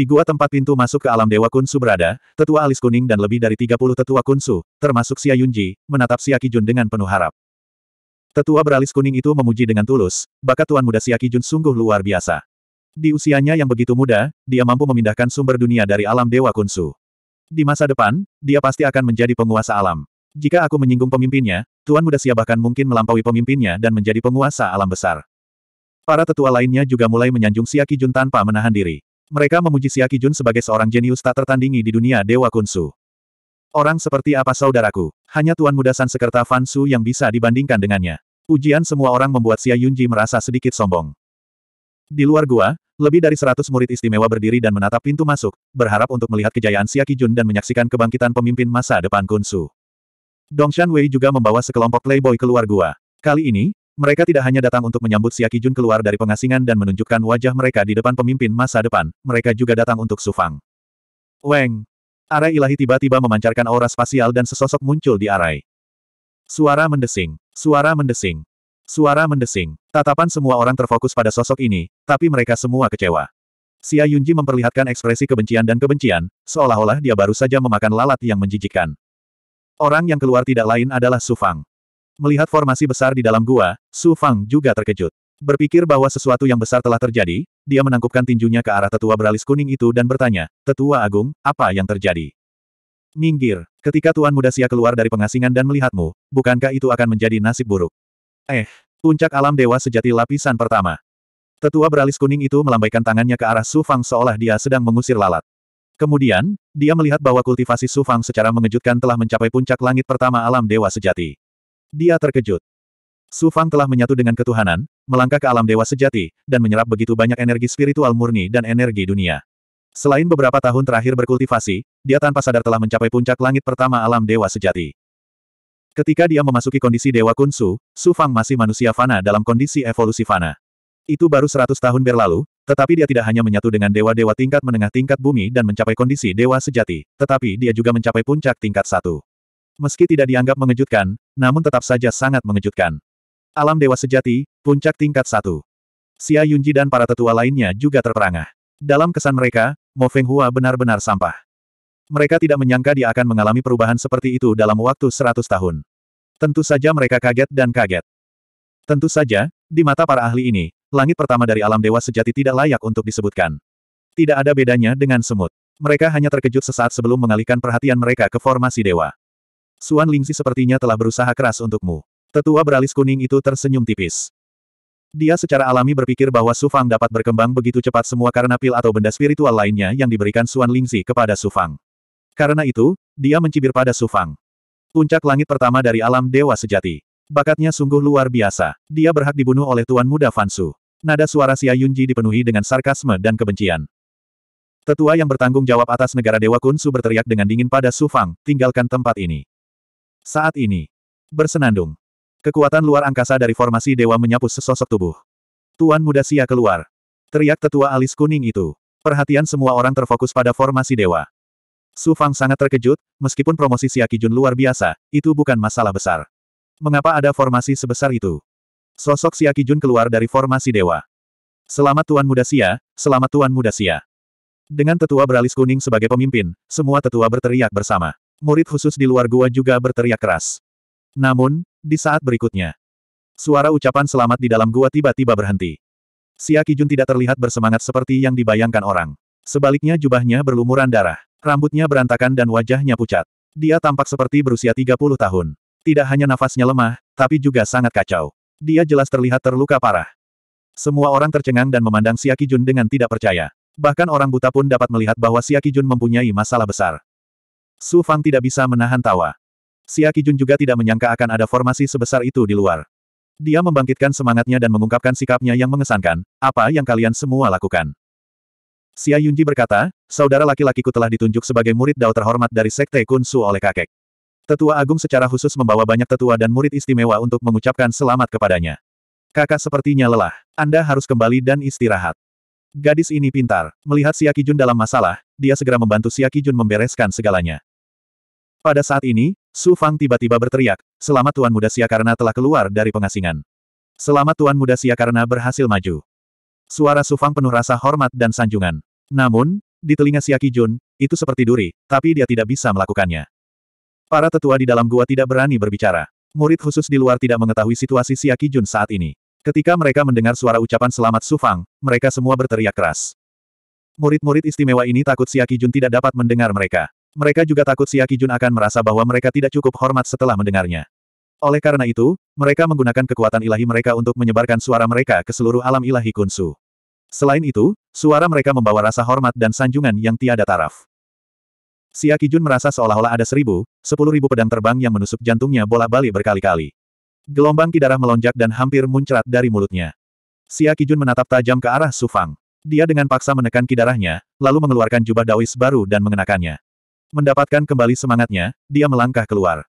Di gua tempat pintu masuk ke alam Dewa Kunsu berada, tetua alis kuning dan lebih dari 30 tetua Kunsu, termasuk Xia Yunji, menatap Xia Kijun dengan penuh harap. Tetua beralis kuning itu memuji dengan tulus, bakat tuan muda Xia Kijun sungguh luar biasa. Di usianya yang begitu muda, dia mampu memindahkan sumber dunia dari alam Dewa Kunsu. Di masa depan, dia pasti akan menjadi penguasa alam. Jika aku menyinggung pemimpinnya, Tuan Muda Sia bahkan mungkin melampaui pemimpinnya dan menjadi penguasa alam besar. Para tetua lainnya juga mulai menyanjung Sia Kijun tanpa menahan diri. Mereka memuji Xia Kijun sebagai seorang jenius tak tertandingi di dunia Dewa Kunsu. Orang seperti apa saudaraku? Hanya Tuan Muda San Sekerta Fan Su yang bisa dibandingkan dengannya. Ujian semua orang membuat Xia Yunji merasa sedikit sombong. Di luar gua, lebih dari seratus murid istimewa berdiri dan menatap pintu masuk, berharap untuk melihat kejayaan Xia Kijun dan menyaksikan kebangkitan pemimpin masa depan Kunsu. Dongshan Wei juga membawa sekelompok playboy keluar gua. Kali ini, mereka tidak hanya datang untuk menyambut Siaki Jun keluar dari pengasingan dan menunjukkan wajah mereka di depan pemimpin masa depan, mereka juga datang untuk Sufang. Weng! Arai ilahi tiba-tiba memancarkan aura spasial dan sesosok muncul di arai. Suara mendesing. Suara mendesing. Suara mendesing. Tatapan semua orang terfokus pada sosok ini, tapi mereka semua kecewa. Xia Yunji memperlihatkan ekspresi kebencian dan kebencian, seolah-olah dia baru saja memakan lalat yang menjijikkan. Orang yang keluar tidak lain adalah Sufang. Melihat formasi besar di dalam gua, Su Fang juga terkejut. Berpikir bahwa sesuatu yang besar telah terjadi, dia menangkupkan tinjunya ke arah tetua beralis kuning itu dan bertanya, Tetua Agung, apa yang terjadi? Minggir, ketika Tuan Muda Sia keluar dari pengasingan dan melihatmu, bukankah itu akan menjadi nasib buruk? Eh, puncak alam dewa sejati lapisan pertama. Tetua beralis kuning itu melambaikan tangannya ke arah Su Fang seolah dia sedang mengusir lalat. Kemudian, dia melihat bahwa kultivasi Su Fang secara mengejutkan telah mencapai puncak langit pertama alam dewa sejati. Dia terkejut. Su Fang telah menyatu dengan ketuhanan, melangkah ke alam dewa sejati, dan menyerap begitu banyak energi spiritual murni dan energi dunia. Selain beberapa tahun terakhir berkultivasi, dia tanpa sadar telah mencapai puncak langit pertama alam dewa sejati. Ketika dia memasuki kondisi Dewa Kunsu, Su Fang masih manusia fana dalam kondisi evolusi fana. Itu baru 100 tahun berlalu, tetapi dia tidak hanya menyatu dengan dewa-dewa tingkat menengah tingkat bumi dan mencapai kondisi dewa sejati, tetapi dia juga mencapai puncak tingkat satu meski tidak dianggap mengejutkan, namun tetap saja sangat mengejutkan. Alam Dewa Sejati, Puncak Tingkat 1. Xia Yunji dan para tetua lainnya juga terperangah. Dalam kesan mereka, Mo Feng Hua benar-benar sampah. Mereka tidak menyangka dia akan mengalami perubahan seperti itu dalam waktu 100 tahun. Tentu saja mereka kaget dan kaget. Tentu saja, di mata para ahli ini, langit pertama dari alam dewa sejati tidak layak untuk disebutkan. Tidak ada bedanya dengan semut. Mereka hanya terkejut sesaat sebelum mengalihkan perhatian mereka ke formasi dewa. Suan Lingzi sepertinya telah berusaha keras untukmu. Tetua beralis kuning itu tersenyum tipis. Dia secara alami berpikir bahwa Su Fang dapat berkembang begitu cepat semua karena pil atau benda spiritual lainnya yang diberikan Suan Lingzi kepada Su Fang. Karena itu, dia mencibir pada Su Fang. Puncak langit pertama dari alam dewa sejati. Bakatnya sungguh luar biasa. Dia berhak dibunuh oleh Tuan Muda Fansu. Nada suara Xia Yunji dipenuhi dengan sarkasme dan kebencian. Tetua yang bertanggung jawab atas negara Dewa Kunsu berteriak dengan dingin pada Su Fang, tinggalkan tempat ini. Saat ini, bersenandung. Kekuatan luar angkasa dari formasi dewa menyapu sesosok tubuh. Tuan muda Sia keluar. Teriak tetua alis kuning itu. Perhatian semua orang terfokus pada formasi dewa. Su Fang sangat terkejut, meskipun promosi Sia Kijun luar biasa, itu bukan masalah besar. Mengapa ada formasi sebesar itu? Sosok Sia Kijun keluar dari formasi dewa. Selamat Tuan Muda Sia, selamat Tuan Muda Sia. Dengan tetua beralis kuning sebagai pemimpin, semua tetua berteriak bersama murid khusus di luar gua juga berteriak keras. Namun, di saat berikutnya, suara ucapan selamat di dalam gua tiba-tiba berhenti. Xia Kijun tidak terlihat bersemangat seperti yang dibayangkan orang. Sebaliknya jubahnya berlumuran darah, rambutnya berantakan dan wajahnya pucat. Dia tampak seperti berusia 30 tahun. Tidak hanya nafasnya lemah, tapi juga sangat kacau. Dia jelas terlihat terluka parah. Semua orang tercengang dan memandang Xia Kijun dengan tidak percaya. Bahkan orang buta pun dapat melihat bahwa Xia Kijun mempunyai masalah besar. Su Fang tidak bisa menahan tawa. Xia Jun juga tidak menyangka akan ada formasi sebesar itu di luar. Dia membangkitkan semangatnya dan mengungkapkan sikapnya yang mengesankan, apa yang kalian semua lakukan. Xia Yunji berkata, saudara laki-lakiku telah ditunjuk sebagai murid dao terhormat dari Sekte Kun Su oleh kakek. Tetua Agung secara khusus membawa banyak tetua dan murid istimewa untuk mengucapkan selamat kepadanya. Kakak sepertinya lelah. Anda harus kembali dan istirahat. Gadis ini pintar. Melihat Xia Kijun dalam masalah, dia segera membantu Xia Kijun membereskan segalanya. Pada saat ini, Su Fang tiba-tiba berteriak, selamat Tuan Muda Sia karena telah keluar dari pengasingan. Selamat Tuan Muda Sia karena berhasil maju. Suara Su Fang penuh rasa hormat dan sanjungan. Namun, di telinga Sia Kijun, itu seperti duri, tapi dia tidak bisa melakukannya. Para tetua di dalam gua tidak berani berbicara. Murid khusus di luar tidak mengetahui situasi Sia Kijun saat ini. Ketika mereka mendengar suara ucapan selamat Su Fang, mereka semua berteriak keras. Murid-murid istimewa ini takut Sia Kijun tidak dapat mendengar mereka. Mereka juga takut Xia Kijun akan merasa bahwa mereka tidak cukup hormat setelah mendengarnya. Oleh karena itu, mereka menggunakan kekuatan ilahi mereka untuk menyebarkan suara mereka ke seluruh alam ilahi kunsu. Selain itu, suara mereka membawa rasa hormat dan sanjungan yang tiada taraf. Xia Kijun merasa seolah-olah ada seribu, sepuluh ribu pedang terbang yang menusuk jantungnya bola balik berkali-kali. Gelombang kidarah melonjak dan hampir muncrat dari mulutnya. Xia Kijun menatap tajam ke arah Sufang. Dia dengan paksa menekan kidarahnya, lalu mengeluarkan jubah Daois baru dan mengenakannya. Mendapatkan kembali semangatnya, dia melangkah keluar.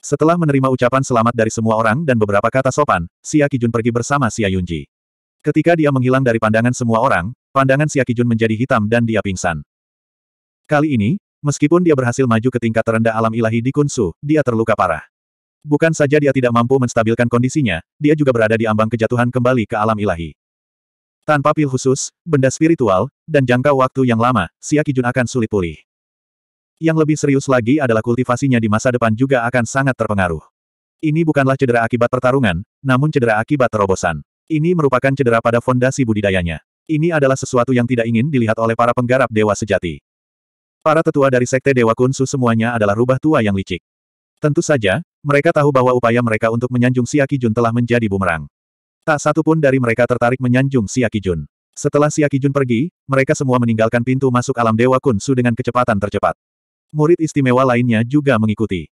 Setelah menerima ucapan selamat dari semua orang dan beberapa kata sopan, Xia Kijun pergi bersama Xia Yunji. Ketika dia menghilang dari pandangan semua orang, pandangan Xia Kijun menjadi hitam dan dia pingsan. Kali ini, meskipun dia berhasil maju ke tingkat terendah alam ilahi di Kunsu, dia terluka parah. Bukan saja dia tidak mampu menstabilkan kondisinya, dia juga berada di ambang kejatuhan kembali ke alam ilahi. Tanpa pil khusus, benda spiritual, dan jangka waktu yang lama, Xia Kijun akan sulit pulih. Yang lebih serius lagi adalah kultivasinya di masa depan juga akan sangat terpengaruh. Ini bukanlah cedera akibat pertarungan, namun cedera akibat terobosan. Ini merupakan cedera pada fondasi budidayanya. Ini adalah sesuatu yang tidak ingin dilihat oleh para penggarap dewa sejati. Para tetua dari Sekte Dewa Kunsu semuanya adalah rubah tua yang licik. Tentu saja, mereka tahu bahwa upaya mereka untuk menyanjung Siaki Jun telah menjadi bumerang. Tak satu pun dari mereka tertarik menyanjung Siaki Jun. Setelah Siaki Jun pergi, mereka semua meninggalkan pintu masuk alam Dewa Kunsu dengan kecepatan tercepat. Murid istimewa lainnya juga mengikuti.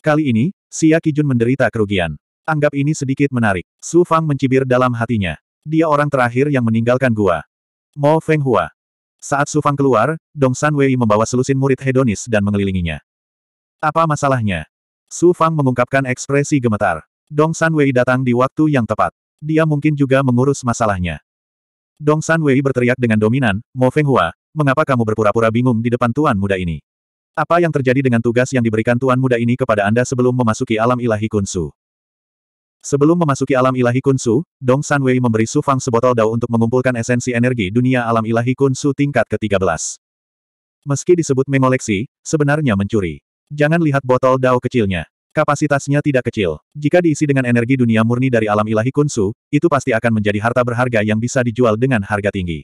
Kali ini, Xia Kijun menderita kerugian. Anggap ini sedikit menarik. Su Fang mencibir dalam hatinya. Dia orang terakhir yang meninggalkan gua. Mo Feng Hua. Saat Su Fang keluar, Dong San Wei membawa selusin murid hedonis dan mengelilinginya. Apa masalahnya? Su Fang mengungkapkan ekspresi gemetar. Dong San Wei datang di waktu yang tepat. Dia mungkin juga mengurus masalahnya. Dong San Wei berteriak dengan dominan, Mo Feng Hua, mengapa kamu berpura-pura bingung di depan tuan muda ini? Apa yang terjadi dengan tugas yang diberikan Tuan Muda ini kepada Anda sebelum memasuki alam ilahi kunsu? Sebelum memasuki alam ilahi kunsu, Dong Sanwei memberi Su Fang sebotol dao untuk mengumpulkan esensi energi dunia alam ilahi kunsu tingkat ke-13. Meski disebut mengoleksi, sebenarnya mencuri. Jangan lihat botol dao kecilnya. Kapasitasnya tidak kecil. Jika diisi dengan energi dunia murni dari alam ilahi kunsu, itu pasti akan menjadi harta berharga yang bisa dijual dengan harga tinggi.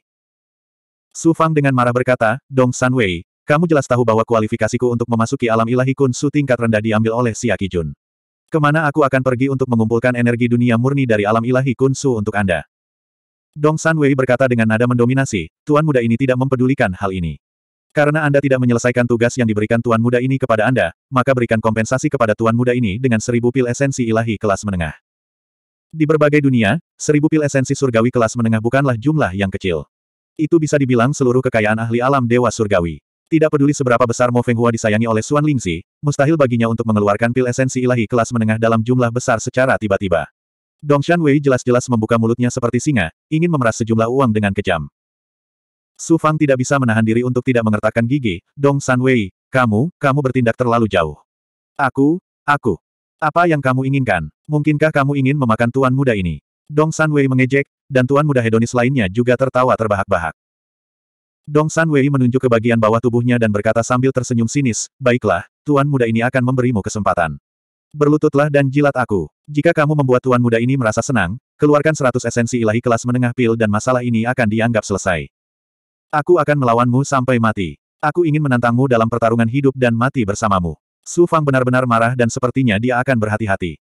Su Fang dengan marah berkata, Dong Sanwei, kamu jelas tahu bahwa kualifikasiku untuk memasuki alam ilahi Kun Su tingkat rendah diambil oleh Si Aki Jun. Kemana aku akan pergi untuk mengumpulkan energi dunia murni dari alam ilahi Kun Su untuk Anda? Dong San Wei berkata dengan nada mendominasi, Tuan muda ini tidak mempedulikan hal ini. Karena Anda tidak menyelesaikan tugas yang diberikan Tuan muda ini kepada Anda, maka berikan kompensasi kepada Tuan muda ini dengan seribu pil esensi ilahi kelas menengah. Di berbagai dunia, seribu pil esensi surgawi kelas menengah bukanlah jumlah yang kecil. Itu bisa dibilang seluruh kekayaan ahli alam Dewa Surgawi. Tidak peduli seberapa besar Mo Feng Hua disayangi oleh Suan Lingzi, mustahil baginya untuk mengeluarkan pil esensi ilahi kelas menengah dalam jumlah besar secara tiba-tiba. Dong Shan Wei jelas-jelas membuka mulutnya seperti singa, ingin memeras sejumlah uang dengan kejam. Su Fang tidak bisa menahan diri untuk tidak mengertakkan gigi, Dong Shan Wei, kamu, kamu bertindak terlalu jauh. Aku, aku. Apa yang kamu inginkan? Mungkinkah kamu ingin memakan tuan muda ini? Dong San Wei mengejek, dan tuan muda hedonis lainnya juga tertawa terbahak-bahak. Dong San Wei menunjuk ke bagian bawah tubuhnya dan berkata sambil tersenyum sinis, Baiklah, tuan muda ini akan memberimu kesempatan. Berlututlah dan jilat aku. Jika kamu membuat tuan muda ini merasa senang, keluarkan seratus esensi ilahi kelas menengah pil dan masalah ini akan dianggap selesai. Aku akan melawanmu sampai mati. Aku ingin menantangmu dalam pertarungan hidup dan mati bersamamu. Su Fang benar-benar marah dan sepertinya dia akan berhati-hati.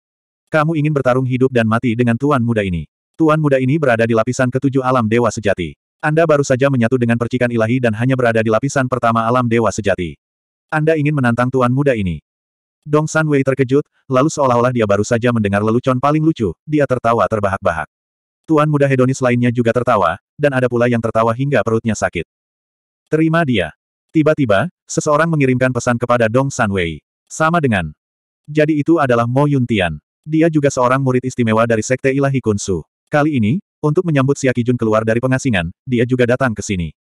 Kamu ingin bertarung hidup dan mati dengan tuan muda ini. Tuan muda ini berada di lapisan ketujuh alam dewa sejati. Anda baru saja menyatu dengan percikan ilahi dan hanya berada di lapisan pertama alam dewa sejati. Anda ingin menantang tuan muda ini. Dong San Wei terkejut, lalu seolah-olah dia baru saja mendengar lelucon paling lucu, dia tertawa terbahak-bahak. Tuan muda hedonis lainnya juga tertawa, dan ada pula yang tertawa hingga perutnya sakit. Terima dia. Tiba-tiba, seseorang mengirimkan pesan kepada Dong San Wei. Sama dengan. Jadi itu adalah Mo Yuntian. Dia juga seorang murid istimewa dari Sekte Ilahi Kunsu. Kali ini, untuk menyambut Xia Kijun keluar dari pengasingan, dia juga datang ke sini.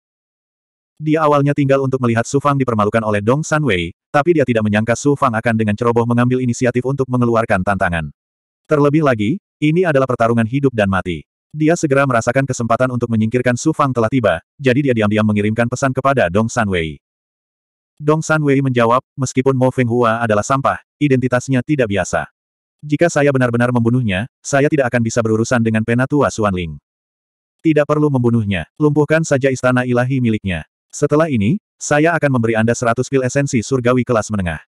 Dia awalnya tinggal untuk melihat Su Fang dipermalukan oleh Dong San Wei, tapi dia tidak menyangka Su Fang akan dengan ceroboh mengambil inisiatif untuk mengeluarkan tantangan. Terlebih lagi, ini adalah pertarungan hidup dan mati. Dia segera merasakan kesempatan untuk menyingkirkan Su Fang telah tiba, jadi dia diam-diam mengirimkan pesan kepada Dong San Wei. Dong San Wei menjawab, meskipun Mo Feng Hua adalah sampah, identitasnya tidak biasa. Jika saya benar-benar membunuhnya, saya tidak akan bisa berurusan dengan penatua Suanling. Tidak perlu membunuhnya, lumpuhkan saja istana ilahi miliknya. Setelah ini, saya akan memberi Anda 100 pil esensi surgawi kelas menengah.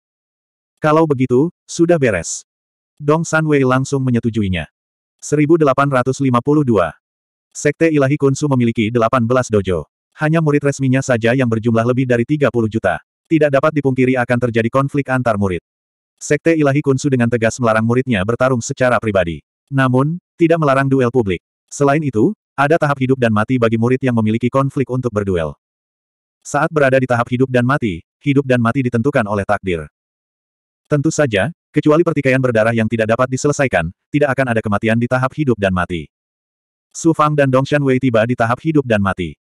Kalau begitu, sudah beres. Dong San Wei langsung menyetujuinya. 1852. Sekte Ilahi Kunsu memiliki 18 dojo. Hanya murid resminya saja yang berjumlah lebih dari 30 juta. Tidak dapat dipungkiri akan terjadi konflik antar murid. Sekte Ilahi Kunsu dengan tegas melarang muridnya bertarung secara pribadi. Namun, tidak melarang duel publik. Selain itu, ada tahap hidup dan mati bagi murid yang memiliki konflik untuk berduel. Saat berada di tahap hidup dan mati, hidup dan mati ditentukan oleh takdir. Tentu saja, kecuali pertikaian berdarah yang tidak dapat diselesaikan, tidak akan ada kematian di tahap hidup dan mati. Su Fang dan Dong Wei tiba di tahap hidup dan mati.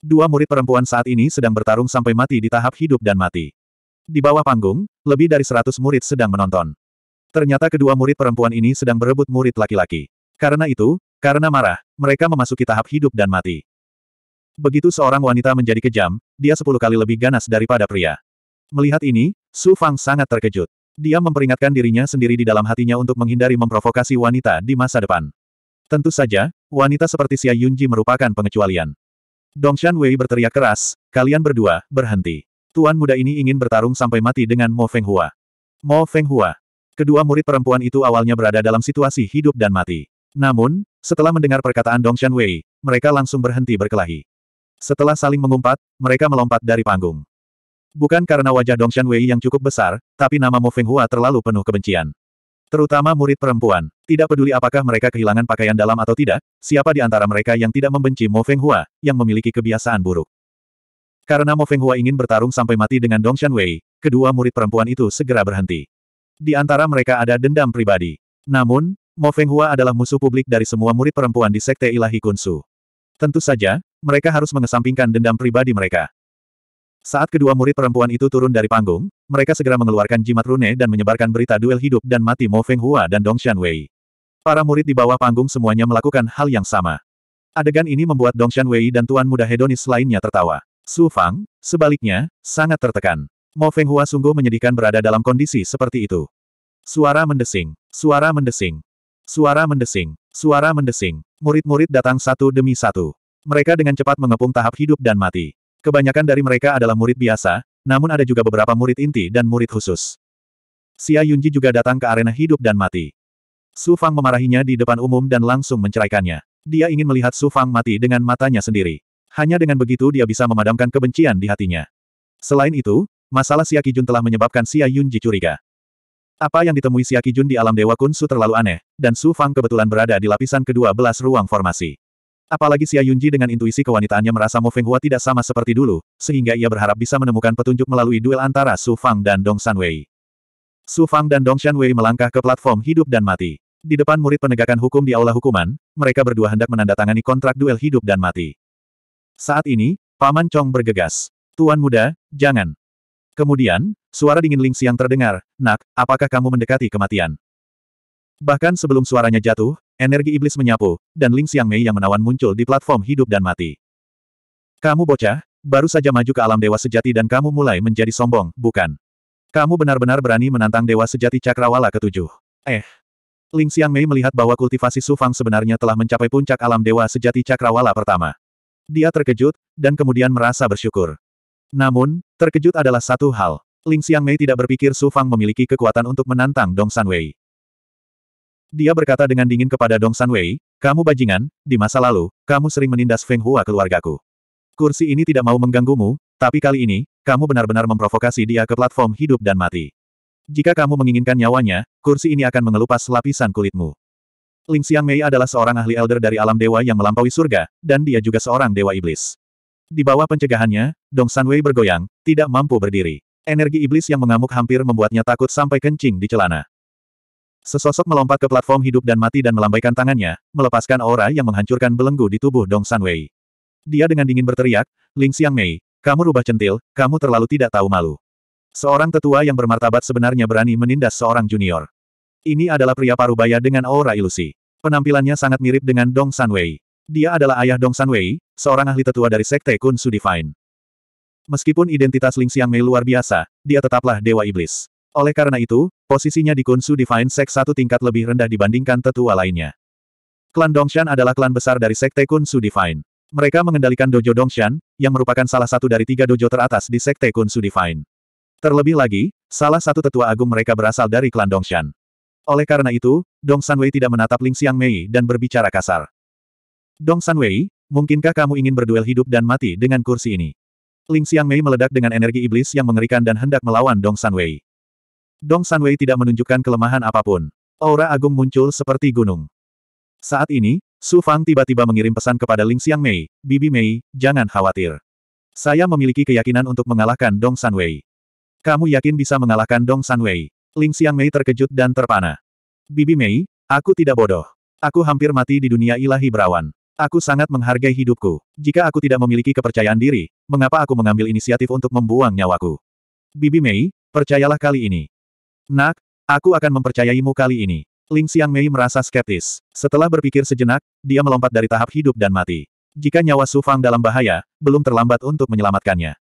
Dua murid perempuan saat ini sedang bertarung sampai mati di tahap hidup dan mati. Di bawah panggung, lebih dari seratus murid sedang menonton. Ternyata kedua murid perempuan ini sedang berebut murid laki-laki. Karena itu, karena marah, mereka memasuki tahap hidup dan mati. Begitu seorang wanita menjadi kejam, dia sepuluh kali lebih ganas daripada pria. Melihat ini, Su Fang sangat terkejut. Dia memperingatkan dirinya sendiri di dalam hatinya untuk menghindari memprovokasi wanita di masa depan. Tentu saja, wanita seperti Xia Yunji merupakan pengecualian. Dongshan Wei berteriak keras, kalian berdua, berhenti. Tuan muda ini ingin bertarung sampai mati dengan Mo Fenghua. Mo Fenghua. Kedua murid perempuan itu awalnya berada dalam situasi hidup dan mati. Namun, setelah mendengar perkataan Dong Shan Wei, mereka langsung berhenti berkelahi. Setelah saling mengumpat, mereka melompat dari panggung. Bukan karena wajah Dong Shan Wei yang cukup besar, tapi nama Mo Fenghua terlalu penuh kebencian. Terutama murid perempuan. Tidak peduli apakah mereka kehilangan pakaian dalam atau tidak, siapa di antara mereka yang tidak membenci Mo Fenghua, yang memiliki kebiasaan buruk. Karena Mo Feng Hua ingin bertarung sampai mati dengan Dong Shan Wei, kedua murid perempuan itu segera berhenti. Di antara mereka ada dendam pribadi. Namun, Mo Feng Hua adalah musuh publik dari semua murid perempuan di Sekte Ilahi Kunsu. Tentu saja, mereka harus mengesampingkan dendam pribadi mereka. Saat kedua murid perempuan itu turun dari panggung, mereka segera mengeluarkan jimat rune dan menyebarkan berita duel hidup dan mati Mo Feng Hua dan Dong Shan Wei. Para murid di bawah panggung semuanya melakukan hal yang sama. Adegan ini membuat Dong Shan Wei dan Tuan Muda Hedonis lainnya tertawa. Su Fang, sebaliknya, sangat tertekan. Mo Feng Hua sungguh menyedihkan berada dalam kondisi seperti itu. Suara mendesing, suara mendesing, suara mendesing, suara mendesing. Murid-murid datang satu demi satu. Mereka dengan cepat mengepung tahap hidup dan mati. Kebanyakan dari mereka adalah murid biasa, namun ada juga beberapa murid inti dan murid khusus. Xia Yunji juga datang ke arena hidup dan mati. Su Fang memarahinya di depan umum dan langsung menceraikannya. Dia ingin melihat Su Fang mati dengan matanya sendiri. Hanya dengan begitu dia bisa memadamkan kebencian di hatinya. Selain itu, masalah Xia Kijun telah menyebabkan Xia Yunji curiga. Apa yang ditemui Xia Kijun di alam Dewa Kunsu terlalu aneh, dan Su Fang kebetulan berada di lapisan kedua belas ruang formasi. Apalagi Xia Yunji dengan intuisi kewanitaannya merasa Mo Feng Hua tidak sama seperti dulu, sehingga ia berharap bisa menemukan petunjuk melalui duel antara Su Fang dan Dong Wei. Su Fang dan Dong Wei melangkah ke platform hidup dan mati. Di depan murid penegakan hukum di aula hukuman, mereka berdua hendak menandatangani kontrak duel hidup dan mati. Saat ini, Paman Chong bergegas. Tuan muda, jangan. Kemudian, suara dingin Ling Xiang terdengar, Nak, apakah kamu mendekati kematian? Bahkan sebelum suaranya jatuh, energi iblis menyapu, dan Ling Xiang Mei yang menawan muncul di platform hidup dan mati. Kamu bocah, baru saja maju ke alam dewa sejati dan kamu mulai menjadi sombong, bukan? Kamu benar-benar berani menantang dewa sejati cakrawala ketujuh. Eh. Ling Xiang Mei melihat bahwa kultivasi Sufang sebenarnya telah mencapai puncak alam dewa sejati cakrawala pertama. Dia terkejut, dan kemudian merasa bersyukur. Namun, terkejut adalah satu hal. Ling Xiang Mei tidak berpikir Su Fang memiliki kekuatan untuk menantang Dong San Wei. Dia berkata dengan dingin kepada Dong San Wei, kamu bajingan, di masa lalu, kamu sering menindas Feng Hua keluargaku. Kursi ini tidak mau mengganggumu, tapi kali ini, kamu benar-benar memprovokasi dia ke platform hidup dan mati. Jika kamu menginginkan nyawanya, kursi ini akan mengelupas lapisan kulitmu. Ling Xiangmei adalah seorang ahli elder dari alam dewa yang melampaui surga, dan dia juga seorang dewa iblis. Di bawah pencegahannya, Dong Sanwei bergoyang, tidak mampu berdiri. Energi iblis yang mengamuk hampir membuatnya takut sampai kencing di celana. Sesosok melompat ke platform hidup dan mati dan melambaikan tangannya, melepaskan aura yang menghancurkan belenggu di tubuh Dong Sanwei. Dia dengan dingin berteriak, Ling Xiangmei, kamu rubah centil, kamu terlalu tidak tahu malu. Seorang tetua yang bermartabat sebenarnya berani menindas seorang junior. Ini adalah pria parubaya dengan aura ilusi. Penampilannya sangat mirip dengan Dong Sanwei. Dia adalah ayah Dong Sanwei, seorang ahli tetua dari Sekte Kun Su Divine. Meskipun identitas Ling Xiang Mei luar biasa, dia tetaplah Dewa Iblis. Oleh karena itu, posisinya di Kun Su Divine Sek satu tingkat lebih rendah dibandingkan tetua lainnya. Klan Dongshan adalah klan besar dari Sekte Kun Su Divine. Mereka mengendalikan Dojo Dongshan, yang merupakan salah satu dari tiga dojo teratas di Sekte Kun Su Divine. Terlebih lagi, salah satu tetua agung mereka berasal dari klan Dongshan. Oleh karena itu, Dong Sanwei tidak menatap Ling Xiang Mei dan berbicara kasar. Dong Sanwei, mungkinkah kamu ingin berduel hidup dan mati dengan kursi ini? Ling Xiang Mei meledak dengan energi iblis yang mengerikan dan hendak melawan Dong Sanwei. Dong Sanwei tidak menunjukkan kelemahan apapun. Aura agung muncul seperti gunung. Saat ini, Su Fang tiba-tiba mengirim pesan kepada Ling Xiang Mei, Bibi Mei, jangan khawatir. Saya memiliki keyakinan untuk mengalahkan Dong Sanwei. Kamu yakin bisa mengalahkan Dong Sanwei? Ling Xiang Mei terkejut dan terpana. Bibi Mei, aku tidak bodoh. Aku hampir mati di dunia ilahi berawan. Aku sangat menghargai hidupku. Jika aku tidak memiliki kepercayaan diri, mengapa aku mengambil inisiatif untuk membuang nyawaku? Bibi Mei, percayalah kali ini. Nak, aku akan mempercayaimu kali ini. Ling Xiang Mei merasa skeptis. Setelah berpikir sejenak, dia melompat dari tahap hidup dan mati. Jika nyawa Su Fang dalam bahaya, belum terlambat untuk menyelamatkannya.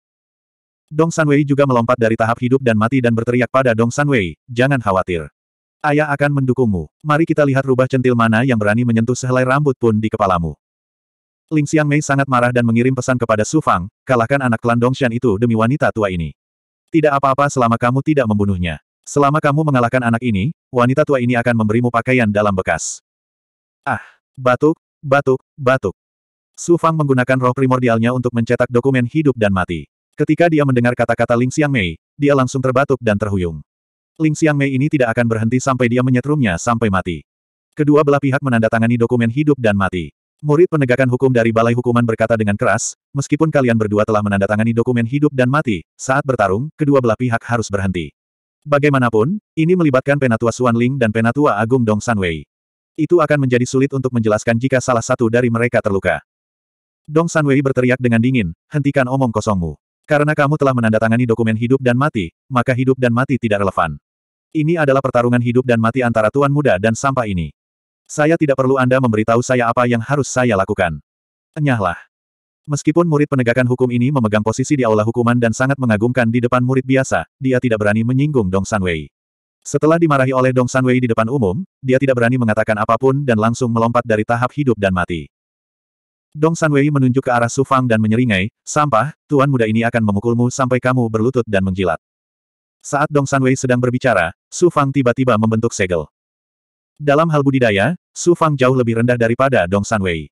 Dong Sanwei juga melompat dari tahap hidup dan mati dan berteriak pada Dong Sanwei, jangan khawatir. Ayah akan mendukungmu. Mari kita lihat rubah centil mana yang berani menyentuh sehelai rambut pun di kepalamu. Ling Xiang Mei sangat marah dan mengirim pesan kepada Su Fang, kalahkan anak klan Dong Dongshan itu demi wanita tua ini. Tidak apa-apa selama kamu tidak membunuhnya. Selama kamu mengalahkan anak ini, wanita tua ini akan memberimu pakaian dalam bekas. Ah, batuk, batuk, batuk. Su Fang menggunakan roh primordialnya untuk mencetak dokumen hidup dan mati. Ketika dia mendengar kata-kata Ling Xiang Mei, dia langsung terbatuk dan terhuyung. Ling Xiang Mei ini tidak akan berhenti sampai dia menyetrumnya sampai mati. Kedua belah pihak menandatangani dokumen hidup dan mati. Murid penegakan hukum dari Balai Hukuman berkata dengan keras, meskipun kalian berdua telah menandatangani dokumen hidup dan mati, saat bertarung, kedua belah pihak harus berhenti. Bagaimanapun, ini melibatkan Penatua Suan Ling dan Penatua Agung Dong San Wei. Itu akan menjadi sulit untuk menjelaskan jika salah satu dari mereka terluka. Dong San Wei berteriak dengan dingin, hentikan omong kosongmu. Karena kamu telah menandatangani dokumen hidup dan mati, maka hidup dan mati tidak relevan. Ini adalah pertarungan hidup dan mati antara tuan muda dan sampah ini. Saya tidak perlu Anda memberitahu saya apa yang harus saya lakukan. Enyahlah. Meskipun murid penegakan hukum ini memegang posisi di aula hukuman dan sangat mengagumkan di depan murid biasa, dia tidak berani menyinggung Dong Sanwei. Setelah dimarahi oleh Dong Sanwei di depan umum, dia tidak berani mengatakan apapun dan langsung melompat dari tahap hidup dan mati. Dong Sanwei menunjuk ke arah Sufang dan menyeringai, sampah, tuan muda ini akan memukulmu sampai kamu berlutut dan menjilat. Saat Dong Sanwei sedang berbicara, Sufang tiba-tiba membentuk segel. Dalam hal budidaya, Sufang jauh lebih rendah daripada Dong Sanwei.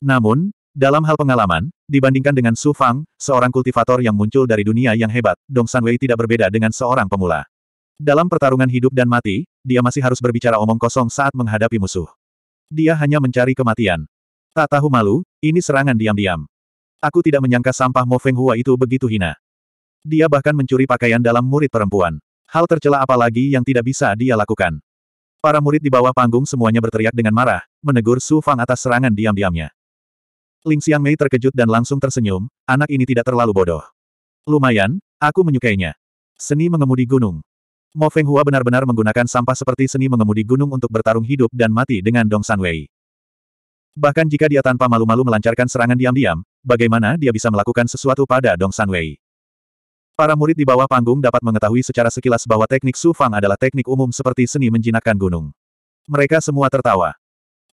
Namun, dalam hal pengalaman, dibandingkan dengan Sufang, seorang kultivator yang muncul dari dunia yang hebat, Dong Sanwei tidak berbeda dengan seorang pemula. Dalam pertarungan hidup dan mati, dia masih harus berbicara omong kosong saat menghadapi musuh. Dia hanya mencari kematian. Tak tahu malu, ini serangan diam-diam. Aku tidak menyangka sampah Mo Feng Hua itu begitu hina. Dia bahkan mencuri pakaian dalam murid perempuan. Hal tercela apalagi yang tidak bisa dia lakukan. Para murid di bawah panggung semuanya berteriak dengan marah, menegur Su Fang atas serangan diam-diamnya. Ling Xiang Mei terkejut dan langsung tersenyum, anak ini tidak terlalu bodoh. Lumayan, aku menyukainya. Seni mengemudi gunung. Mo Feng Hua benar-benar menggunakan sampah seperti seni mengemudi gunung untuk bertarung hidup dan mati dengan Dong San Wei. Bahkan jika dia tanpa malu-malu melancarkan serangan diam-diam, bagaimana dia bisa melakukan sesuatu pada Dong Sanwei? Para murid di bawah panggung dapat mengetahui secara sekilas bahwa teknik Su Fang adalah teknik umum seperti seni menjinakkan gunung. Mereka semua tertawa.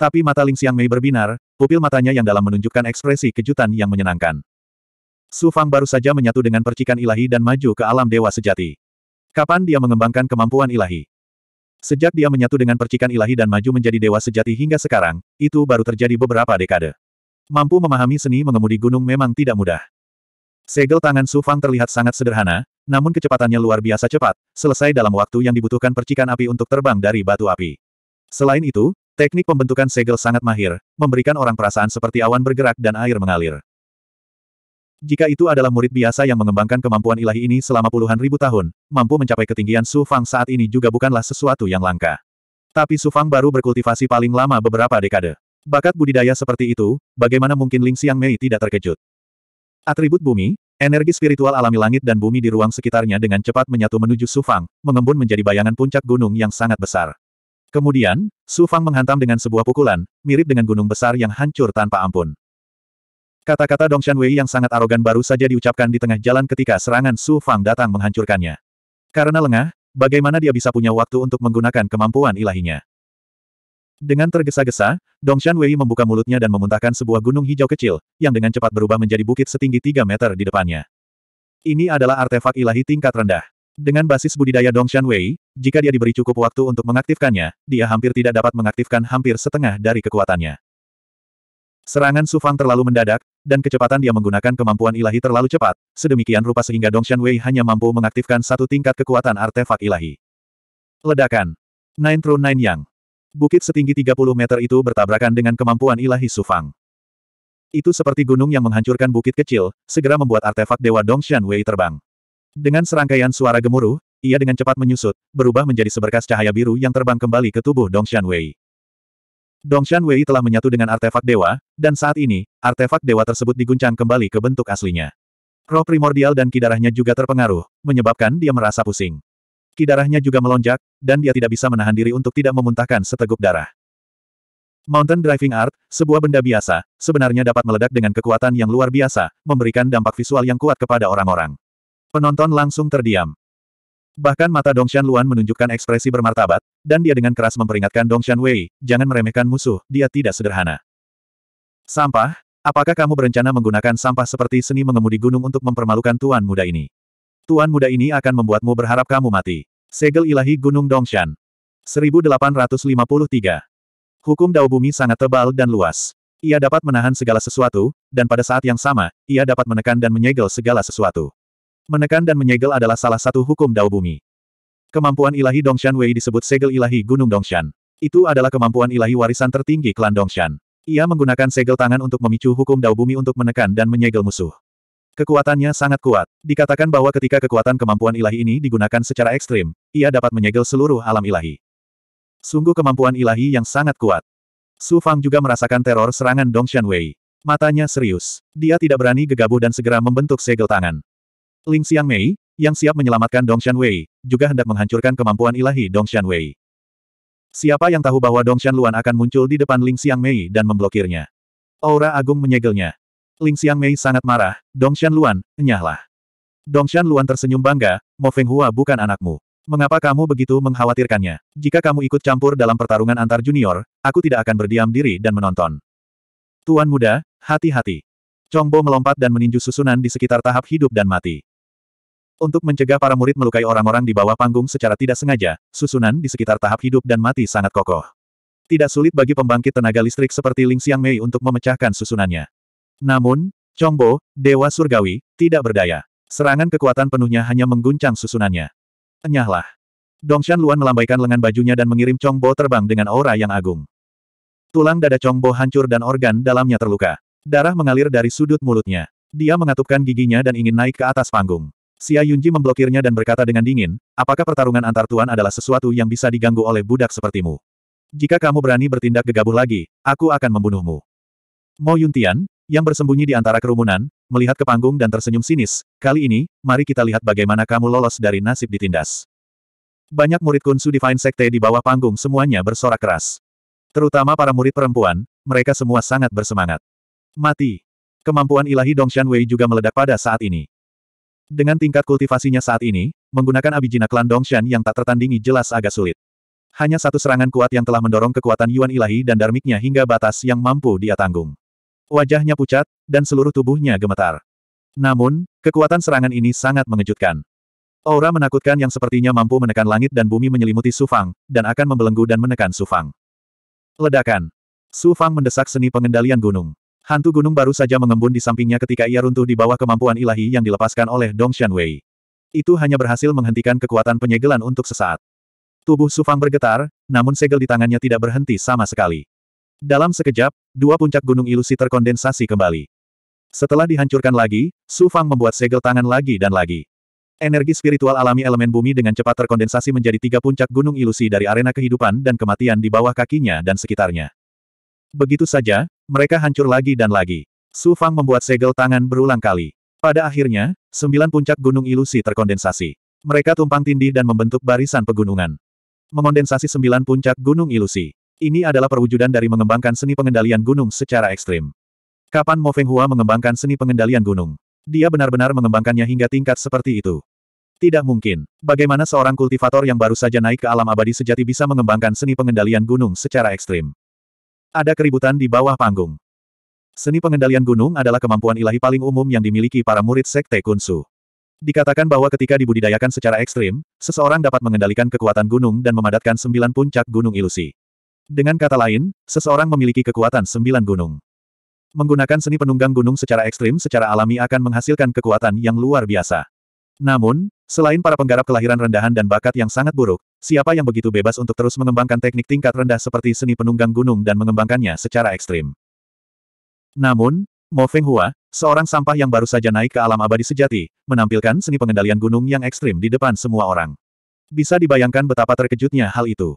Tapi mata Ling Xiang Mei berbinar, pupil matanya yang dalam menunjukkan ekspresi kejutan yang menyenangkan. Su Fang baru saja menyatu dengan percikan ilahi dan maju ke alam dewa sejati. Kapan dia mengembangkan kemampuan ilahi? Sejak dia menyatu dengan percikan ilahi dan maju menjadi dewa sejati hingga sekarang, itu baru terjadi beberapa dekade. Mampu memahami seni mengemudi gunung memang tidak mudah. Segel tangan Su Fang terlihat sangat sederhana, namun kecepatannya luar biasa cepat, selesai dalam waktu yang dibutuhkan percikan api untuk terbang dari batu api. Selain itu, teknik pembentukan segel sangat mahir, memberikan orang perasaan seperti awan bergerak dan air mengalir. Jika itu adalah murid biasa yang mengembangkan kemampuan ilahi ini selama puluhan ribu tahun, mampu mencapai ketinggian Su Fang saat ini juga bukanlah sesuatu yang langka. Tapi Su Fang baru berkultivasi paling lama beberapa dekade. Bakat budidaya seperti itu, bagaimana mungkin Ling Xiang Mei tidak terkejut? Atribut bumi, energi spiritual alami langit dan bumi di ruang sekitarnya dengan cepat menyatu menuju Su Fang, mengembun menjadi bayangan puncak gunung yang sangat besar. Kemudian, Su Fang menghantam dengan sebuah pukulan, mirip dengan gunung besar yang hancur tanpa ampun. Kata-kata Dong Shanwei yang sangat arogan baru saja diucapkan di tengah jalan ketika serangan Su Fang datang menghancurkannya. Karena lengah, bagaimana dia bisa punya waktu untuk menggunakan kemampuan ilahinya? Dengan tergesa-gesa, Dong Shanwei membuka mulutnya dan memuntahkan sebuah gunung hijau kecil, yang dengan cepat berubah menjadi bukit setinggi 3 meter di depannya. Ini adalah artefak ilahi tingkat rendah. Dengan basis budidaya Dong Shanwei, jika dia diberi cukup waktu untuk mengaktifkannya, dia hampir tidak dapat mengaktifkan hampir setengah dari kekuatannya. Serangan Sufang terlalu mendadak, dan kecepatan dia menggunakan kemampuan ilahi terlalu cepat, sedemikian rupa sehingga Dong Shan Wei hanya mampu mengaktifkan satu tingkat kekuatan artefak ilahi. Ledakan. Nine True Nine Yang. Bukit setinggi 30 meter itu bertabrakan dengan kemampuan ilahi Sufang. Itu seperti gunung yang menghancurkan bukit kecil, segera membuat artefak Dewa Dong Shan Wei terbang. Dengan serangkaian suara gemuruh, ia dengan cepat menyusut, berubah menjadi seberkas cahaya biru yang terbang kembali ke tubuh Dong Shan Wei. Dongshan Wei telah menyatu dengan artefak dewa, dan saat ini, artefak dewa tersebut diguncang kembali ke bentuk aslinya. Roh primordial dan kidarahnya juga terpengaruh, menyebabkan dia merasa pusing. Kidarahnya juga melonjak, dan dia tidak bisa menahan diri untuk tidak memuntahkan seteguk darah. Mountain Driving Art, sebuah benda biasa, sebenarnya dapat meledak dengan kekuatan yang luar biasa, memberikan dampak visual yang kuat kepada orang-orang. Penonton langsung terdiam. Bahkan mata Dongshan Luan menunjukkan ekspresi bermartabat, dan dia dengan keras memperingatkan Dongshan Wei, jangan meremehkan musuh, dia tidak sederhana. Sampah? Apakah kamu berencana menggunakan sampah seperti seni mengemudi gunung untuk mempermalukan tuan muda ini? Tuan muda ini akan membuatmu berharap kamu mati. Segel Ilahi Gunung Dongshan. 1853. Hukum Dao Bumi sangat tebal dan luas. Ia dapat menahan segala sesuatu, dan pada saat yang sama, ia dapat menekan dan menyegel segala sesuatu. Menekan dan menyegel adalah salah satu hukum Dao Bumi. Kemampuan ilahi Dongshan Wei disebut segel ilahi Gunung Dongshan. Itu adalah kemampuan ilahi warisan tertinggi klan Dongshan. Ia menggunakan segel tangan untuk memicu hukum Dao Bumi untuk menekan dan menyegel musuh. Kekuatannya sangat kuat. Dikatakan bahwa ketika kekuatan kemampuan ilahi ini digunakan secara ekstrim, ia dapat menyegel seluruh alam ilahi. Sungguh kemampuan ilahi yang sangat kuat. Su Fang juga merasakan teror serangan Dongshan Wei. Matanya serius. Dia tidak berani gegabah dan segera membentuk segel tangan. Ling Xiang Mei, yang siap menyelamatkan Dong Shan Wei, juga hendak menghancurkan kemampuan ilahi Dong Shan Wei. Siapa yang tahu bahwa Dong Shan Luan akan muncul di depan Ling Xiang Mei dan memblokirnya? Aura agung menyegelnya. Ling Xiang Mei sangat marah, Dong Shan Luan, enyahlah. Dong Shan Luan tersenyum bangga, Mo Feng Hua bukan anakmu. Mengapa kamu begitu mengkhawatirkannya? Jika kamu ikut campur dalam pertarungan antar junior, aku tidak akan berdiam diri dan menonton. Tuan muda, hati-hati. Chongbo melompat dan meninju susunan di sekitar tahap hidup dan mati. Untuk mencegah para murid melukai orang-orang di bawah panggung secara tidak sengaja, susunan di sekitar tahap hidup dan mati sangat kokoh. Tidak sulit bagi pembangkit tenaga listrik seperti Ling Xiang Mei untuk memecahkan susunannya. Namun, Chongbo, Dewa Surgawi, tidak berdaya. Serangan kekuatan penuhnya hanya mengguncang susunannya. Enyahlah. Dongshan Luan melambaikan lengan bajunya dan mengirim Chongbo terbang dengan aura yang agung. Tulang dada Chongbo hancur dan organ dalamnya terluka. Darah mengalir dari sudut mulutnya. Dia mengatupkan giginya dan ingin naik ke atas panggung. Xia Yunji memblokirnya dan berkata dengan dingin, apakah pertarungan antar tuan adalah sesuatu yang bisa diganggu oleh budak sepertimu? Jika kamu berani bertindak gegabah lagi, aku akan membunuhmu. Mo Yuntian, yang bersembunyi di antara kerumunan, melihat ke panggung dan tersenyum sinis, kali ini, mari kita lihat bagaimana kamu lolos dari nasib ditindas. Banyak murid kunsu Divine Sekte di bawah panggung semuanya bersorak keras. Terutama para murid perempuan, mereka semua sangat bersemangat. Mati. Kemampuan ilahi Dongshan Wei juga meledak pada saat ini. Dengan tingkat kultivasinya saat ini, menggunakan abijina klan Dongshan yang tak tertandingi jelas agak sulit. Hanya satu serangan kuat yang telah mendorong kekuatan Yuan Ilahi dan Darmiknya hingga batas yang mampu dia tanggung. Wajahnya pucat, dan seluruh tubuhnya gemetar. Namun, kekuatan serangan ini sangat mengejutkan. Aura menakutkan yang sepertinya mampu menekan langit dan bumi menyelimuti Sufang, dan akan membelenggu dan menekan Sufang. Ledakan. Sufang mendesak seni pengendalian gunung. Hantu gunung baru saja mengembun di sampingnya ketika ia runtuh di bawah kemampuan ilahi yang dilepaskan oleh Dong Shanwei. Itu hanya berhasil menghentikan kekuatan penyegelan untuk sesaat. Tubuh Sufang bergetar, namun segel di tangannya tidak berhenti sama sekali. Dalam sekejap, dua puncak gunung ilusi terkondensasi kembali. Setelah dihancurkan lagi, Sufang membuat segel tangan lagi dan lagi. Energi spiritual alami elemen bumi dengan cepat terkondensasi menjadi tiga puncak gunung ilusi dari arena kehidupan dan kematian di bawah kakinya dan sekitarnya. Begitu saja, mereka hancur lagi dan lagi. Su Fang membuat segel tangan berulang kali. Pada akhirnya, sembilan puncak gunung ilusi terkondensasi. Mereka tumpang tindih dan membentuk barisan pegunungan. Mengondensasi sembilan puncak gunung ilusi. Ini adalah perwujudan dari mengembangkan seni pengendalian gunung secara ekstrim. Kapan Mo Feng Hua mengembangkan seni pengendalian gunung? Dia benar-benar mengembangkannya hingga tingkat seperti itu. Tidak mungkin. Bagaimana seorang kultivator yang baru saja naik ke alam abadi sejati bisa mengembangkan seni pengendalian gunung secara ekstrim? Ada keributan di bawah panggung. Seni pengendalian gunung adalah kemampuan ilahi paling umum yang dimiliki para murid Sekte Kunsu. Dikatakan bahwa ketika dibudidayakan secara ekstrim, seseorang dapat mengendalikan kekuatan gunung dan memadatkan sembilan puncak gunung ilusi. Dengan kata lain, seseorang memiliki kekuatan sembilan gunung. Menggunakan seni penunggang gunung secara ekstrim secara alami akan menghasilkan kekuatan yang luar biasa. Namun, selain para penggarap kelahiran rendahan dan bakat yang sangat buruk, siapa yang begitu bebas untuk terus mengembangkan teknik tingkat rendah seperti seni penunggang gunung dan mengembangkannya secara ekstrim. Namun, Mo Feng Hua, seorang sampah yang baru saja naik ke alam abadi sejati, menampilkan seni pengendalian gunung yang ekstrim di depan semua orang. Bisa dibayangkan betapa terkejutnya hal itu.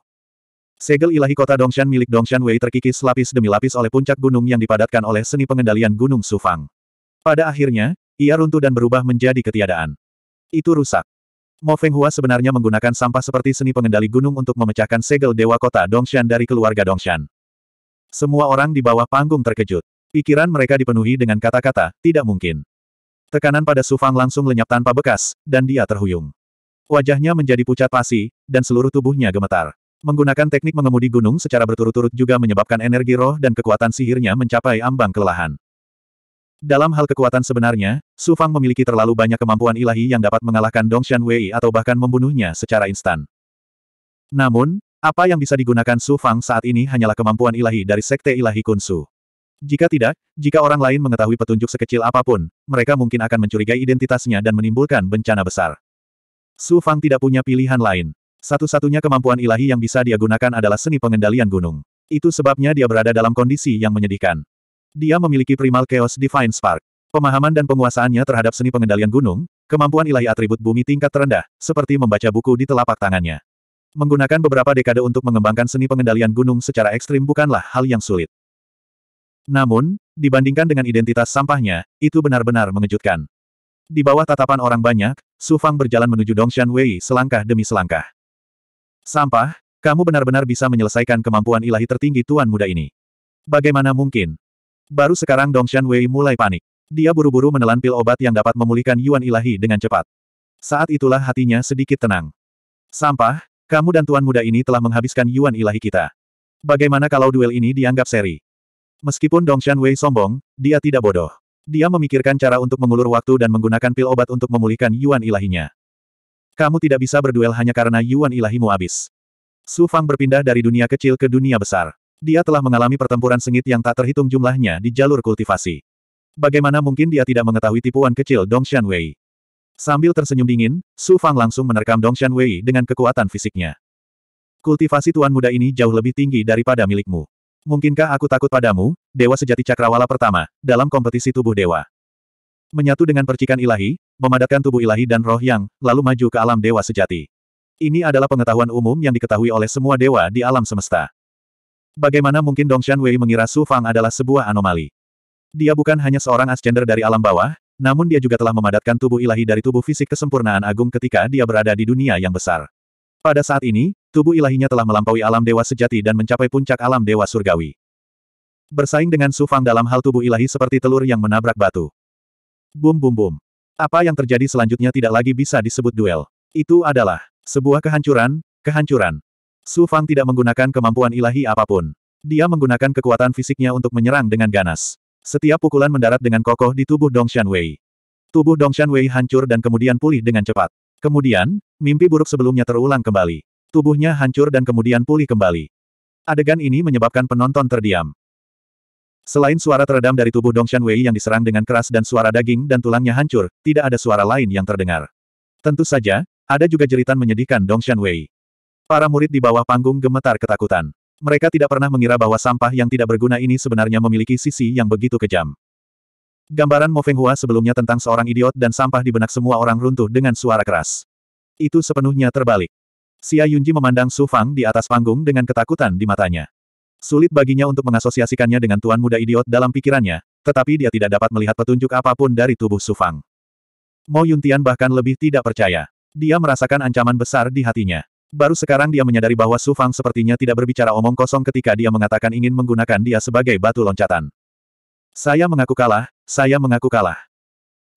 Segel ilahi kota Dongshan milik Dongshan Wei terkikis lapis demi lapis oleh puncak gunung yang dipadatkan oleh seni pengendalian Gunung Sufang. Pada akhirnya, ia runtuh dan berubah menjadi ketiadaan. Itu rusak. Mo Hua sebenarnya menggunakan sampah seperti seni pengendali gunung untuk memecahkan segel dewa kota Dongshan dari keluarga Dongshan. Semua orang di bawah panggung terkejut. Pikiran mereka dipenuhi dengan kata-kata, tidak mungkin. Tekanan pada Sufang langsung lenyap tanpa bekas, dan dia terhuyung. Wajahnya menjadi pucat pasi, dan seluruh tubuhnya gemetar. Menggunakan teknik mengemudi gunung secara berturut-turut juga menyebabkan energi roh dan kekuatan sihirnya mencapai ambang kelelahan. Dalam hal kekuatan sebenarnya, Su Fang memiliki terlalu banyak kemampuan ilahi yang dapat mengalahkan Dong Shan Wei atau bahkan membunuhnya secara instan. Namun, apa yang bisa digunakan Su Fang saat ini hanyalah kemampuan ilahi dari Sekte Ilahi Kunsu. Jika tidak, jika orang lain mengetahui petunjuk sekecil apapun, mereka mungkin akan mencurigai identitasnya dan menimbulkan bencana besar. Su Fang tidak punya pilihan lain. Satu-satunya kemampuan ilahi yang bisa dia gunakan adalah seni pengendalian gunung. Itu sebabnya dia berada dalam kondisi yang menyedihkan. Dia memiliki primal chaos divine spark. Pemahaman dan penguasaannya terhadap seni pengendalian gunung, kemampuan ilahi atribut bumi tingkat terendah, seperti membaca buku di telapak tangannya. Menggunakan beberapa dekade untuk mengembangkan seni pengendalian gunung secara ekstrim bukanlah hal yang sulit. Namun, dibandingkan dengan identitas sampahnya, itu benar-benar mengejutkan. Di bawah tatapan orang banyak, Su Fang berjalan menuju Dongshan Wei selangkah demi selangkah. Sampah, kamu benar-benar bisa menyelesaikan kemampuan ilahi tertinggi tuan muda ini. Bagaimana mungkin? Baru sekarang Dong Shan Wei mulai panik. Dia buru-buru menelan pil obat yang dapat memulihkan Yuan Ilahi dengan cepat. Saat itulah hatinya sedikit tenang. Sampah, kamu dan tuan muda ini telah menghabiskan Yuan Ilahi kita. Bagaimana kalau duel ini dianggap seri? Meskipun Dong Shan Wei sombong, dia tidak bodoh. Dia memikirkan cara untuk mengulur waktu dan menggunakan pil obat untuk memulihkan Yuan Ilahinya. Kamu tidak bisa berduel hanya karena Yuan Ilahimu habis. Su Fang berpindah dari dunia kecil ke dunia besar. Dia telah mengalami pertempuran sengit yang tak terhitung jumlahnya di jalur kultivasi. Bagaimana mungkin dia tidak mengetahui tipuan kecil Dong Wei? Sambil tersenyum dingin, Su Fang langsung menerkam Dong Wei dengan kekuatan fisiknya. Kultivasi tuan muda ini jauh lebih tinggi daripada milikmu. Mungkinkah aku takut padamu, dewa sejati cakrawala pertama, dalam kompetisi tubuh dewa? Menyatu dengan percikan ilahi, memadatkan tubuh ilahi dan roh yang, lalu maju ke alam dewa sejati. Ini adalah pengetahuan umum yang diketahui oleh semua dewa di alam semesta. Bagaimana mungkin Dong Wei mengira Su Fang adalah sebuah anomali? Dia bukan hanya seorang ascender dari alam bawah, namun dia juga telah memadatkan tubuh ilahi dari tubuh fisik kesempurnaan agung ketika dia berada di dunia yang besar. Pada saat ini, tubuh ilahinya telah melampaui alam dewa sejati dan mencapai puncak alam dewa surgawi. Bersaing dengan Su Fang dalam hal tubuh ilahi seperti telur yang menabrak batu. Bum bum bum. Apa yang terjadi selanjutnya tidak lagi bisa disebut duel. Itu adalah sebuah kehancuran, kehancuran. Su Fang tidak menggunakan kemampuan ilahi apapun. Dia menggunakan kekuatan fisiknya untuk menyerang dengan ganas. Setiap pukulan mendarat dengan kokoh di tubuh Dong Shan Wei. Tubuh Dong Shan Wei hancur dan kemudian pulih dengan cepat. Kemudian, mimpi buruk sebelumnya terulang kembali. Tubuhnya hancur dan kemudian pulih kembali. Adegan ini menyebabkan penonton terdiam. Selain suara teredam dari tubuh Dong Shan Wei yang diserang dengan keras dan suara daging dan tulangnya hancur, tidak ada suara lain yang terdengar. Tentu saja, ada juga jeritan menyedihkan Dong Shan Wei. Para murid di bawah panggung gemetar ketakutan. Mereka tidak pernah mengira bahwa sampah yang tidak berguna ini sebenarnya memiliki sisi yang begitu kejam. Gambaran Mo Fenghua sebelumnya tentang seorang idiot dan sampah di benak semua orang runtuh dengan suara keras. Itu sepenuhnya terbalik. Xia Yunji memandang Su Fang di atas panggung dengan ketakutan di matanya. Sulit baginya untuk mengasosiasikannya dengan tuan muda idiot dalam pikirannya, tetapi dia tidak dapat melihat petunjuk apapun dari tubuh Su Fang. Mo Yuntian bahkan lebih tidak percaya. Dia merasakan ancaman besar di hatinya. Baru sekarang dia menyadari bahwa Su Fang sepertinya tidak berbicara omong kosong ketika dia mengatakan ingin menggunakan dia sebagai batu loncatan. Saya mengaku kalah, saya mengaku kalah.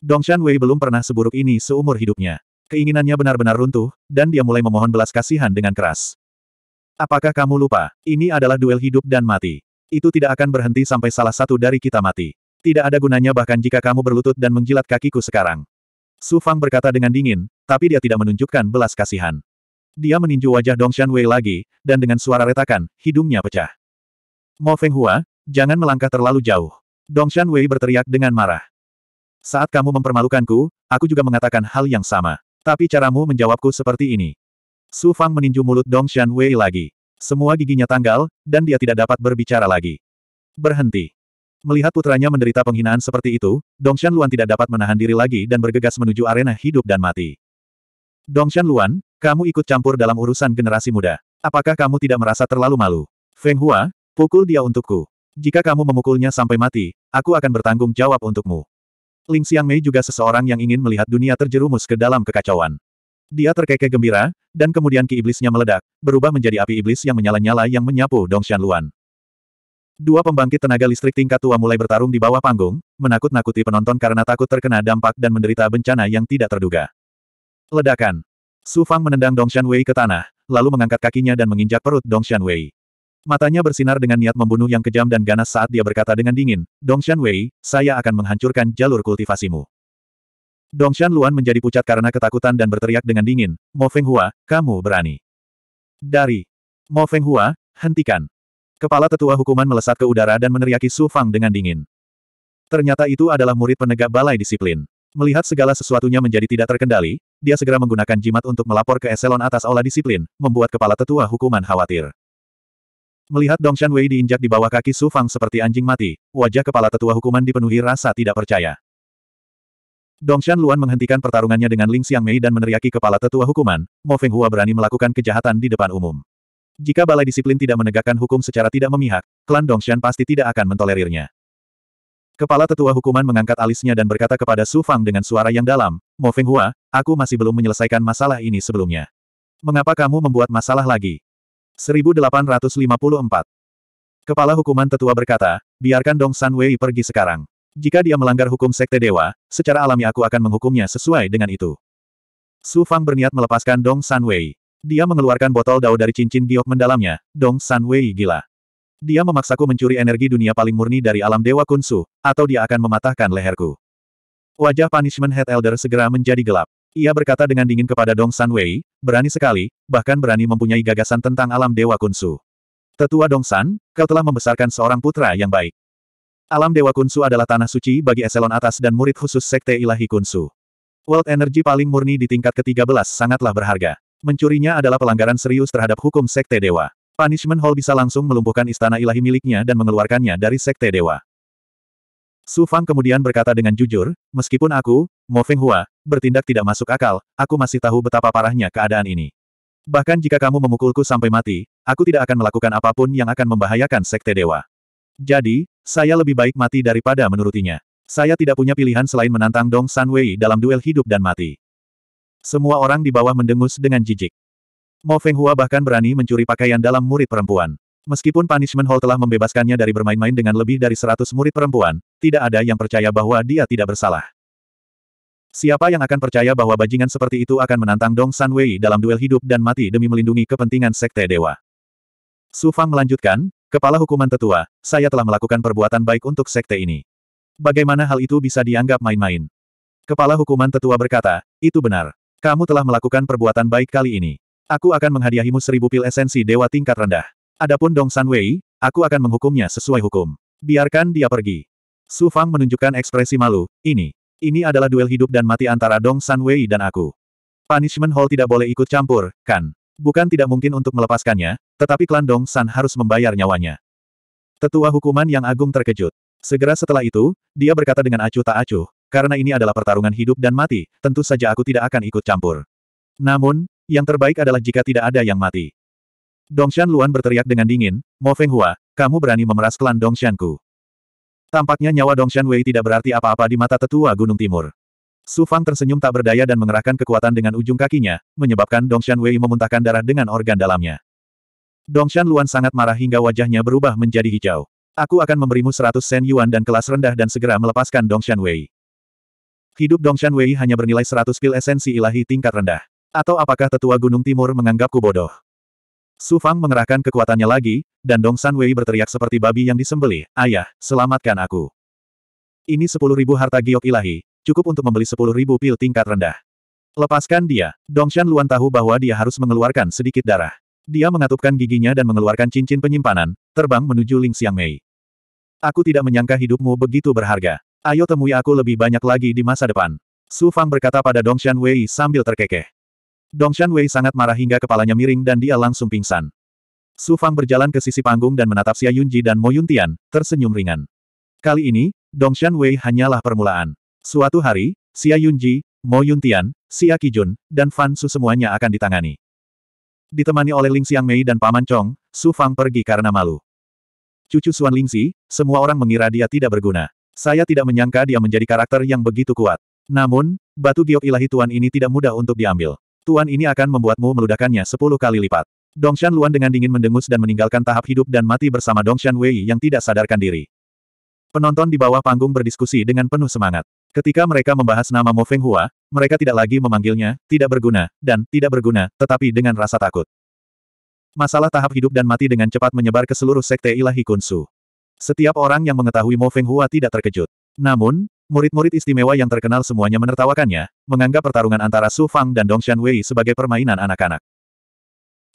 Dongshan Wei belum pernah seburuk ini seumur hidupnya. Keinginannya benar-benar runtuh, dan dia mulai memohon belas kasihan dengan keras. Apakah kamu lupa, ini adalah duel hidup dan mati. Itu tidak akan berhenti sampai salah satu dari kita mati. Tidak ada gunanya bahkan jika kamu berlutut dan menjilat kakiku sekarang. Su Fang berkata dengan dingin, tapi dia tidak menunjukkan belas kasihan. Dia meninju wajah Dong Wei lagi, dan dengan suara retakan, hidungnya pecah. Mo Hua, jangan melangkah terlalu jauh. Dong Wei berteriak dengan marah. Saat kamu mempermalukanku, aku juga mengatakan hal yang sama. Tapi caramu menjawabku seperti ini. Su Fang meninju mulut Dong Wei lagi. Semua giginya tanggal, dan dia tidak dapat berbicara lagi. Berhenti. Melihat putranya menderita penghinaan seperti itu, Dong Shan Luan tidak dapat menahan diri lagi dan bergegas menuju arena hidup dan mati. Dongshan Luan, kamu ikut campur dalam urusan generasi muda. Apakah kamu tidak merasa terlalu malu? Feng Hua, pukul dia untukku. Jika kamu memukulnya sampai mati, aku akan bertanggung jawab untukmu. Ling Mei juga seseorang yang ingin melihat dunia terjerumus ke dalam kekacauan. Dia terkekeh gembira, dan kemudian ki iblisnya meledak, berubah menjadi api iblis yang menyala-nyala yang menyapu Dongshan Luan. Dua pembangkit tenaga listrik tingkat tua mulai bertarung di bawah panggung, menakut-nakuti penonton karena takut terkena dampak dan menderita bencana yang tidak terduga. Ledakan. Su Fang menendang Dong Shan Wei ke tanah, lalu mengangkat kakinya dan menginjak perut Dong Shan Wei. Matanya bersinar dengan niat membunuh yang kejam dan ganas saat dia berkata dengan dingin, Dong Shan Wei, saya akan menghancurkan jalur kultivasimu. Dong Shan Luan menjadi pucat karena ketakutan dan berteriak dengan dingin, Mo Feng Hua, kamu berani. Dari. Mo Feng Hua, hentikan. Kepala tetua hukuman melesat ke udara dan meneriaki Su Fang dengan dingin. Ternyata itu adalah murid penegak balai disiplin. Melihat segala sesuatunya menjadi tidak terkendali, dia segera menggunakan jimat untuk melapor ke eselon atas olah disiplin, membuat kepala tetua hukuman khawatir. Melihat Dong Shan Wei diinjak di bawah kaki Su Fang seperti anjing mati, wajah kepala tetua hukuman dipenuhi rasa tidak percaya. Dong Shan Luan menghentikan pertarungannya dengan Ling Xiang Mei dan meneriaki kepala tetua hukuman, Mo Feng Hua berani melakukan kejahatan di depan umum. Jika balai disiplin tidak menegakkan hukum secara tidak memihak, klan Dongshan pasti tidak akan mentolerirnya. Kepala tetua hukuman mengangkat alisnya dan berkata kepada Su Fang dengan suara yang dalam, Mo Feng Hua, aku masih belum menyelesaikan masalah ini sebelumnya. Mengapa kamu membuat masalah lagi? 1854. Kepala hukuman tetua berkata, biarkan Dong San Wei pergi sekarang. Jika dia melanggar hukum Sekte Dewa, secara alami aku akan menghukumnya sesuai dengan itu. Su Fang berniat melepaskan Dong San Wei. Dia mengeluarkan botol dao dari cincin giok mendalamnya, Dong San Wei gila. Dia memaksaku mencuri energi dunia paling murni dari alam Dewa Kunsu, atau dia akan mematahkan leherku. Wajah Punishment Head Elder segera menjadi gelap. Ia berkata dengan dingin kepada Dong San Wei, berani sekali, bahkan berani mempunyai gagasan tentang alam Dewa Kunsu. Tetua Dong San, kau telah membesarkan seorang putra yang baik. Alam Dewa Kunsu adalah tanah suci bagi eselon atas dan murid khusus Sekte Ilahi Kunsu. World Energy paling murni di tingkat ke-13 sangatlah berharga. Mencurinya adalah pelanggaran serius terhadap hukum Sekte Dewa. Punishment Hall bisa langsung melumpuhkan istana ilahi miliknya dan mengeluarkannya dari sekte dewa. Su Fang kemudian berkata dengan jujur, meskipun aku, Mo Feng Hua, bertindak tidak masuk akal, aku masih tahu betapa parahnya keadaan ini. Bahkan jika kamu memukulku sampai mati, aku tidak akan melakukan apapun yang akan membahayakan sekte dewa. Jadi, saya lebih baik mati daripada menurutinya. Saya tidak punya pilihan selain menantang Dong San Wei dalam duel hidup dan mati. Semua orang di bawah mendengus dengan jijik. Mo Hua bahkan berani mencuri pakaian dalam murid perempuan. Meskipun Punishment Hall telah membebaskannya dari bermain-main dengan lebih dari 100 murid perempuan, tidak ada yang percaya bahwa dia tidak bersalah. Siapa yang akan percaya bahwa bajingan seperti itu akan menantang Dong San Wei dalam duel hidup dan mati demi melindungi kepentingan Sekte Dewa? Su Fang melanjutkan, Kepala Hukuman Tetua, saya telah melakukan perbuatan baik untuk Sekte ini. Bagaimana hal itu bisa dianggap main-main? Kepala Hukuman Tetua berkata, itu benar. Kamu telah melakukan perbuatan baik kali ini. Aku akan menghadiahimu seribu pil esensi dewa tingkat rendah. Adapun Dong San Wei, aku akan menghukumnya sesuai hukum. Biarkan dia pergi. Su Fang menunjukkan ekspresi malu, ini. Ini adalah duel hidup dan mati antara Dong San Wei dan aku. Punishment Hall tidak boleh ikut campur, kan? Bukan tidak mungkin untuk melepaskannya, tetapi klan Dong San harus membayar nyawanya. Tetua hukuman yang agung terkejut. Segera setelah itu, dia berkata dengan acuh tak acuh, karena ini adalah pertarungan hidup dan mati, tentu saja aku tidak akan ikut campur. Namun, yang terbaik adalah jika tidak ada yang mati. Dongshan Luan berteriak dengan dingin, Mo Feng Hua, kamu berani memeras klan Dongshanku. Tampaknya nyawa Dongshan Wei tidak berarti apa-apa di mata tetua Gunung Timur. Su Fang tersenyum tak berdaya dan mengerahkan kekuatan dengan ujung kakinya, menyebabkan Dongshan Wei memuntahkan darah dengan organ dalamnya. Dongshan Luan sangat marah hingga wajahnya berubah menjadi hijau. Aku akan memberimu 100 sen yuan dan kelas rendah dan segera melepaskan Dongshan Wei. Hidup Dongshan Wei hanya bernilai 100 pil esensi ilahi tingkat rendah. Atau apakah tetua Gunung Timur menganggapku bodoh? Su Fang mengerahkan kekuatannya lagi, dan Dong San Wei berteriak seperti babi yang disembeli, Ayah, selamatkan aku. Ini sepuluh ribu harta giok ilahi, cukup untuk membeli sepuluh ribu pil tingkat rendah. Lepaskan dia, Dong Shan Luan tahu bahwa dia harus mengeluarkan sedikit darah. Dia mengatupkan giginya dan mengeluarkan cincin penyimpanan, terbang menuju Ling Xiang Mei. Aku tidak menyangka hidupmu begitu berharga. Ayo temui aku lebih banyak lagi di masa depan. Su Fang berkata pada Dong Shan Wei sambil terkekeh. Dong Wei sangat marah hingga kepalanya miring dan dia langsung pingsan. Su Fang berjalan ke sisi panggung dan menatap Xia Yunji dan Mo Yuntian, tersenyum ringan. Kali ini, Dong Wei hanyalah permulaan. Suatu hari, Xia Yunji, Mo Yuntian, Xia Kijun, dan Fan Su semuanya akan ditangani. Ditemani oleh Ling Xiang Mei dan Paman Chong, Su Fang pergi karena malu. Cucu Suan Xi, semua orang mengira dia tidak berguna. Saya tidak menyangka dia menjadi karakter yang begitu kuat. Namun, batu giok ilahi tuan ini tidak mudah untuk diambil. Tuan ini akan membuatmu meludahkannya sepuluh kali lipat. Dongshan Luan dengan dingin mendengus dan meninggalkan tahap hidup dan mati bersama Dongshan Wei yang tidak sadarkan diri. Penonton di bawah panggung berdiskusi dengan penuh semangat. Ketika mereka membahas nama Mo Feng Hua, mereka tidak lagi memanggilnya, tidak berguna, dan tidak berguna, tetapi dengan rasa takut. Masalah tahap hidup dan mati dengan cepat menyebar ke seluruh sekte ilahi Kunsu. Setiap orang yang mengetahui Mo Feng Hua tidak terkejut. Namun, Murid-murid istimewa yang terkenal semuanya menertawakannya, menganggap pertarungan antara Su Fang dan Dong Wei sebagai permainan anak-anak.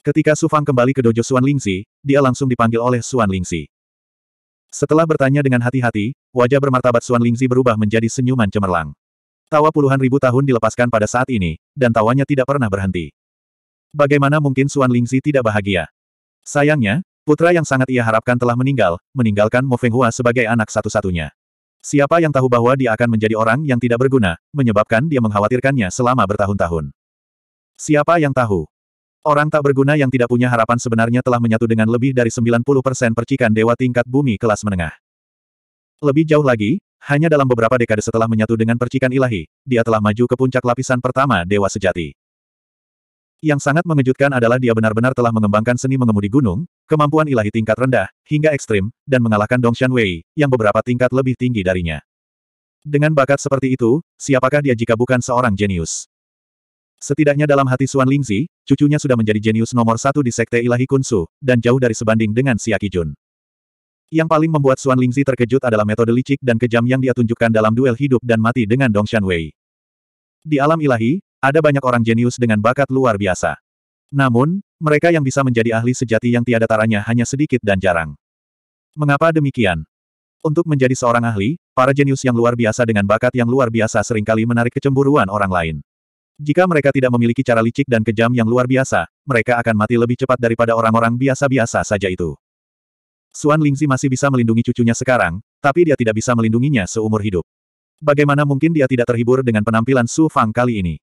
Ketika Su Fang kembali ke dojo Suan Lingzi, dia langsung dipanggil oleh Suan Lingzi. Setelah bertanya dengan hati-hati, wajah bermartabat Suan Lingzi berubah menjadi senyuman cemerlang. Tawa puluhan ribu tahun dilepaskan pada saat ini, dan tawanya tidak pernah berhenti. Bagaimana mungkin Suan Lingzi tidak bahagia? Sayangnya, putra yang sangat ia harapkan telah meninggal, meninggalkan Mo Fenghua sebagai anak satu-satunya. Siapa yang tahu bahwa dia akan menjadi orang yang tidak berguna, menyebabkan dia mengkhawatirkannya selama bertahun-tahun. Siapa yang tahu? Orang tak berguna yang tidak punya harapan sebenarnya telah menyatu dengan lebih dari 90% percikan dewa tingkat bumi kelas menengah. Lebih jauh lagi, hanya dalam beberapa dekade setelah menyatu dengan percikan ilahi, dia telah maju ke puncak lapisan pertama dewa sejati. Yang sangat mengejutkan adalah dia benar-benar telah mengembangkan seni mengemudi gunung, kemampuan ilahi tingkat rendah, hingga ekstrim, dan mengalahkan Dong Shan Wei, yang beberapa tingkat lebih tinggi darinya. Dengan bakat seperti itu, siapakah dia jika bukan seorang jenius? Setidaknya dalam hati Suan Lingzi, cucunya sudah menjadi jenius nomor satu di Sekte Ilahi Kunsu, dan jauh dari sebanding dengan Si Aki Jun. Yang paling membuat Suan Lingzi terkejut adalah metode licik dan kejam yang dia tunjukkan dalam duel hidup dan mati dengan Dong Shan Wei. Di alam ilahi, ada banyak orang jenius dengan bakat luar biasa. Namun, mereka yang bisa menjadi ahli sejati yang tiada taranya hanya sedikit dan jarang. Mengapa demikian? Untuk menjadi seorang ahli, para jenius yang luar biasa dengan bakat yang luar biasa seringkali menarik kecemburuan orang lain. Jika mereka tidak memiliki cara licik dan kejam yang luar biasa, mereka akan mati lebih cepat daripada orang-orang biasa-biasa saja itu. Suan Lingzi masih bisa melindungi cucunya sekarang, tapi dia tidak bisa melindunginya seumur hidup. Bagaimana mungkin dia tidak terhibur dengan penampilan Su Fang kali ini?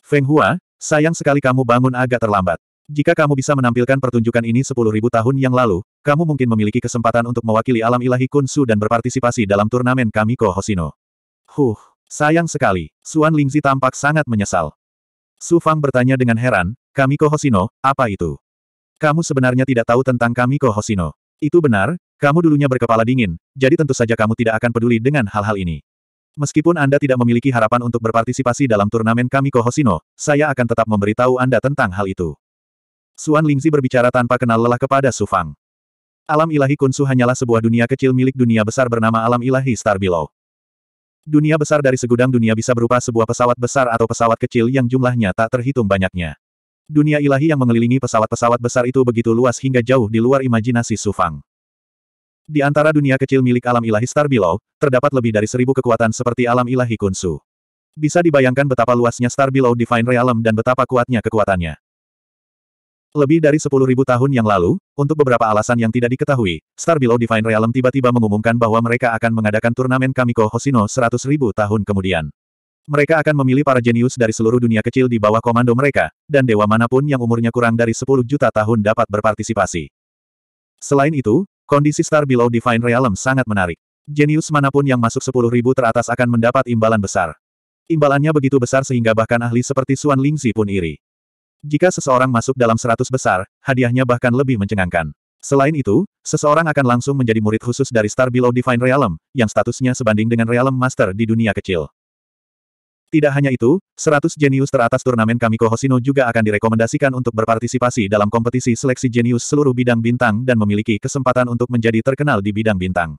Feng Hua, sayang sekali kamu bangun agak terlambat. Jika kamu bisa menampilkan pertunjukan ini 10.000 tahun yang lalu, kamu mungkin memiliki kesempatan untuk mewakili alam ilahi Kunsu dan berpartisipasi dalam turnamen Kamiko Hosino. Huh, sayang sekali. Suan Lingzi tampak sangat menyesal. Su Fang bertanya dengan heran, Kamiko Hosino, apa itu? Kamu sebenarnya tidak tahu tentang Kamiko Hosino. Itu benar, kamu dulunya berkepala dingin, jadi tentu saja kamu tidak akan peduli dengan hal-hal ini. Meskipun Anda tidak memiliki harapan untuk berpartisipasi dalam turnamen Kamiko Kohosino, saya akan tetap memberitahu Anda tentang hal itu. Suan Lingzi berbicara tanpa kenal lelah kepada Su Fang. Alam ilahi Kunsu hanyalah sebuah dunia kecil milik dunia besar bernama alam ilahi Star Below. Dunia besar dari segudang dunia bisa berupa sebuah pesawat besar atau pesawat kecil yang jumlahnya tak terhitung banyaknya. Dunia ilahi yang mengelilingi pesawat-pesawat besar itu begitu luas hingga jauh di luar imajinasi Su Fang. Di antara dunia kecil milik alam ilahi Star Below, terdapat lebih dari seribu kekuatan seperti alam ilahi Kunsu. Bisa dibayangkan betapa luasnya Star Below Divine Realm dan betapa kuatnya kekuatannya. Lebih dari sepuluh ribu tahun yang lalu, untuk beberapa alasan yang tidak diketahui, Star Below Divine Realm tiba-tiba mengumumkan bahwa mereka akan mengadakan turnamen Kamiko Hoshino 100.000 tahun kemudian. Mereka akan memilih para jenius dari seluruh dunia kecil di bawah komando mereka, dan dewa manapun yang umurnya kurang dari 10 juta tahun dapat berpartisipasi. Selain itu, Kondisi Star Below Divine Realm sangat menarik. Jenius manapun yang masuk 10.000 teratas akan mendapat imbalan besar. Imbalannya begitu besar sehingga bahkan ahli seperti Suan Lingzi pun iri. Jika seseorang masuk dalam 100 besar, hadiahnya bahkan lebih mencengangkan. Selain itu, seseorang akan langsung menjadi murid khusus dari Star Below Divine Realm, yang statusnya sebanding dengan Realm Master di dunia kecil. Tidak hanya itu, 100 jenius teratas turnamen Kamiko Hoshino juga akan direkomendasikan untuk berpartisipasi dalam kompetisi seleksi jenius seluruh bidang bintang dan memiliki kesempatan untuk menjadi terkenal di bidang bintang.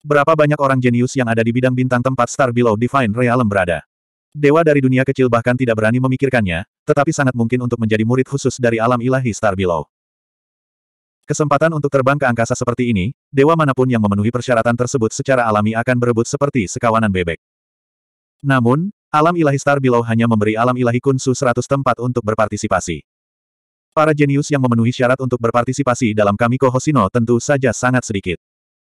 Berapa banyak orang jenius yang ada di bidang bintang tempat Star Below Divine Realm berada? Dewa dari dunia kecil bahkan tidak berani memikirkannya, tetapi sangat mungkin untuk menjadi murid khusus dari alam ilahi Star Below. Kesempatan untuk terbang ke angkasa seperti ini, dewa manapun yang memenuhi persyaratan tersebut secara alami akan berebut seperti sekawanan bebek. Namun, alam ilahi Star Below hanya memberi alam ilahi Kunsu 100 tempat untuk berpartisipasi. Para jenius yang memenuhi syarat untuk berpartisipasi dalam Kamiko Hoshino tentu saja sangat sedikit.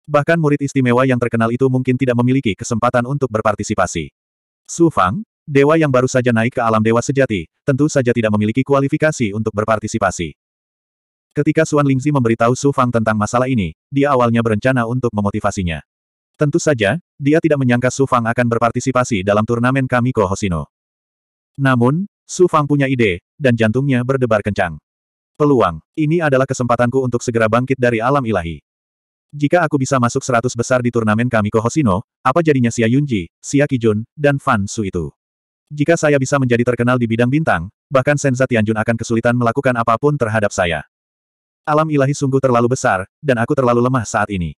Bahkan murid istimewa yang terkenal itu mungkin tidak memiliki kesempatan untuk berpartisipasi. Su Fang, dewa yang baru saja naik ke alam dewa sejati, tentu saja tidak memiliki kualifikasi untuk berpartisipasi. Ketika Suan Lingzi memberitahu Su Fang tentang masalah ini, dia awalnya berencana untuk memotivasinya. Tentu saja, dia tidak menyangka Su Fang akan berpartisipasi dalam turnamen Kamiko Hosino. Namun, Su Fang punya ide, dan jantungnya berdebar kencang. Peluang, ini adalah kesempatanku untuk segera bangkit dari alam ilahi. Jika aku bisa masuk seratus besar di turnamen Kamiko Hoshino, apa jadinya Xia Yunji, Xia Kijun, dan Fan Su itu? Jika saya bisa menjadi terkenal di bidang bintang, bahkan Senza Tianjun akan kesulitan melakukan apapun terhadap saya. Alam ilahi sungguh terlalu besar, dan aku terlalu lemah saat ini.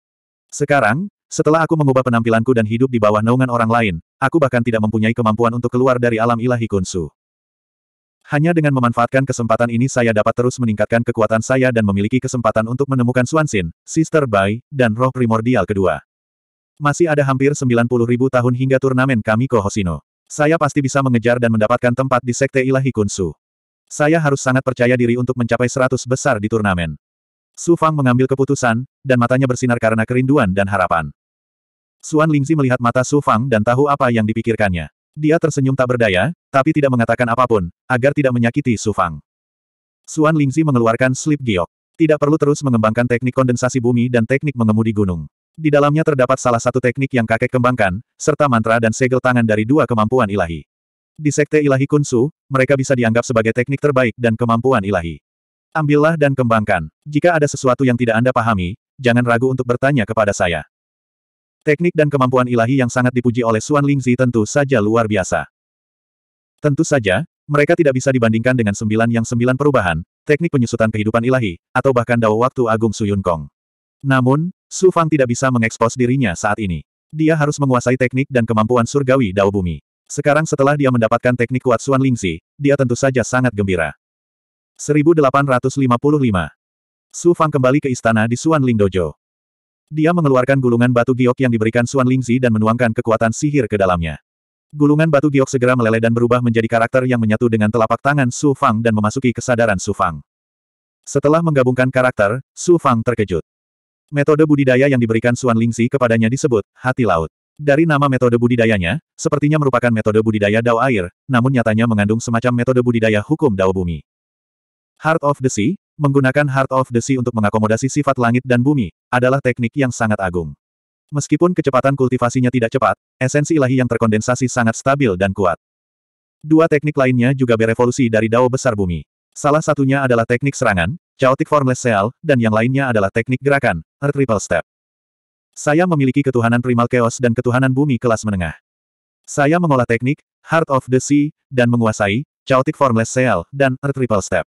Sekarang, setelah aku mengubah penampilanku dan hidup di bawah naungan orang lain, aku bahkan tidak mempunyai kemampuan untuk keluar dari alam ilahi kunsu. Hanya dengan memanfaatkan kesempatan ini saya dapat terus meningkatkan kekuatan saya dan memiliki kesempatan untuk menemukan Swansin, Sister Bai, dan roh primordial kedua. Masih ada hampir 90 ribu tahun hingga turnamen Kamiko Hosino. Saya pasti bisa mengejar dan mendapatkan tempat di Sekte Ilahi Kunsu. Saya harus sangat percaya diri untuk mencapai 100 besar di turnamen. Su Fang mengambil keputusan, dan matanya bersinar karena kerinduan dan harapan. Suan Lingzi melihat mata Su Fang dan tahu apa yang dipikirkannya. Dia tersenyum tak berdaya, tapi tidak mengatakan apapun, agar tidak menyakiti Su Fang. Suan Lingzi mengeluarkan slip giok. Tidak perlu terus mengembangkan teknik kondensasi bumi dan teknik mengemudi gunung. Di dalamnya terdapat salah satu teknik yang kakek kembangkan, serta mantra dan segel tangan dari dua kemampuan ilahi. Di Sekte Ilahi Kunsu, mereka bisa dianggap sebagai teknik terbaik dan kemampuan ilahi. Ambillah dan kembangkan. Jika ada sesuatu yang tidak Anda pahami, jangan ragu untuk bertanya kepada saya. Teknik dan kemampuan ilahi yang sangat dipuji oleh Xuan Lingzi tentu saja luar biasa. Tentu saja, mereka tidak bisa dibandingkan dengan sembilan yang sembilan perubahan, teknik penyusutan kehidupan ilahi, atau bahkan dao waktu agung Suyun Kong. Namun, Su Fang tidak bisa mengekspos dirinya saat ini. Dia harus menguasai teknik dan kemampuan surgawi dao bumi. Sekarang setelah dia mendapatkan teknik kuat Xuan Lingzi, dia tentu saja sangat gembira. 1855 Su Fang kembali ke istana di Xuan Ling Dojo. Dia mengeluarkan gulungan batu giok yang diberikan Suan Lingzi dan menuangkan kekuatan sihir ke dalamnya. Gulungan batu giok segera meleleh dan berubah menjadi karakter yang menyatu dengan telapak tangan Su Fang dan memasuki kesadaran Su Fang. Setelah menggabungkan karakter, Su Fang terkejut. Metode budidaya yang diberikan Suan Lingzi kepadanya disebut hati laut. Dari nama metode budidayanya, sepertinya merupakan metode budidaya dao air, namun nyatanya mengandung semacam metode budidaya hukum dao bumi. Heart of the Sea, menggunakan Heart of the Sea untuk mengakomodasi sifat langit dan bumi, adalah teknik yang sangat agung. Meskipun kecepatan kultivasinya tidak cepat, esensi ilahi yang terkondensasi sangat stabil dan kuat. Dua teknik lainnya juga berevolusi dari dao besar bumi. Salah satunya adalah teknik serangan, chaotic formless seal, dan yang lainnya adalah teknik gerakan, Earth Triple Step. Saya memiliki ketuhanan primal chaos dan ketuhanan bumi kelas menengah. Saya mengolah teknik, Heart of the Sea, dan menguasai, chaotic formless seal, dan Earth Triple Step.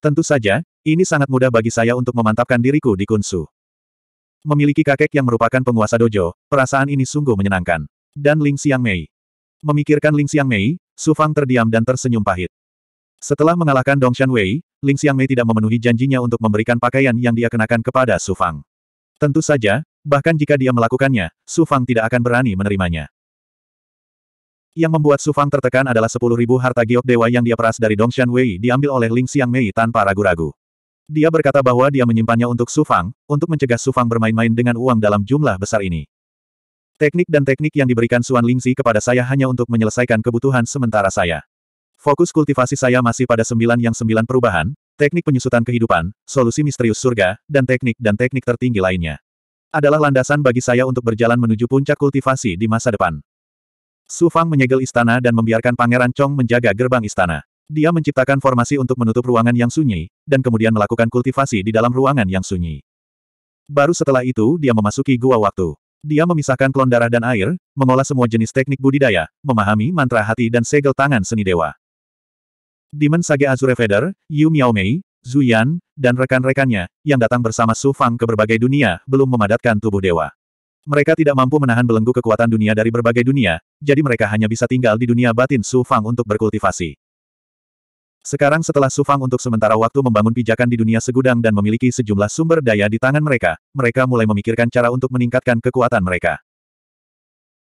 Tentu saja, ini sangat mudah bagi saya untuk memantapkan diriku di Kunsu. Memiliki kakek yang merupakan penguasa dojo, perasaan ini sungguh menyenangkan. Dan Ling Xiang Mei. Memikirkan Ling Xiang Mei, Su Fang terdiam dan tersenyum pahit. Setelah mengalahkan Dong Shan Wei, Ling Xiang Mei tidak memenuhi janjinya untuk memberikan pakaian yang dia kenakan kepada Su Fang. Tentu saja, bahkan jika dia melakukannya, Su Fang tidak akan berani menerimanya. Yang membuat Su Fang tertekan adalah 10.000 harta giok dewa yang dia peras dari Dongshan Wei diambil oleh Ling Xiang Mei tanpa ragu-ragu. Dia berkata bahwa dia menyimpannya untuk Su Fang, untuk mencegah Su Fang bermain-main dengan uang dalam jumlah besar ini. Teknik dan teknik yang diberikan Suan Lingxi kepada saya hanya untuk menyelesaikan kebutuhan sementara saya. Fokus kultivasi saya masih pada sembilan yang sembilan perubahan, teknik penyusutan kehidupan, solusi misterius surga, dan teknik dan teknik tertinggi lainnya. Adalah landasan bagi saya untuk berjalan menuju puncak kultivasi di masa depan. Su Fang menyegel istana dan membiarkan Pangeran Chong menjaga gerbang istana. Dia menciptakan formasi untuk menutup ruangan yang sunyi, dan kemudian melakukan kultivasi di dalam ruangan yang sunyi. Baru setelah itu dia memasuki gua waktu. Dia memisahkan klon darah dan air, mengolah semua jenis teknik budidaya, memahami mantra hati dan segel tangan seni dewa. Demon Sage Azure Feather, Yu Miaomei, Zhu Yan, dan rekan-rekannya, yang datang bersama Su Fang ke berbagai dunia, belum memadatkan tubuh dewa. Mereka tidak mampu menahan belenggu kekuatan dunia dari berbagai dunia, jadi mereka hanya bisa tinggal di dunia batin Su Fang untuk berkultivasi. Sekarang setelah Su Fang untuk sementara waktu membangun pijakan di dunia segudang dan memiliki sejumlah sumber daya di tangan mereka, mereka mulai memikirkan cara untuk meningkatkan kekuatan mereka.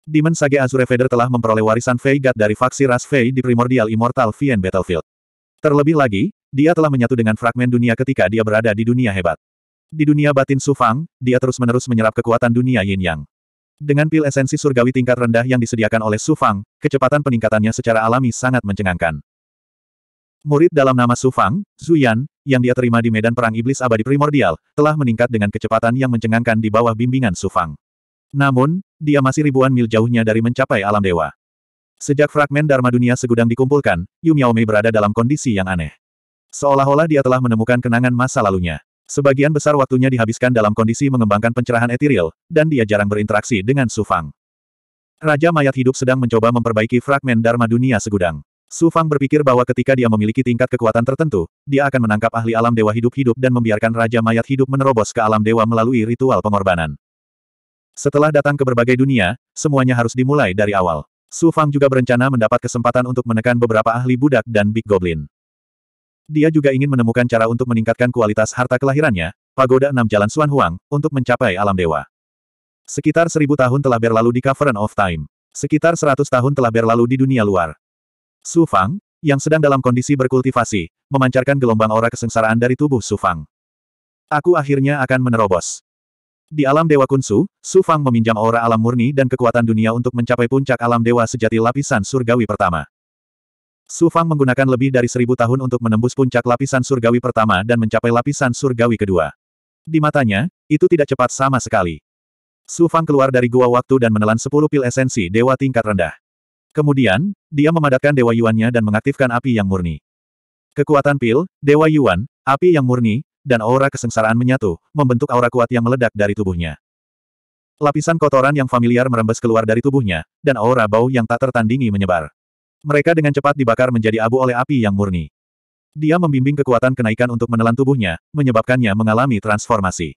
Demon Sage Azure Feather telah memperoleh warisan Fei God dari faksi ras Fei di Primordial Immortal Vien Battlefield. Terlebih lagi, dia telah menyatu dengan fragmen dunia ketika dia berada di dunia hebat. Di dunia batin Sufang, dia terus-menerus menyerap kekuatan dunia yin-yang. Dengan pil esensi surgawi tingkat rendah yang disediakan oleh Sufang, kecepatan peningkatannya secara alami sangat mencengangkan. Murid dalam nama Sufang, Zuyan, yang dia terima di medan perang iblis abadi primordial, telah meningkat dengan kecepatan yang mencengangkan di bawah bimbingan Sufang. Namun, dia masih ribuan mil jauhnya dari mencapai alam dewa. Sejak fragmen Dharma dunia segudang dikumpulkan, Yum Mei berada dalam kondisi yang aneh. Seolah-olah dia telah menemukan kenangan masa lalunya. Sebagian besar waktunya dihabiskan dalam kondisi mengembangkan pencerahan etiril, dan dia jarang berinteraksi dengan Su Fang. Raja Mayat Hidup sedang mencoba memperbaiki fragmen Dharma Dunia Segudang. Su Fang berpikir bahwa ketika dia memiliki tingkat kekuatan tertentu, dia akan menangkap ahli alam dewa hidup-hidup dan membiarkan Raja Mayat Hidup menerobos ke alam dewa melalui ritual pengorbanan. Setelah datang ke berbagai dunia, semuanya harus dimulai dari awal. Su Fang juga berencana mendapat kesempatan untuk menekan beberapa ahli budak dan Big Goblin. Dia juga ingin menemukan cara untuk meningkatkan kualitas harta kelahirannya, Pagoda Enam Jalan Suan Huang, untuk mencapai alam dewa. Sekitar seribu tahun telah berlalu di Cavern of Time. Sekitar seratus tahun telah berlalu di dunia luar. Su Fang, yang sedang dalam kondisi berkultivasi, memancarkan gelombang aura kesengsaraan dari tubuh Su Fang. Aku akhirnya akan menerobos. Di alam Dewa Kunsu, Su Fang meminjam aura alam murni dan kekuatan dunia untuk mencapai puncak alam Dewa sejati lapisan surgawi pertama. Su Fang menggunakan lebih dari seribu tahun untuk menembus puncak lapisan surgawi pertama dan mencapai lapisan surgawi kedua. Di matanya, itu tidak cepat sama sekali. Su Fang keluar dari gua waktu dan menelan sepuluh pil esensi dewa tingkat rendah. Kemudian, dia memadatkan dewa Yuannya dan mengaktifkan api yang murni. Kekuatan pil, dewa Yuan, api yang murni, dan aura kesengsaraan menyatu, membentuk aura kuat yang meledak dari tubuhnya. Lapisan kotoran yang familiar merembes keluar dari tubuhnya, dan aura bau yang tak tertandingi menyebar. Mereka dengan cepat dibakar menjadi abu oleh api yang murni. Dia membimbing kekuatan kenaikan untuk menelan tubuhnya, menyebabkannya mengalami transformasi.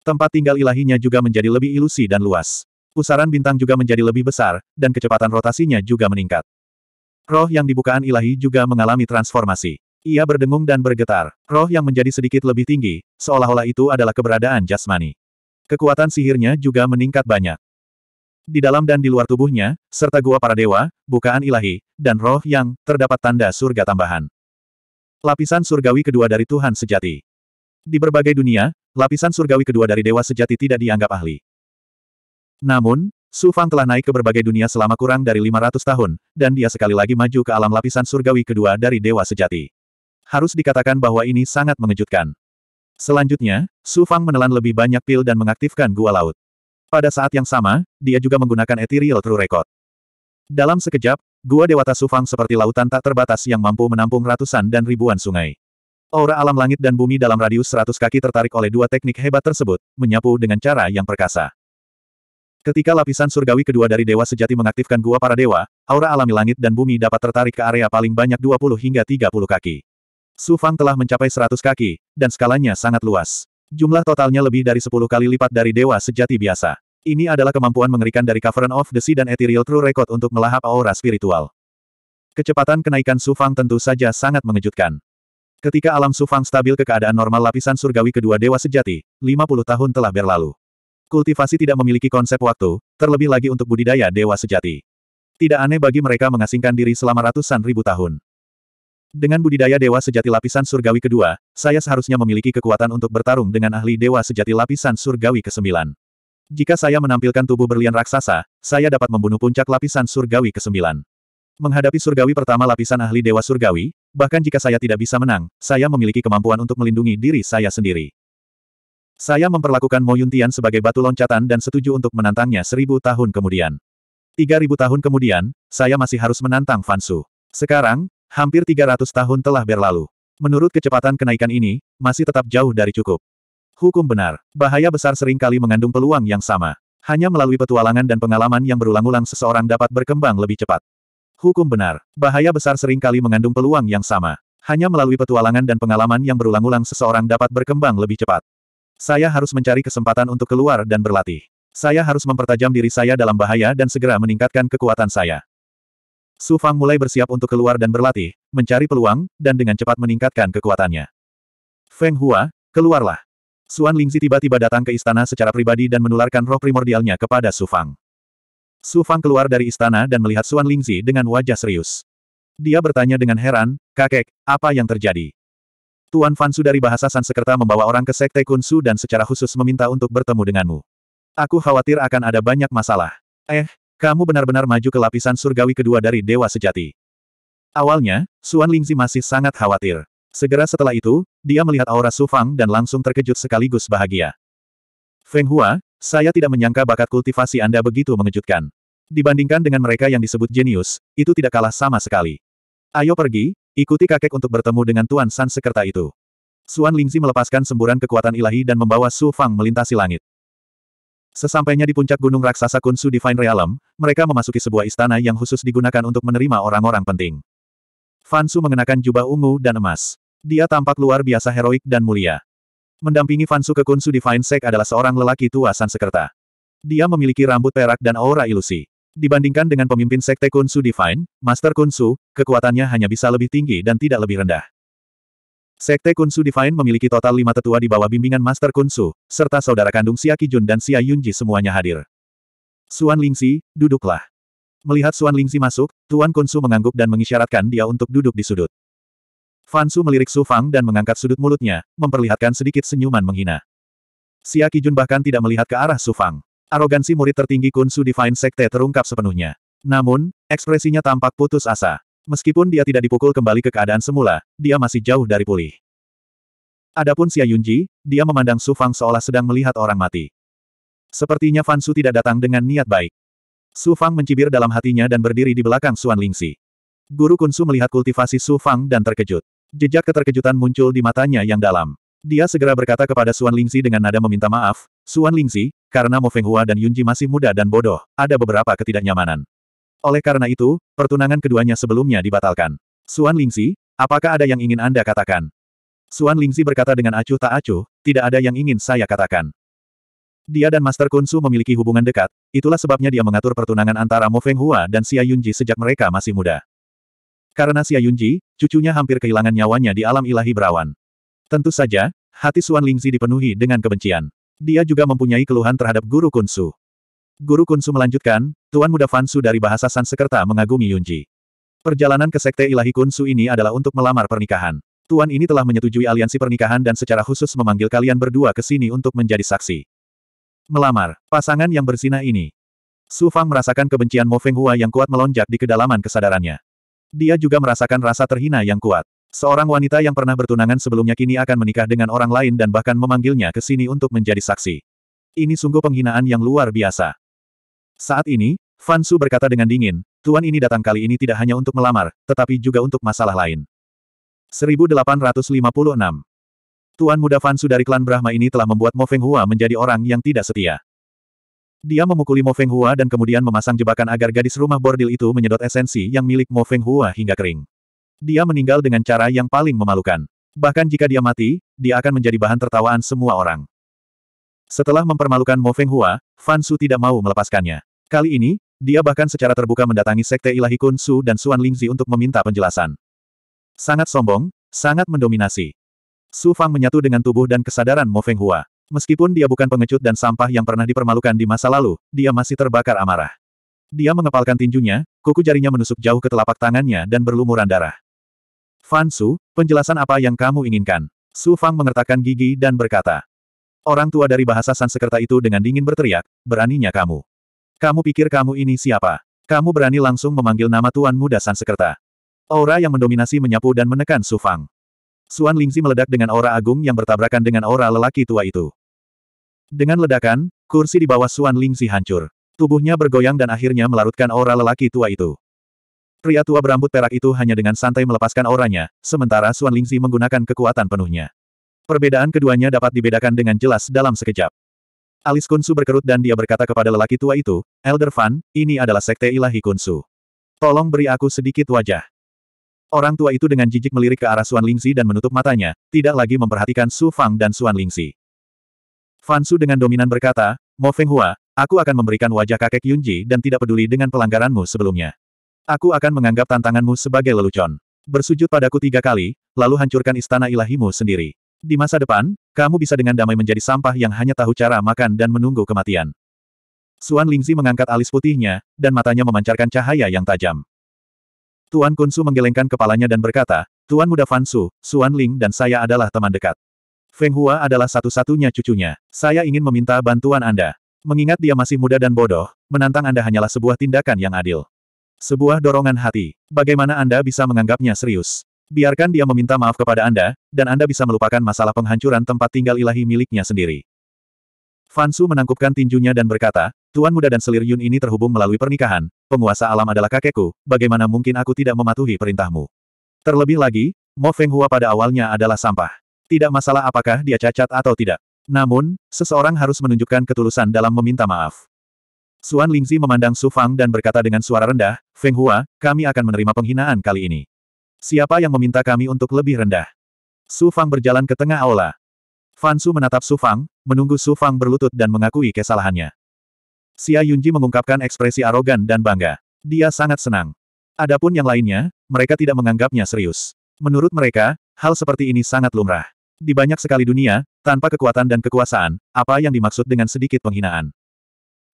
Tempat tinggal ilahinya juga menjadi lebih ilusi dan luas. Pusaran bintang juga menjadi lebih besar, dan kecepatan rotasinya juga meningkat. Roh yang dibukaan ilahi juga mengalami transformasi. Ia berdengung dan bergetar. Roh yang menjadi sedikit lebih tinggi, seolah-olah itu adalah keberadaan jasmani. Kekuatan sihirnya juga meningkat banyak di dalam dan di luar tubuhnya, serta gua para dewa, bukaan ilahi, dan roh yang terdapat tanda surga tambahan. Lapisan surgawi kedua dari Tuhan sejati. Di berbagai dunia, lapisan surgawi kedua dari dewa sejati tidak dianggap ahli. Namun, Su Fang telah naik ke berbagai dunia selama kurang dari 500 tahun, dan dia sekali lagi maju ke alam lapisan surgawi kedua dari dewa sejati. Harus dikatakan bahwa ini sangat mengejutkan. Selanjutnya, Su Fang menelan lebih banyak pil dan mengaktifkan gua laut. Pada saat yang sama, dia juga menggunakan Ethereal True Record. Dalam sekejap, Gua Dewata Sufang seperti lautan tak terbatas yang mampu menampung ratusan dan ribuan sungai. Aura alam langit dan bumi dalam radius 100 kaki tertarik oleh dua teknik hebat tersebut, menyapu dengan cara yang perkasa. Ketika lapisan surgawi kedua dari dewa sejati mengaktifkan gua para dewa, aura alami langit dan bumi dapat tertarik ke area paling banyak 20 hingga 30 kaki. Sufang telah mencapai 100 kaki, dan skalanya sangat luas. Jumlah totalnya lebih dari 10 kali lipat dari dewa sejati biasa. Ini adalah kemampuan mengerikan dari Cavern of the Sea dan Ethereal True Record untuk melahap aura spiritual. Kecepatan kenaikan Sufang tentu saja sangat mengejutkan. Ketika alam Sufang stabil ke keadaan normal lapisan surgawi kedua dewa sejati, 50 tahun telah berlalu. Kultivasi tidak memiliki konsep waktu, terlebih lagi untuk budidaya dewa sejati. Tidak aneh bagi mereka mengasingkan diri selama ratusan ribu tahun. Dengan budidaya Dewa Sejati Lapisan Surgawi kedua, saya seharusnya memiliki kekuatan untuk bertarung dengan ahli Dewa Sejati Lapisan Surgawi ke-9. Jika saya menampilkan tubuh berlian raksasa, saya dapat membunuh puncak lapisan surgawi ke-9. Menghadapi surgawi pertama lapisan ahli Dewa Surgawi, bahkan jika saya tidak bisa menang, saya memiliki kemampuan untuk melindungi diri saya sendiri. Saya memperlakukan Mo Yuntian sebagai batu loncatan dan setuju untuk menantangnya seribu tahun kemudian. Tiga ribu tahun kemudian, saya masih harus menantang Fansu. Sekarang, Hampir 300 tahun telah berlalu. Menurut kecepatan kenaikan ini, masih tetap jauh dari cukup. Hukum benar, bahaya besar seringkali mengandung peluang yang sama. Hanya melalui petualangan dan pengalaman yang berulang-ulang seseorang dapat berkembang lebih cepat. Hukum benar, bahaya besar seringkali mengandung peluang yang sama. Hanya melalui petualangan dan pengalaman yang berulang-ulang seseorang dapat berkembang lebih cepat. Saya harus mencari kesempatan untuk keluar dan berlatih. Saya harus mempertajam diri saya dalam bahaya dan segera meningkatkan kekuatan saya. Su Fang mulai bersiap untuk keluar dan berlatih, mencari peluang, dan dengan cepat meningkatkan kekuatannya. Feng Hua, keluarlah. Suan Lingzi tiba-tiba datang ke istana secara pribadi dan menularkan roh primordialnya kepada Su Fang. Su Fang keluar dari istana dan melihat Suan Lingzi dengan wajah serius. Dia bertanya dengan heran, kakek, apa yang terjadi? Tuan Fansu dari bahasa Sansekerta membawa orang ke Sekte Kunsu dan secara khusus meminta untuk bertemu denganmu. Aku khawatir akan ada banyak masalah. Eh, kamu benar-benar maju ke lapisan surgawi kedua dari Dewa Sejati. Awalnya, Suan Lingzi masih sangat khawatir. Segera setelah itu, dia melihat aura Su Fang dan langsung terkejut sekaligus bahagia. Feng Hua, saya tidak menyangka bakat kultivasi Anda begitu mengejutkan. Dibandingkan dengan mereka yang disebut jenius, itu tidak kalah sama sekali. Ayo pergi, ikuti kakek untuk bertemu dengan Tuan San Sekerta itu. Suan Lingzi melepaskan semburan kekuatan ilahi dan membawa Su Fang melintasi langit. Sesampainya di puncak gunung raksasa Kunsu Divine Realm, mereka memasuki sebuah istana yang khusus digunakan untuk menerima orang-orang penting. Fansu mengenakan jubah ungu dan emas. Dia tampak luar biasa heroik dan mulia. Mendampingi Fansu ke Kunsu Divine Sek adalah seorang lelaki tua Sansekerta. Dia memiliki rambut perak dan aura ilusi. Dibandingkan dengan pemimpin sekte Kunsu Divine, Master Kunsu, kekuatannya hanya bisa lebih tinggi dan tidak lebih rendah. Sekte Kunsu Divine memiliki total lima tetua di bawah bimbingan Master Kunsu, serta saudara kandung Xia Kijun dan Xia Yunji semuanya hadir. Suan Lingxi, duduklah. Melihat Suan Lingxi masuk, Tuan Kunsu mengangguk dan mengisyaratkan dia untuk duduk di sudut. Fan Su melirik Su Fang dan mengangkat sudut mulutnya, memperlihatkan sedikit senyuman menghina. Xia Kijun bahkan tidak melihat ke arah Su Fang. Arogansi murid tertinggi Kunsu Divine Sekte terungkap sepenuhnya. Namun, ekspresinya tampak putus asa. Meskipun dia tidak dipukul kembali ke keadaan semula, dia masih jauh dari pulih. Adapun Xia Yunji, dia memandang Su Fang seolah sedang melihat orang mati. Sepertinya Fan Su tidak datang dengan niat baik. Su Fang mencibir dalam hatinya dan berdiri di belakang Suan Lingxi. Guru Kun Su melihat kultivasi Su Fang dan terkejut. Jejak keterkejutan muncul di matanya yang dalam. Dia segera berkata kepada Suan Lingxi dengan nada meminta maaf, Suan Lingxi, karena Mo Hua dan Yunji masih muda dan bodoh, ada beberapa ketidaknyamanan. Oleh karena itu, pertunangan keduanya sebelumnya dibatalkan. Suan Lingzi, apakah ada yang ingin Anda katakan? Suan Lingzi berkata dengan acuh tak acuh, tidak ada yang ingin saya katakan. Dia dan Master Kunsu memiliki hubungan dekat, itulah sebabnya dia mengatur pertunangan antara Mo Feng Hua dan Xia Yunji sejak mereka masih muda. Karena Xia Yunji, cucunya hampir kehilangan nyawanya di alam ilahi berawan. Tentu saja, hati Suan Lingzi dipenuhi dengan kebencian. Dia juga mempunyai keluhan terhadap guru Kunsu. Guru Kunsu melanjutkan, Tuan Muda Fansu dari bahasa Sansekerta mengagumi Yunji. Perjalanan ke Sekte Ilahi Kunsu ini adalah untuk melamar pernikahan. Tuan ini telah menyetujui aliansi pernikahan dan secara khusus memanggil kalian berdua ke sini untuk menjadi saksi. Melamar, pasangan yang bersinah ini. Su Fang merasakan kebencian Mo Feng Hua yang kuat melonjak di kedalaman kesadarannya. Dia juga merasakan rasa terhina yang kuat. Seorang wanita yang pernah bertunangan sebelumnya kini akan menikah dengan orang lain dan bahkan memanggilnya ke sini untuk menjadi saksi. Ini sungguh penghinaan yang luar biasa. Saat ini, Fansu berkata dengan dingin, Tuan ini datang kali ini tidak hanya untuk melamar, tetapi juga untuk masalah lain. 1856 Tuan muda Fansu dari klan Brahma ini telah membuat Mo Feng Hua menjadi orang yang tidak setia. Dia memukuli Mo Feng Hua dan kemudian memasang jebakan agar gadis rumah bordil itu menyedot esensi yang milik Mo Feng Hua hingga kering. Dia meninggal dengan cara yang paling memalukan. Bahkan jika dia mati, dia akan menjadi bahan tertawaan semua orang. Setelah mempermalukan Mo Feng Hua, Fan Su tidak mau melepaskannya. Kali ini, dia bahkan secara terbuka mendatangi Sekte Ilahi Kun Su dan Suan Lingzi untuk meminta penjelasan. Sangat sombong, sangat mendominasi. Su Fang menyatu dengan tubuh dan kesadaran Mo Feng Hua. Meskipun dia bukan pengecut dan sampah yang pernah dipermalukan di masa lalu, dia masih terbakar amarah. Dia mengepalkan tinjunya, kuku jarinya menusuk jauh ke telapak tangannya dan berlumuran darah. Fan Su, penjelasan apa yang kamu inginkan? Su Fang mengertakkan gigi dan berkata, Orang tua dari bahasa Sansekerta itu dengan dingin berteriak, beraninya kamu. Kamu pikir kamu ini siapa? Kamu berani langsung memanggil nama Tuan Muda Sansekerta. Aura yang mendominasi menyapu dan menekan Su Fang. Suan Lingzi meledak dengan aura agung yang bertabrakan dengan aura lelaki tua itu. Dengan ledakan, kursi di bawah Suan Lingzi hancur. Tubuhnya bergoyang dan akhirnya melarutkan aura lelaki tua itu. Pria tua berambut perak itu hanya dengan santai melepaskan auranya, sementara Suan Lingzi menggunakan kekuatan penuhnya. Perbedaan keduanya dapat dibedakan dengan jelas dalam sekejap. Alis Kunsu berkerut dan dia berkata kepada lelaki tua itu, Elder Fan, ini adalah sekte ilahi Kunsu. Tolong beri aku sedikit wajah. Orang tua itu dengan jijik melirik ke arah Suan Lingzi dan menutup matanya, tidak lagi memperhatikan Su Fang dan Suan Lingzi. Fan Su dengan dominan berkata, Mo Feng Hua, aku akan memberikan wajah kakek Yunji dan tidak peduli dengan pelanggaranmu sebelumnya. Aku akan menganggap tantanganmu sebagai lelucon. Bersujud padaku tiga kali, lalu hancurkan istana ilahimu sendiri. Di masa depan, kamu bisa dengan damai menjadi sampah yang hanya tahu cara makan dan menunggu kematian. Suan Lingzi mengangkat alis putihnya, dan matanya memancarkan cahaya yang tajam. Tuan Kunsu menggelengkan kepalanya dan berkata, Tuan muda Fansu, Suan Ling dan saya adalah teman dekat. Feng Hua adalah satu-satunya cucunya. Saya ingin meminta bantuan Anda. Mengingat dia masih muda dan bodoh, menantang Anda hanyalah sebuah tindakan yang adil. Sebuah dorongan hati. Bagaimana Anda bisa menganggapnya serius? Biarkan dia meminta maaf kepada Anda, dan Anda bisa melupakan masalah penghancuran tempat tinggal ilahi miliknya sendiri. Fansu menangkupkan tinjunya dan berkata, Tuan muda dan selir Yun ini terhubung melalui pernikahan, penguasa alam adalah kakekku, bagaimana mungkin aku tidak mematuhi perintahmu. Terlebih lagi, Mo Feng Hua pada awalnya adalah sampah. Tidak masalah apakah dia cacat atau tidak. Namun, seseorang harus menunjukkan ketulusan dalam meminta maaf. Suan Lingzi memandang Su Fang dan berkata dengan suara rendah, Feng Hua, kami akan menerima penghinaan kali ini. Siapa yang meminta kami untuk lebih rendah? Su Fang berjalan ke tengah aula. Fansu menatap Su Fang, menunggu Su Fang berlutut dan mengakui kesalahannya. Xia Yunji mengungkapkan ekspresi arogan dan bangga. Dia sangat senang. Adapun yang lainnya, mereka tidak menganggapnya serius. Menurut mereka, hal seperti ini sangat lumrah. Di banyak sekali dunia, tanpa kekuatan dan kekuasaan, apa yang dimaksud dengan sedikit penghinaan?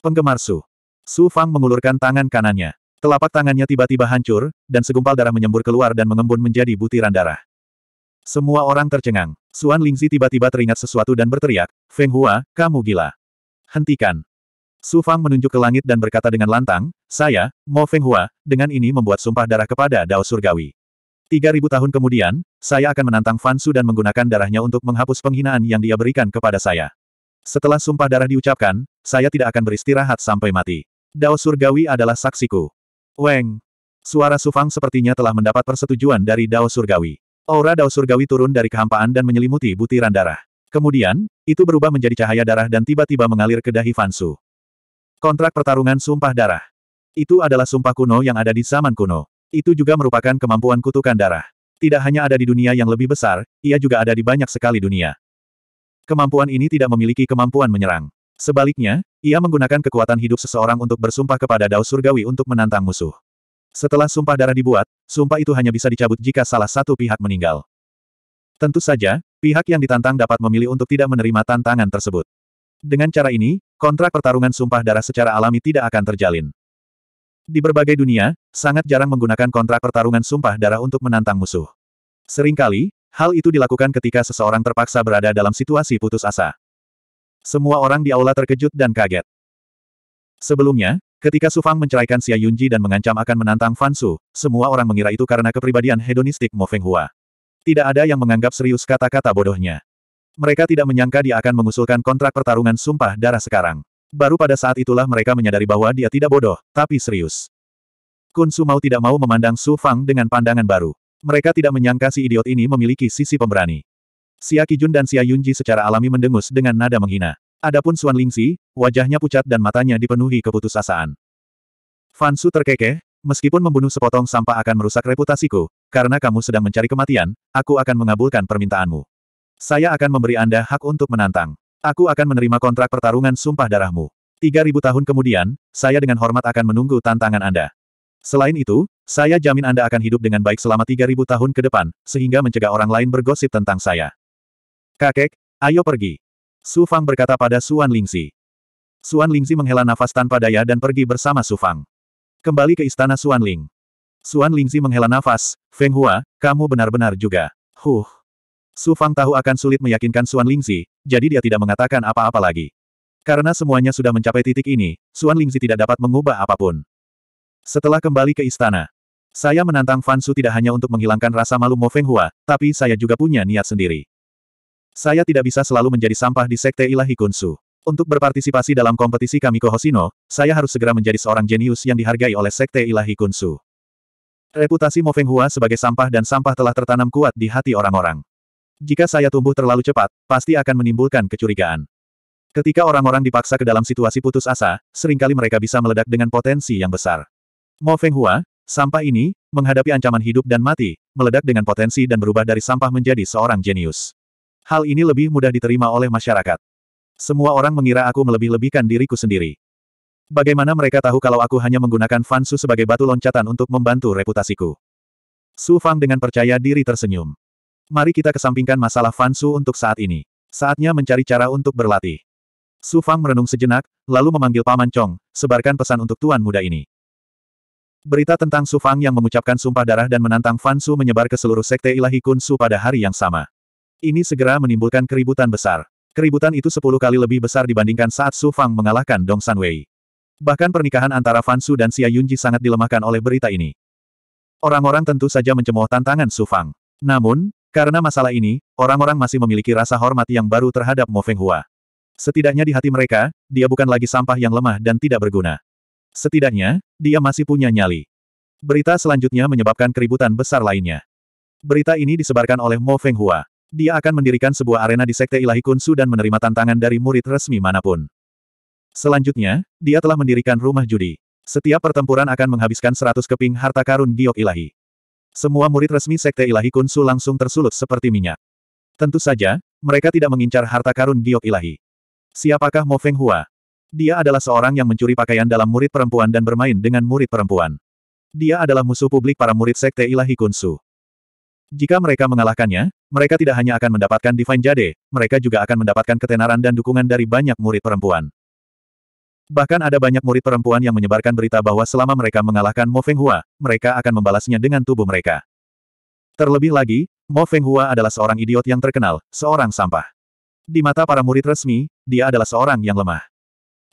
Penggemar Su. Su Fang mengulurkan tangan kanannya. Telapak tangannya tiba-tiba hancur, dan segumpal darah menyembur keluar dan mengembun menjadi butiran darah. Semua orang tercengang. Suan Lingzi tiba-tiba teringat sesuatu dan berteriak, Feng Hua, kamu gila. Hentikan. Su Fang menunjuk ke langit dan berkata dengan lantang, saya, Mo Feng Hua, dengan ini membuat sumpah darah kepada Dao Surgawi. 3000 tahun kemudian, saya akan menantang Fansu dan menggunakan darahnya untuk menghapus penghinaan yang dia berikan kepada saya. Setelah sumpah darah diucapkan, saya tidak akan beristirahat sampai mati. Dao Surgawi adalah saksiku. Weng! Suara Sufang sepertinya telah mendapat persetujuan dari Dao Surgawi. Aura Dao Surgawi turun dari kehampaan dan menyelimuti butiran darah. Kemudian, itu berubah menjadi cahaya darah dan tiba-tiba mengalir ke dahi Fansu. Kontrak pertarungan Sumpah Darah. Itu adalah sumpah kuno yang ada di zaman kuno. Itu juga merupakan kemampuan kutukan darah. Tidak hanya ada di dunia yang lebih besar, ia juga ada di banyak sekali dunia. Kemampuan ini tidak memiliki kemampuan menyerang. Sebaliknya, ia menggunakan kekuatan hidup seseorang untuk bersumpah kepada Dao Surgawi untuk menantang musuh. Setelah sumpah darah dibuat, sumpah itu hanya bisa dicabut jika salah satu pihak meninggal. Tentu saja, pihak yang ditantang dapat memilih untuk tidak menerima tantangan tersebut. Dengan cara ini, kontrak pertarungan sumpah darah secara alami tidak akan terjalin. Di berbagai dunia, sangat jarang menggunakan kontrak pertarungan sumpah darah untuk menantang musuh. Seringkali, hal itu dilakukan ketika seseorang terpaksa berada dalam situasi putus asa. Semua orang di aula terkejut dan kaget. Sebelumnya, ketika Su Fang menceraikan Xia Yunji dan mengancam akan menantang Fansu, semua orang mengira itu karena kepribadian hedonistik Mo Feng Hua. Tidak ada yang menganggap serius kata-kata bodohnya. Mereka tidak menyangka dia akan mengusulkan kontrak pertarungan sumpah darah sekarang. Baru pada saat itulah mereka menyadari bahwa dia tidak bodoh, tapi serius. Kun Su mau tidak mau memandang Su Fang dengan pandangan baru. Mereka tidak menyangka si idiot ini memiliki sisi pemberani. Xia Kijun dan Xia Yunji secara alami mendengus dengan nada menghina. Adapun Xuan Lingxi, wajahnya pucat dan matanya dipenuhi keputusasaan. Fan Su terkekeh, meskipun membunuh sepotong sampah akan merusak reputasiku, karena kamu sedang mencari kematian, aku akan mengabulkan permintaanmu. Saya akan memberi Anda hak untuk menantang. Aku akan menerima kontrak pertarungan sumpah darahmu. 3000 tahun kemudian, saya dengan hormat akan menunggu tantangan Anda. Selain itu, saya jamin Anda akan hidup dengan baik selama 3000 tahun ke depan, sehingga mencegah orang lain bergosip tentang saya. Kakek, ayo pergi. Su Fang berkata pada Suan Lingzi. Suan Lingzi menghela nafas tanpa daya dan pergi bersama Su Fang. Kembali ke istana Suan Ling. Suan Lingzi menghela nafas, Feng Hua, kamu benar-benar juga. Huh. Su Fang tahu akan sulit meyakinkan Suan Lingzi, jadi dia tidak mengatakan apa-apa lagi. Karena semuanya sudah mencapai titik ini, Suan Lingzi tidak dapat mengubah apapun. Setelah kembali ke istana, saya menantang Fansu tidak hanya untuk menghilangkan rasa malu Mo Feng Hua, tapi saya juga punya niat sendiri. Saya tidak bisa selalu menjadi sampah di Sekte Ilahi Kunsu. Untuk berpartisipasi dalam kompetisi Kamiko Hoshino, saya harus segera menjadi seorang jenius yang dihargai oleh Sekte Ilahi Kunsu. Reputasi Mo Feng Hua sebagai sampah dan sampah telah tertanam kuat di hati orang-orang. Jika saya tumbuh terlalu cepat, pasti akan menimbulkan kecurigaan. Ketika orang-orang dipaksa ke dalam situasi putus asa, seringkali mereka bisa meledak dengan potensi yang besar. Mo Feng Hua, sampah ini, menghadapi ancaman hidup dan mati, meledak dengan potensi dan berubah dari sampah menjadi seorang jenius. Hal ini lebih mudah diterima oleh masyarakat. Semua orang mengira aku melebih-lebihkan diriku sendiri. Bagaimana mereka tahu kalau aku hanya menggunakan Fansu sebagai batu loncatan untuk membantu reputasiku? Su Fang dengan percaya diri tersenyum. Mari kita kesampingkan masalah Fansu untuk saat ini. Saatnya mencari cara untuk berlatih. Su Fang merenung sejenak, lalu memanggil Paman Chong, sebarkan pesan untuk tuan muda ini. Berita tentang Su Fang yang mengucapkan sumpah darah dan menantang Fansu menyebar ke seluruh sekte ilahi Kunsu pada hari yang sama. Ini segera menimbulkan keributan besar. Keributan itu sepuluh kali lebih besar dibandingkan saat Su Fang mengalahkan Dong San Wei. Bahkan pernikahan antara Fan Su dan Xia Yunji sangat dilemahkan oleh berita ini. Orang-orang tentu saja mencemooh tantangan Su Fang. Namun, karena masalah ini, orang-orang masih memiliki rasa hormat yang baru terhadap Mo Feng Hua. Setidaknya di hati mereka, dia bukan lagi sampah yang lemah dan tidak berguna. Setidaknya, dia masih punya nyali. Berita selanjutnya menyebabkan keributan besar lainnya. Berita ini disebarkan oleh Mo Feng Hua. Dia akan mendirikan sebuah arena di Sekte Ilahi Kunsu dan menerima tantangan dari murid resmi manapun. Selanjutnya, dia telah mendirikan rumah judi. Setiap pertempuran akan menghabiskan seratus keping harta karun giok ilahi. Semua murid resmi Sekte Ilahi Kunsu langsung tersulut seperti minyak. Tentu saja, mereka tidak mengincar harta karun giok ilahi. Siapakah Mo Feng Hua? Dia adalah seorang yang mencuri pakaian dalam murid perempuan dan bermain dengan murid perempuan. Dia adalah musuh publik para murid Sekte Ilahi Kunsu. Jika mereka mengalahkannya, mereka tidak hanya akan mendapatkan Divine Jade, mereka juga akan mendapatkan ketenaran dan dukungan dari banyak murid perempuan. Bahkan ada banyak murid perempuan yang menyebarkan berita bahwa selama mereka mengalahkan Mo Feng Hua, mereka akan membalasnya dengan tubuh mereka. Terlebih lagi, Mo Feng Hua adalah seorang idiot yang terkenal, seorang sampah. Di mata para murid resmi, dia adalah seorang yang lemah.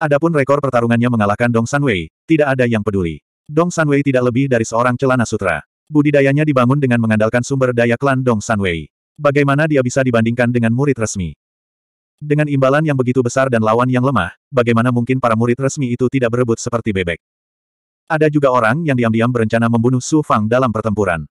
Adapun rekor pertarungannya mengalahkan Dong Sanwei, tidak ada yang peduli. Dong Sanwei tidak lebih dari seorang celana sutra. Budidayanya dibangun dengan mengandalkan sumber daya klan Dong Sanwei. Bagaimana dia bisa dibandingkan dengan murid resmi? Dengan imbalan yang begitu besar dan lawan yang lemah, bagaimana mungkin para murid resmi itu tidak berebut seperti bebek? Ada juga orang yang diam-diam berencana membunuh Su Fang dalam pertempuran.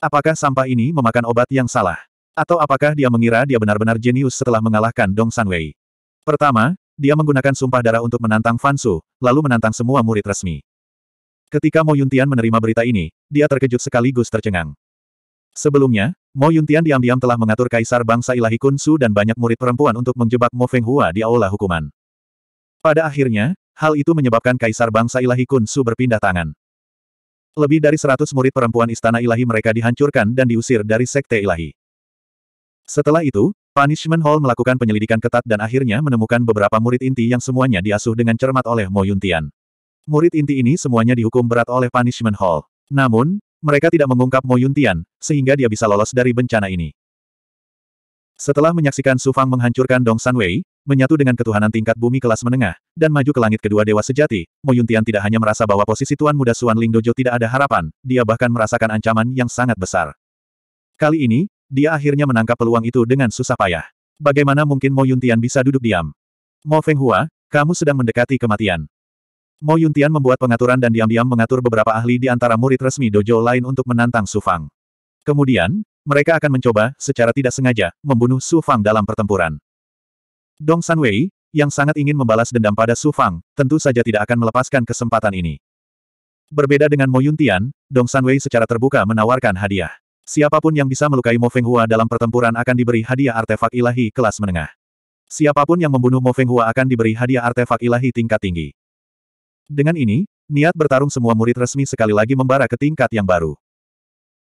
Apakah sampah ini memakan obat yang salah? Atau apakah dia mengira dia benar-benar jenius setelah mengalahkan Dong Sanwei? Pertama, dia menggunakan sumpah darah untuk menantang Fansu, lalu menantang semua murid resmi. Ketika Mo Yuntian menerima berita ini, dia terkejut sekaligus tercengang. Sebelumnya, Mo Yuntian diam-diam telah mengatur kaisar bangsa ilahi Kunsu dan banyak murid perempuan untuk menjebak Mo Fenghua di aula hukuman. Pada akhirnya, hal itu menyebabkan kaisar bangsa ilahi Kunsu berpindah tangan. Lebih dari seratus murid perempuan istana ilahi mereka dihancurkan dan diusir dari sekte ilahi. Setelah itu, Punishment Hall melakukan penyelidikan ketat dan akhirnya menemukan beberapa murid inti yang semuanya diasuh dengan cermat oleh Mo Yuntian. Murid inti ini semuanya dihukum berat oleh Punishment Hall. Namun, mereka tidak mengungkap Mo Yuntian, sehingga dia bisa lolos dari bencana ini. Setelah menyaksikan Su Fang menghancurkan Dong San Wei, menyatu dengan ketuhanan tingkat bumi kelas menengah, dan maju ke langit kedua dewa sejati, Mo Yuntian tidak hanya merasa bahwa posisi Tuan Muda Suan Ling Dojo tidak ada harapan, dia bahkan merasakan ancaman yang sangat besar. Kali ini, dia akhirnya menangkap peluang itu dengan susah payah. Bagaimana mungkin Mo Yuntian bisa duduk diam? Mo Feng Hua, kamu sedang mendekati kematian. Mo Yuntian membuat pengaturan dan diam-diam mengatur beberapa ahli di antara murid resmi dojo lain untuk menantang Su Fang. Kemudian, mereka akan mencoba, secara tidak sengaja, membunuh Su Fang dalam pertempuran. Dong San Wei, yang sangat ingin membalas dendam pada Su Fang, tentu saja tidak akan melepaskan kesempatan ini. Berbeda dengan Mo Yuntian, Dong Wei secara terbuka menawarkan hadiah. Siapapun yang bisa melukai Mo Feng Hua dalam pertempuran akan diberi hadiah artefak ilahi kelas menengah. Siapapun yang membunuh Mo Feng Hua akan diberi hadiah artefak ilahi tingkat tinggi. Dengan ini, niat bertarung semua murid resmi sekali lagi membara ke tingkat yang baru.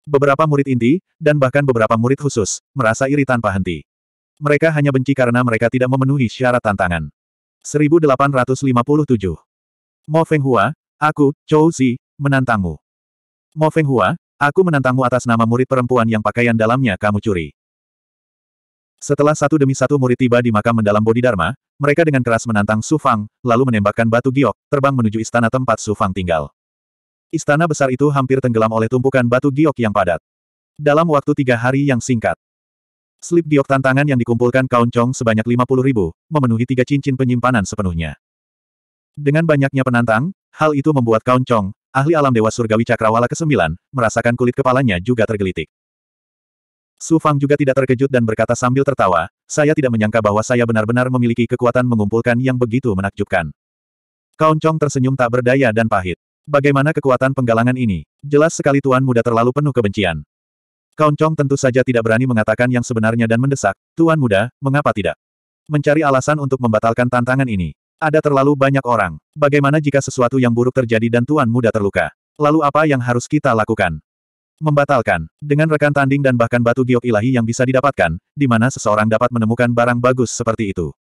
Beberapa murid inti, dan bahkan beberapa murid khusus, merasa iri tanpa henti. Mereka hanya benci karena mereka tidak memenuhi syarat tantangan. 1857 Mo Hua, aku, Chou Zi, menantangmu. Mo Feng Hua, aku menantangmu atas nama murid perempuan yang pakaian dalamnya kamu curi. Setelah satu demi satu murid tiba di makam mendalam Bodhidharma, mereka dengan keras menantang Su Fang, lalu menembakkan batu giok, terbang menuju istana tempat Su Fang tinggal. Istana besar itu hampir tenggelam oleh tumpukan batu giok yang padat. Dalam waktu tiga hari yang singkat, slip giok tantangan yang dikumpulkan Kaun Chong sebanyak 50 ribu, memenuhi tiga cincin penyimpanan sepenuhnya. Dengan banyaknya penantang, hal itu membuat Kaun Chong, ahli alam Dewa Surgawi Cakrawala ke-9, merasakan kulit kepalanya juga tergelitik. Su Fang juga tidak terkejut dan berkata sambil tertawa, saya tidak menyangka bahwa saya benar-benar memiliki kekuatan mengumpulkan yang begitu menakjubkan. Kaoncong tersenyum tak berdaya dan pahit. Bagaimana kekuatan penggalangan ini? Jelas sekali Tuan Muda terlalu penuh kebencian. Kaoncong tentu saja tidak berani mengatakan yang sebenarnya dan mendesak, Tuan Muda, mengapa tidak? Mencari alasan untuk membatalkan tantangan ini. Ada terlalu banyak orang. Bagaimana jika sesuatu yang buruk terjadi dan Tuan Muda terluka? Lalu apa yang harus kita lakukan? Membatalkan. Dengan rekan tanding dan bahkan batu giok ilahi yang bisa didapatkan, di mana seseorang dapat menemukan barang bagus seperti itu.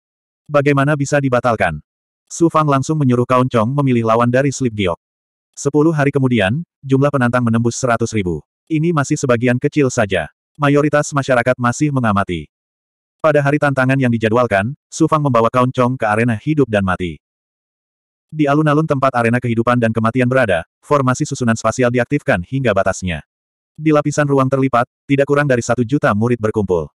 Bagaimana bisa dibatalkan? Su Fang langsung menyuruh Kaun Chong memilih lawan dari slip giok. Sepuluh hari kemudian, jumlah penantang menembus seratus ribu. Ini masih sebagian kecil saja. Mayoritas masyarakat masih mengamati. Pada hari tantangan yang dijadwalkan, Su Fang membawa Kaun Chong ke arena hidup dan mati. Di alun-alun tempat arena kehidupan dan kematian berada, formasi susunan spasial diaktifkan hingga batasnya. Di lapisan ruang terlipat, tidak kurang dari satu juta murid berkumpul.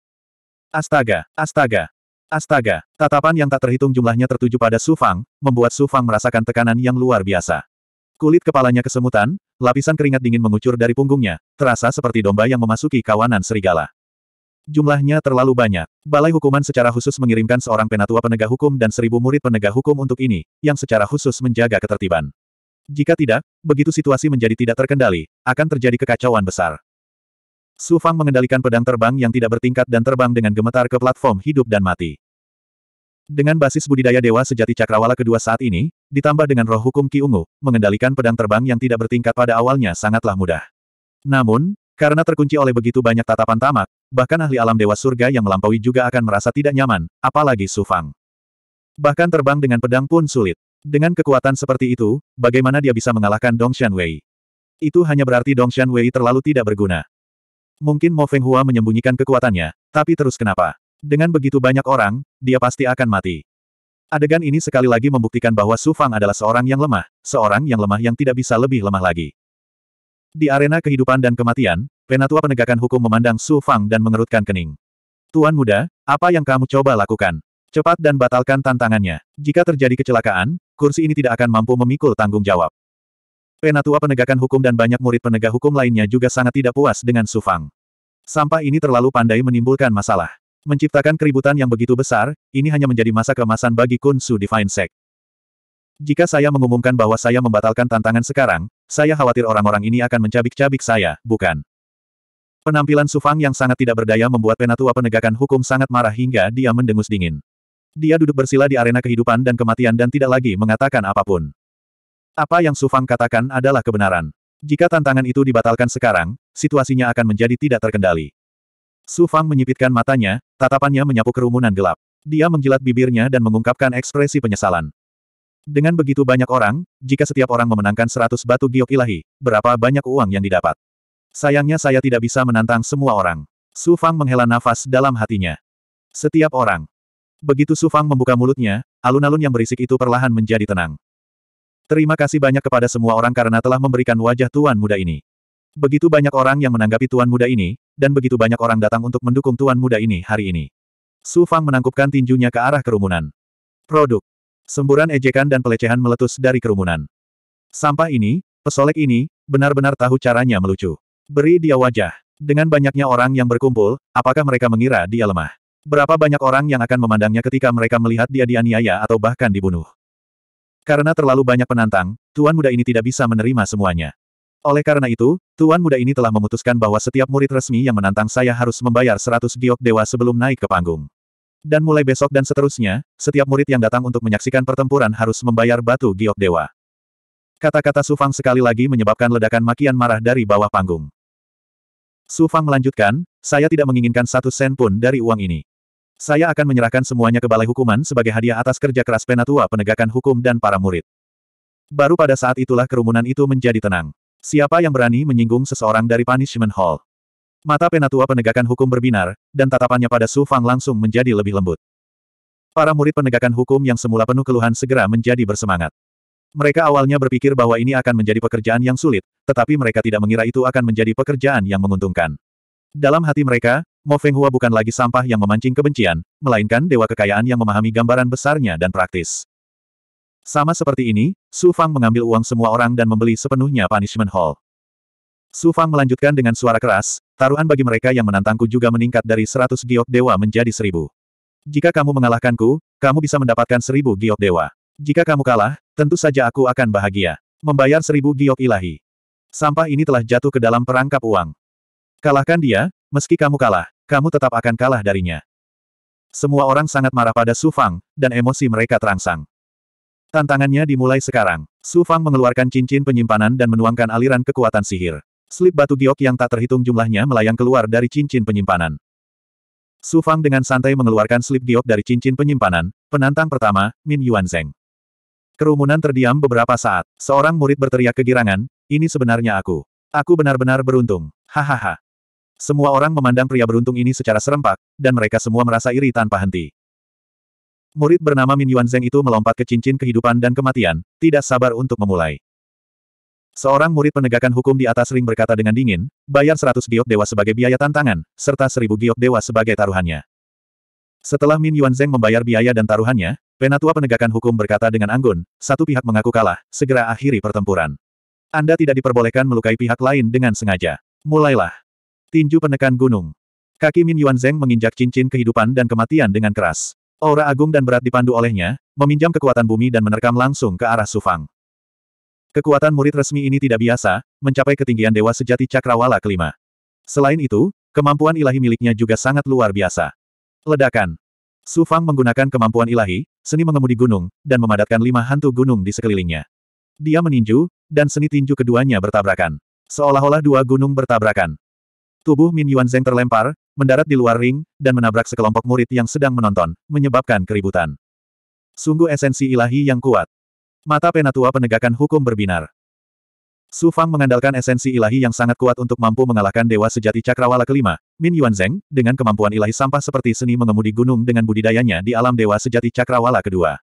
Astaga, astaga, astaga, tatapan yang tak terhitung jumlahnya tertuju pada Su Fang, membuat Su Fang merasakan tekanan yang luar biasa. Kulit kepalanya kesemutan, lapisan keringat dingin mengucur dari punggungnya, terasa seperti domba yang memasuki kawanan serigala. Jumlahnya terlalu banyak. Balai hukuman secara khusus mengirimkan seorang penatua penegak hukum dan seribu murid penegak hukum untuk ini, yang secara khusus menjaga ketertiban. Jika tidak, begitu situasi menjadi tidak terkendali, akan terjadi kekacauan besar. Su Fang mengendalikan pedang terbang yang tidak bertingkat dan terbang dengan gemetar ke platform hidup dan mati. Dengan basis budidaya Dewa Sejati Cakrawala kedua saat ini, ditambah dengan roh hukum Ki Ungu, mengendalikan pedang terbang yang tidak bertingkat pada awalnya sangatlah mudah. Namun, karena terkunci oleh begitu banyak tatapan tamak, bahkan ahli alam Dewa Surga yang melampaui juga akan merasa tidak nyaman, apalagi Su Fang. Bahkan terbang dengan pedang pun sulit. Dengan kekuatan seperti itu, bagaimana dia bisa mengalahkan Dong Wei? Itu hanya berarti Dong Wei terlalu tidak berguna. Mungkin Mo Feng Hua menyembunyikan kekuatannya, tapi terus kenapa? Dengan begitu banyak orang, dia pasti akan mati. Adegan ini sekali lagi membuktikan bahwa Su Fang adalah seorang yang lemah, seorang yang lemah yang tidak bisa lebih lemah lagi. Di arena kehidupan dan kematian, Penatua penegakan hukum memandang Su Fang dan mengerutkan kening. Tuan muda, apa yang kamu coba lakukan? Cepat dan batalkan tantangannya. Jika terjadi kecelakaan, kursi ini tidak akan mampu memikul tanggung jawab. Penatua penegakan hukum dan banyak murid penegak hukum lainnya juga sangat tidak puas dengan Sufang. Sampah ini terlalu pandai menimbulkan masalah. Menciptakan keributan yang begitu besar, ini hanya menjadi masa kemasan bagi Kun Su Divine Sect. Jika saya mengumumkan bahwa saya membatalkan tantangan sekarang, saya khawatir orang-orang ini akan mencabik-cabik saya, bukan? Penampilan Sufang yang sangat tidak berdaya membuat penatua penegakan hukum sangat marah hingga dia mendengus dingin. Dia duduk bersila di arena kehidupan dan kematian dan tidak lagi mengatakan apapun. Apa yang Sufang katakan adalah kebenaran. Jika tantangan itu dibatalkan sekarang, situasinya akan menjadi tidak terkendali. Sufang menyipitkan matanya, tatapannya menyapu kerumunan gelap. Dia menjilat bibirnya dan mengungkapkan ekspresi penyesalan. Dengan begitu banyak orang, jika setiap orang memenangkan seratus batu giok ilahi, berapa banyak uang yang didapat? Sayangnya saya tidak bisa menantang semua orang. Sufang menghela nafas dalam hatinya. Setiap orang, Begitu Su Fang membuka mulutnya, alun-alun yang berisik itu perlahan menjadi tenang. Terima kasih banyak kepada semua orang karena telah memberikan wajah Tuan Muda ini. Begitu banyak orang yang menanggapi Tuan Muda ini, dan begitu banyak orang datang untuk mendukung Tuan Muda ini hari ini. Su Fang menangkupkan tinjunya ke arah kerumunan. Produk. Semburan ejekan dan pelecehan meletus dari kerumunan. Sampah ini, pesolek ini, benar-benar tahu caranya melucu. Beri dia wajah. Dengan banyaknya orang yang berkumpul, apakah mereka mengira dia lemah? Berapa banyak orang yang akan memandangnya ketika mereka melihat dia dianiaya atau bahkan dibunuh. Karena terlalu banyak penantang, Tuan Muda ini tidak bisa menerima semuanya. Oleh karena itu, Tuan Muda ini telah memutuskan bahwa setiap murid resmi yang menantang saya harus membayar 100 giok dewa sebelum naik ke panggung. Dan mulai besok dan seterusnya, setiap murid yang datang untuk menyaksikan pertempuran harus membayar batu giok dewa. Kata-kata Sufang sekali lagi menyebabkan ledakan makian marah dari bawah panggung. Sufang melanjutkan, saya tidak menginginkan satu sen pun dari uang ini. Saya akan menyerahkan semuanya ke Balai Hukuman sebagai hadiah atas kerja keras Penatua penegakan hukum dan para murid. Baru pada saat itulah kerumunan itu menjadi tenang. Siapa yang berani menyinggung seseorang dari Punishment Hall? Mata Penatua penegakan hukum berbinar, dan tatapannya pada Su Fang langsung menjadi lebih lembut. Para murid penegakan hukum yang semula penuh keluhan segera menjadi bersemangat. Mereka awalnya berpikir bahwa ini akan menjadi pekerjaan yang sulit, tetapi mereka tidak mengira itu akan menjadi pekerjaan yang menguntungkan. Dalam hati mereka, Mo Hua bukan lagi sampah yang memancing kebencian, melainkan dewa kekayaan yang memahami gambaran besarnya dan praktis. Sama seperti ini, Su Fang mengambil uang semua orang dan membeli sepenuhnya Punishment Hall. Su Fang melanjutkan dengan suara keras, taruhan bagi mereka yang menantangku juga meningkat dari seratus giok dewa menjadi seribu. Jika kamu mengalahkanku, kamu bisa mendapatkan seribu giok dewa. Jika kamu kalah, tentu saja aku akan bahagia. Membayar seribu giok ilahi. Sampah ini telah jatuh ke dalam perangkap uang. Kalahkan dia, meski kamu kalah kamu tetap akan kalah darinya. Semua orang sangat marah pada Su Fang, dan emosi mereka terangsang. Tantangannya dimulai sekarang. Su Fang mengeluarkan cincin penyimpanan dan menuangkan aliran kekuatan sihir. Slip batu giok yang tak terhitung jumlahnya melayang keluar dari cincin penyimpanan. Su Fang dengan santai mengeluarkan slip giok dari cincin penyimpanan, penantang pertama, Min Yuan Zeng. Kerumunan terdiam beberapa saat. Seorang murid berteriak kegirangan, ini sebenarnya aku. Aku benar-benar beruntung. Hahaha. Semua orang memandang pria beruntung ini secara serempak, dan mereka semua merasa iri tanpa henti. Murid bernama Min Yuan Zeng itu melompat ke cincin kehidupan dan kematian, tidak sabar untuk memulai. Seorang murid penegakan hukum di atas ring berkata dengan dingin, bayar 100 giok dewa sebagai biaya tantangan, serta seribu giok dewa sebagai taruhannya. Setelah Min Yuan Zeng membayar biaya dan taruhannya, penatua penegakan hukum berkata dengan anggun, satu pihak mengaku kalah, segera akhiri pertempuran. Anda tidak diperbolehkan melukai pihak lain dengan sengaja. Mulailah. Tinju penekan gunung. Kaki Min Yuan Zeng menginjak cincin kehidupan dan kematian dengan keras. Aura agung dan berat dipandu olehnya, meminjam kekuatan bumi dan menerkam langsung ke arah Sufang. Kekuatan murid resmi ini tidak biasa, mencapai ketinggian dewa sejati cakrawala kelima. Selain itu, kemampuan ilahi miliknya juga sangat luar biasa. Ledakan. Sufang menggunakan kemampuan ilahi, seni mengemudi gunung, dan memadatkan lima hantu gunung di sekelilingnya. Dia meninju, dan seni tinju keduanya bertabrakan. Seolah-olah dua gunung bertabrakan. Tubuh Min Yuan Zeng terlempar, mendarat di luar ring, dan menabrak sekelompok murid yang sedang menonton, menyebabkan keributan. Sungguh esensi ilahi yang kuat. Mata penatua penegakan hukum berbinar. Su Fang mengandalkan esensi ilahi yang sangat kuat untuk mampu mengalahkan dewa sejati cakrawala kelima, Min Yuan Zeng, dengan kemampuan ilahi sampah seperti seni mengemudi gunung dengan budidayanya di alam dewa sejati cakrawala kedua.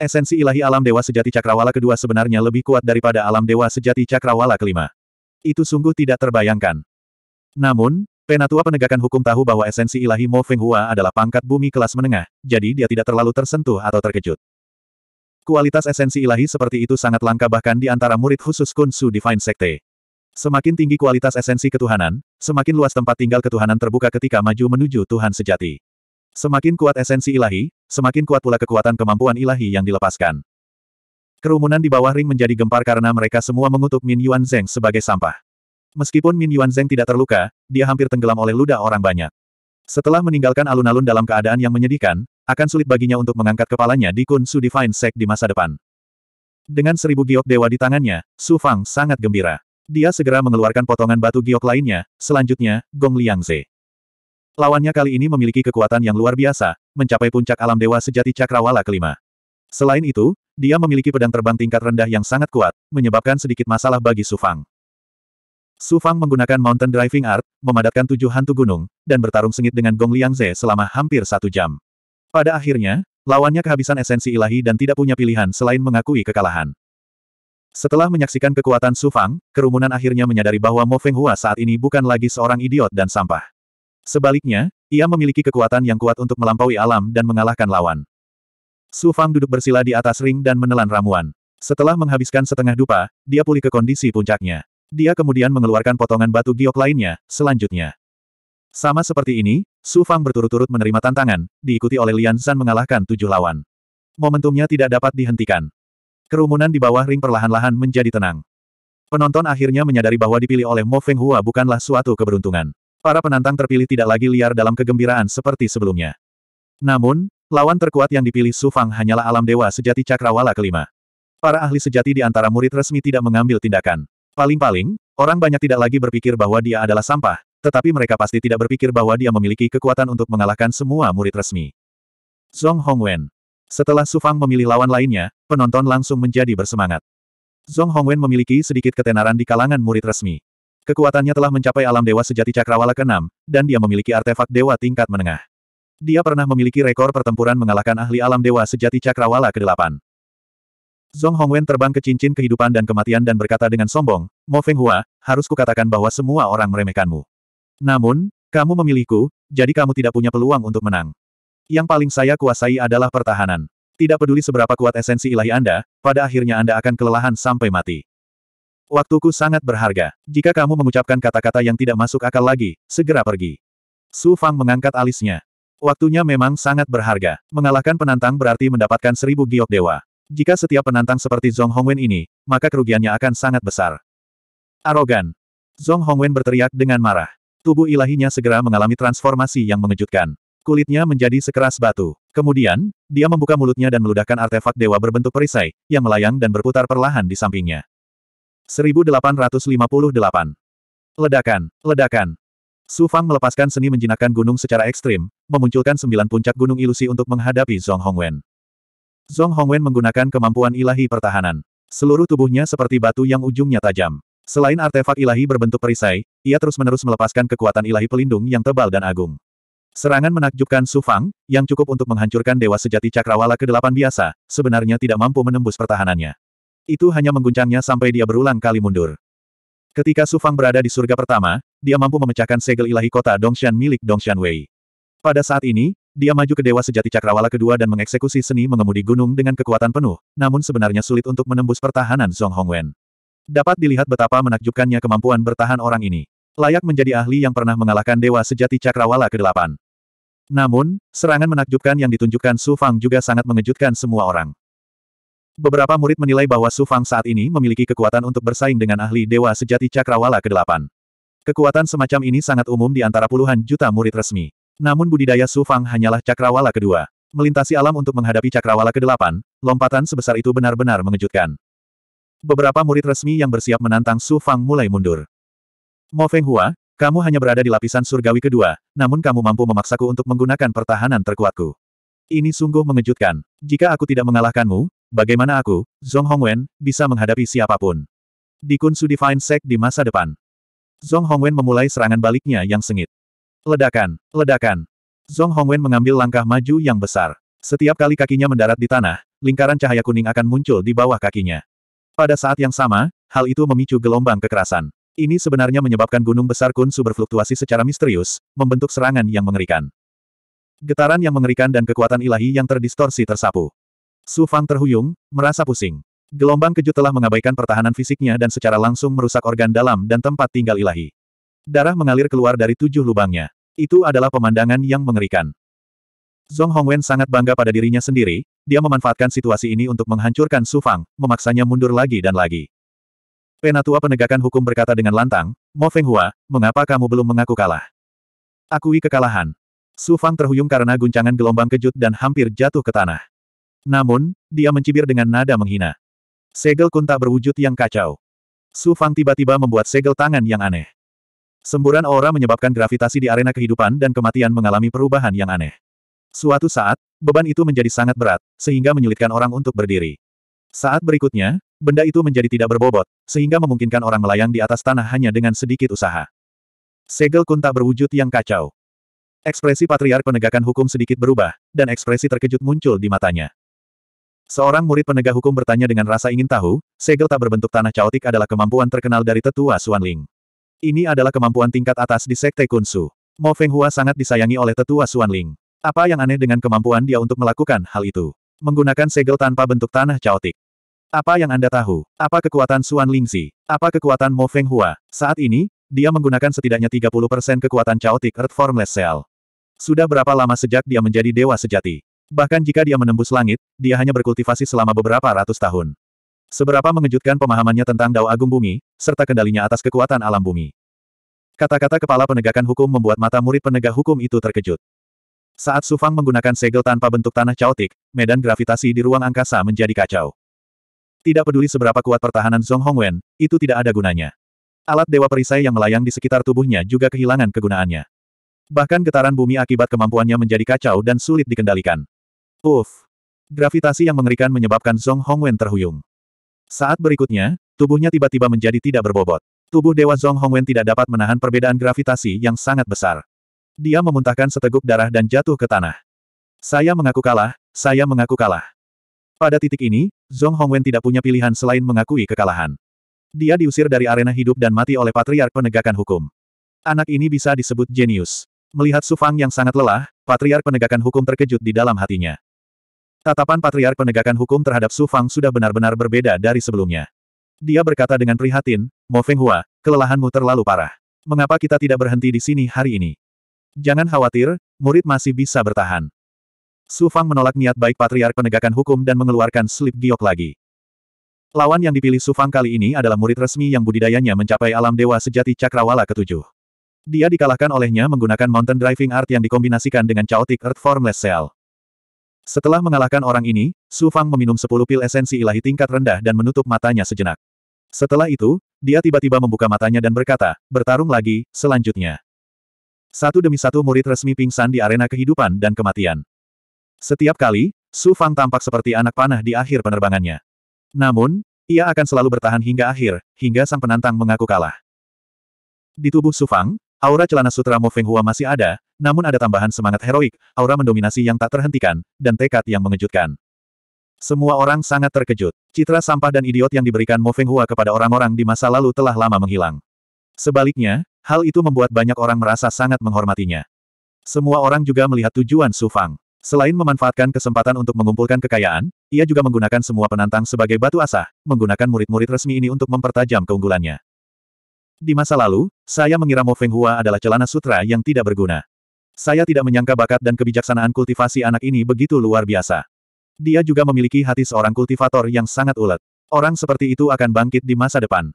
Esensi ilahi alam dewa sejati cakrawala kedua sebenarnya lebih kuat daripada alam dewa sejati cakrawala kelima. Itu sungguh tidak terbayangkan. Namun, penatua penegakan hukum tahu bahwa esensi ilahi Mo Feng Hua adalah pangkat bumi kelas menengah, jadi dia tidak terlalu tersentuh atau terkejut. Kualitas esensi ilahi seperti itu sangat langka bahkan di antara murid khusus Kun Su Divine Sekte. Semakin tinggi kualitas esensi ketuhanan, semakin luas tempat tinggal ketuhanan terbuka ketika maju menuju Tuhan sejati. Semakin kuat esensi ilahi, semakin kuat pula kekuatan kemampuan ilahi yang dilepaskan. Kerumunan di bawah ring menjadi gempar karena mereka semua mengutuk Min Yuan Zeng sebagai sampah. Meskipun Min Yuan Zeng tidak terluka, dia hampir tenggelam oleh ludah orang banyak. Setelah meninggalkan alun-alun dalam keadaan yang menyedihkan, akan sulit baginya untuk mengangkat kepalanya di Kun Su Divine Sect di masa depan. Dengan seribu giok dewa di tangannya, Su Fang sangat gembira. Dia segera mengeluarkan potongan batu giok lainnya, selanjutnya, Gong Liangze. Lawannya kali ini memiliki kekuatan yang luar biasa, mencapai puncak alam dewa sejati cakrawala kelima. Selain itu, dia memiliki pedang terbang tingkat rendah yang sangat kuat, menyebabkan sedikit masalah bagi Su Fang. Su Fang menggunakan mountain driving art, memadatkan tujuh hantu gunung, dan bertarung sengit dengan Gong Liang Liangze selama hampir satu jam. Pada akhirnya, lawannya kehabisan esensi ilahi dan tidak punya pilihan selain mengakui kekalahan. Setelah menyaksikan kekuatan Su Fang, kerumunan akhirnya menyadari bahwa Mo Feng Hua saat ini bukan lagi seorang idiot dan sampah. Sebaliknya, ia memiliki kekuatan yang kuat untuk melampaui alam dan mengalahkan lawan. Su Fang duduk bersila di atas ring dan menelan ramuan. Setelah menghabiskan setengah dupa, dia pulih ke kondisi puncaknya. Dia kemudian mengeluarkan potongan batu giok lainnya, selanjutnya. Sama seperti ini, Su Fang berturut-turut menerima tantangan, diikuti oleh Lian San mengalahkan tujuh lawan. Momentumnya tidak dapat dihentikan. Kerumunan di bawah ring perlahan-lahan menjadi tenang. Penonton akhirnya menyadari bahwa dipilih oleh Mo Feng Hua bukanlah suatu keberuntungan. Para penantang terpilih tidak lagi liar dalam kegembiraan seperti sebelumnya. Namun, lawan terkuat yang dipilih Su Fang hanyalah alam dewa sejati cakrawala kelima. Para ahli sejati di antara murid resmi tidak mengambil tindakan. Paling-paling, orang banyak tidak lagi berpikir bahwa dia adalah sampah, tetapi mereka pasti tidak berpikir bahwa dia memiliki kekuatan untuk mengalahkan semua murid resmi. Zhong Hongwen. Setelah Su Fang memilih lawan lainnya, penonton langsung menjadi bersemangat. Zhong Hongwen memiliki sedikit ketenaran di kalangan murid resmi. Kekuatannya telah mencapai alam dewa sejati cakrawala ke-6, dan dia memiliki artefak dewa tingkat menengah. Dia pernah memiliki rekor pertempuran mengalahkan ahli alam dewa sejati cakrawala ke-8. Zhong Hongwen terbang ke cincin kehidupan dan kematian dan berkata dengan sombong, Mo Hua, harus kukatakan bahwa semua orang meremehkanmu. Namun, kamu memilihku, jadi kamu tidak punya peluang untuk menang. Yang paling saya kuasai adalah pertahanan. Tidak peduli seberapa kuat esensi ilahi Anda, pada akhirnya Anda akan kelelahan sampai mati. Waktuku sangat berharga. Jika kamu mengucapkan kata-kata yang tidak masuk akal lagi, segera pergi. Su Fang mengangkat alisnya. Waktunya memang sangat berharga. Mengalahkan penantang berarti mendapatkan seribu giok dewa. Jika setiap penantang seperti Zhong Hongwen ini, maka kerugiannya akan sangat besar. Arogan. Zhong Hongwen berteriak dengan marah. Tubuh ilahinya segera mengalami transformasi yang mengejutkan. Kulitnya menjadi sekeras batu. Kemudian, dia membuka mulutnya dan meludahkan artefak dewa berbentuk perisai, yang melayang dan berputar perlahan di sampingnya. 1858. Ledakan, ledakan. Su Fang melepaskan seni menjinakkan gunung secara ekstrim, memunculkan sembilan puncak gunung ilusi untuk menghadapi Zhong Hongwen. Zong Hongwen menggunakan kemampuan ilahi pertahanan. Seluruh tubuhnya seperti batu yang ujungnya tajam. Selain artefak ilahi berbentuk perisai, ia terus-menerus melepaskan kekuatan ilahi pelindung yang tebal dan agung. Serangan menakjubkan Su Fang, yang cukup untuk menghancurkan Dewa Sejati Cakrawala ke-8 biasa, sebenarnya tidak mampu menembus pertahanannya. Itu hanya mengguncangnya sampai dia berulang kali mundur. Ketika Su Fang berada di surga pertama, dia mampu memecahkan segel ilahi kota Dongshan milik Dongshan Wei. Pada saat ini, dia maju ke Dewa Sejati Cakrawala kedua dan mengeksekusi seni mengemudi gunung dengan kekuatan penuh, namun sebenarnya sulit untuk menembus pertahanan Zhong Hongwen. Dapat dilihat betapa menakjubkannya kemampuan bertahan orang ini. Layak menjadi ahli yang pernah mengalahkan Dewa Sejati Cakrawala ke-8. Namun, serangan menakjubkan yang ditunjukkan Su Fang juga sangat mengejutkan semua orang. Beberapa murid menilai bahwa Su Fang saat ini memiliki kekuatan untuk bersaing dengan ahli Dewa Sejati Cakrawala ke-8. Kekuatan semacam ini sangat umum di antara puluhan juta murid resmi. Namun budidaya Su Fang hanyalah cakrawala kedua. Melintasi alam untuk menghadapi cakrawala ke-8, lompatan sebesar itu benar-benar mengejutkan. Beberapa murid resmi yang bersiap menantang Su Fang mulai mundur. Mo Feng Hua, kamu hanya berada di lapisan surgawi kedua, namun kamu mampu memaksaku untuk menggunakan pertahanan terkuatku. Ini sungguh mengejutkan. Jika aku tidak mengalahkanmu, bagaimana aku, Zhong Hongwen, bisa menghadapi siapapun? Di Kunsu Divine Sect di masa depan. Zhong Hongwen memulai serangan baliknya yang sengit. Ledakan, ledakan. Zhong Hongwen mengambil langkah maju yang besar. Setiap kali kakinya mendarat di tanah, lingkaran cahaya kuning akan muncul di bawah kakinya. Pada saat yang sama, hal itu memicu gelombang kekerasan. Ini sebenarnya menyebabkan gunung besar Kunsu berfluktuasi secara misterius, membentuk serangan yang mengerikan. Getaran yang mengerikan dan kekuatan ilahi yang terdistorsi tersapu. Su Fang terhuyung, merasa pusing. Gelombang kejut telah mengabaikan pertahanan fisiknya dan secara langsung merusak organ dalam dan tempat tinggal ilahi. Darah mengalir keluar dari tujuh lubangnya. Itu adalah pemandangan yang mengerikan. Zhong Hongwen sangat bangga pada dirinya sendiri, dia memanfaatkan situasi ini untuk menghancurkan Su Fang, memaksanya mundur lagi dan lagi. Penatua penegakan hukum berkata dengan lantang, Mo Hua, mengapa kamu belum mengaku kalah? Akui kekalahan. Su Fang terhuyung karena guncangan gelombang kejut dan hampir jatuh ke tanah. Namun, dia mencibir dengan nada menghina. Segel kunta berwujud yang kacau. Su Fang tiba-tiba membuat segel tangan yang aneh. Semburan aura menyebabkan gravitasi di arena kehidupan dan kematian mengalami perubahan yang aneh. Suatu saat, beban itu menjadi sangat berat, sehingga menyulitkan orang untuk berdiri. Saat berikutnya, benda itu menjadi tidak berbobot, sehingga memungkinkan orang melayang di atas tanah hanya dengan sedikit usaha. Segel Kun tak berwujud yang kacau. Ekspresi patriar penegakan hukum sedikit berubah, dan ekspresi terkejut muncul di matanya. Seorang murid penegak hukum bertanya dengan rasa ingin tahu, segel tak berbentuk tanah caotik adalah kemampuan terkenal dari tetua Suan Ling. Ini adalah kemampuan tingkat atas di Sekte Kunsu. Mo Feng Hua sangat disayangi oleh tetua Suan Ling. Apa yang aneh dengan kemampuan dia untuk melakukan hal itu? Menggunakan segel tanpa bentuk tanah caotik. Apa yang Anda tahu? Apa kekuatan Ling Zi? Apa kekuatan Mo Feng Hua? Saat ini, dia menggunakan setidaknya 30% kekuatan caotik Earth Formless Cell. Sudah berapa lama sejak dia menjadi dewa sejati? Bahkan jika dia menembus langit, dia hanya berkultivasi selama beberapa ratus tahun. Seberapa mengejutkan pemahamannya tentang Dao Agung Bumi, serta kendalinya atas kekuatan alam bumi. Kata-kata kepala penegakan hukum membuat mata murid penegak hukum itu terkejut. Saat Sufang menggunakan segel tanpa bentuk tanah caotik, medan gravitasi di ruang angkasa menjadi kacau. Tidak peduli seberapa kuat pertahanan Zhong Hongwen, itu tidak ada gunanya. Alat dewa perisai yang melayang di sekitar tubuhnya juga kehilangan kegunaannya. Bahkan getaran bumi akibat kemampuannya menjadi kacau dan sulit dikendalikan. Uff! Gravitasi yang mengerikan menyebabkan Zhong Hongwen terhuyung. Saat berikutnya, tubuhnya tiba-tiba menjadi tidak berbobot. Tubuh Dewa Zong Hongwen tidak dapat menahan perbedaan gravitasi yang sangat besar. Dia memuntahkan seteguk darah dan jatuh ke tanah. Saya mengaku kalah, saya mengaku kalah. Pada titik ini, Zong Hongwen tidak punya pilihan selain mengakui kekalahan. Dia diusir dari arena hidup dan mati oleh patriark penegakan hukum. Anak ini bisa disebut jenius. Melihat Sufang yang sangat lelah, patriark penegakan hukum terkejut di dalam hatinya. Tatapan Patriark Penegakan Hukum terhadap Su Fang sudah benar-benar berbeda dari sebelumnya. Dia berkata dengan prihatin, Mo Fenghua, kelelahanmu terlalu parah. Mengapa kita tidak berhenti di sini hari ini? Jangan khawatir, murid masih bisa bertahan. Su Fang menolak niat baik Patriark Penegakan Hukum dan mengeluarkan slip giok lagi. Lawan yang dipilih Su Fang kali ini adalah murid resmi yang budidayanya mencapai alam dewa sejati Cakrawala ketujuh. Dia dikalahkan olehnya menggunakan mountain driving art yang dikombinasikan dengan chaotic earth formless cell. Setelah mengalahkan orang ini, Su Fang meminum 10 pil esensi ilahi tingkat rendah dan menutup matanya sejenak. Setelah itu, dia tiba-tiba membuka matanya dan berkata, bertarung lagi, selanjutnya. Satu demi satu murid resmi pingsan di arena kehidupan dan kematian. Setiap kali, Su Fang tampak seperti anak panah di akhir penerbangannya. Namun, ia akan selalu bertahan hingga akhir, hingga sang penantang mengaku kalah. Di tubuh Su Fang, Aura celana sutra Mo Feng Hua masih ada, namun ada tambahan semangat heroik, aura mendominasi yang tak terhentikan, dan tekad yang mengejutkan. Semua orang sangat terkejut. Citra sampah dan idiot yang diberikan Mo Feng Hua kepada orang-orang di masa lalu telah lama menghilang. Sebaliknya, hal itu membuat banyak orang merasa sangat menghormatinya. Semua orang juga melihat tujuan Su Fang. Selain memanfaatkan kesempatan untuk mengumpulkan kekayaan, ia juga menggunakan semua penantang sebagai batu asah, menggunakan murid-murid resmi ini untuk mempertajam keunggulannya. Di masa lalu, saya mengira Mo Feng Hua adalah celana sutra yang tidak berguna. Saya tidak menyangka bakat dan kebijaksanaan kultivasi anak ini begitu luar biasa. Dia juga memiliki hati seorang kultivator yang sangat ulet. Orang seperti itu akan bangkit di masa depan.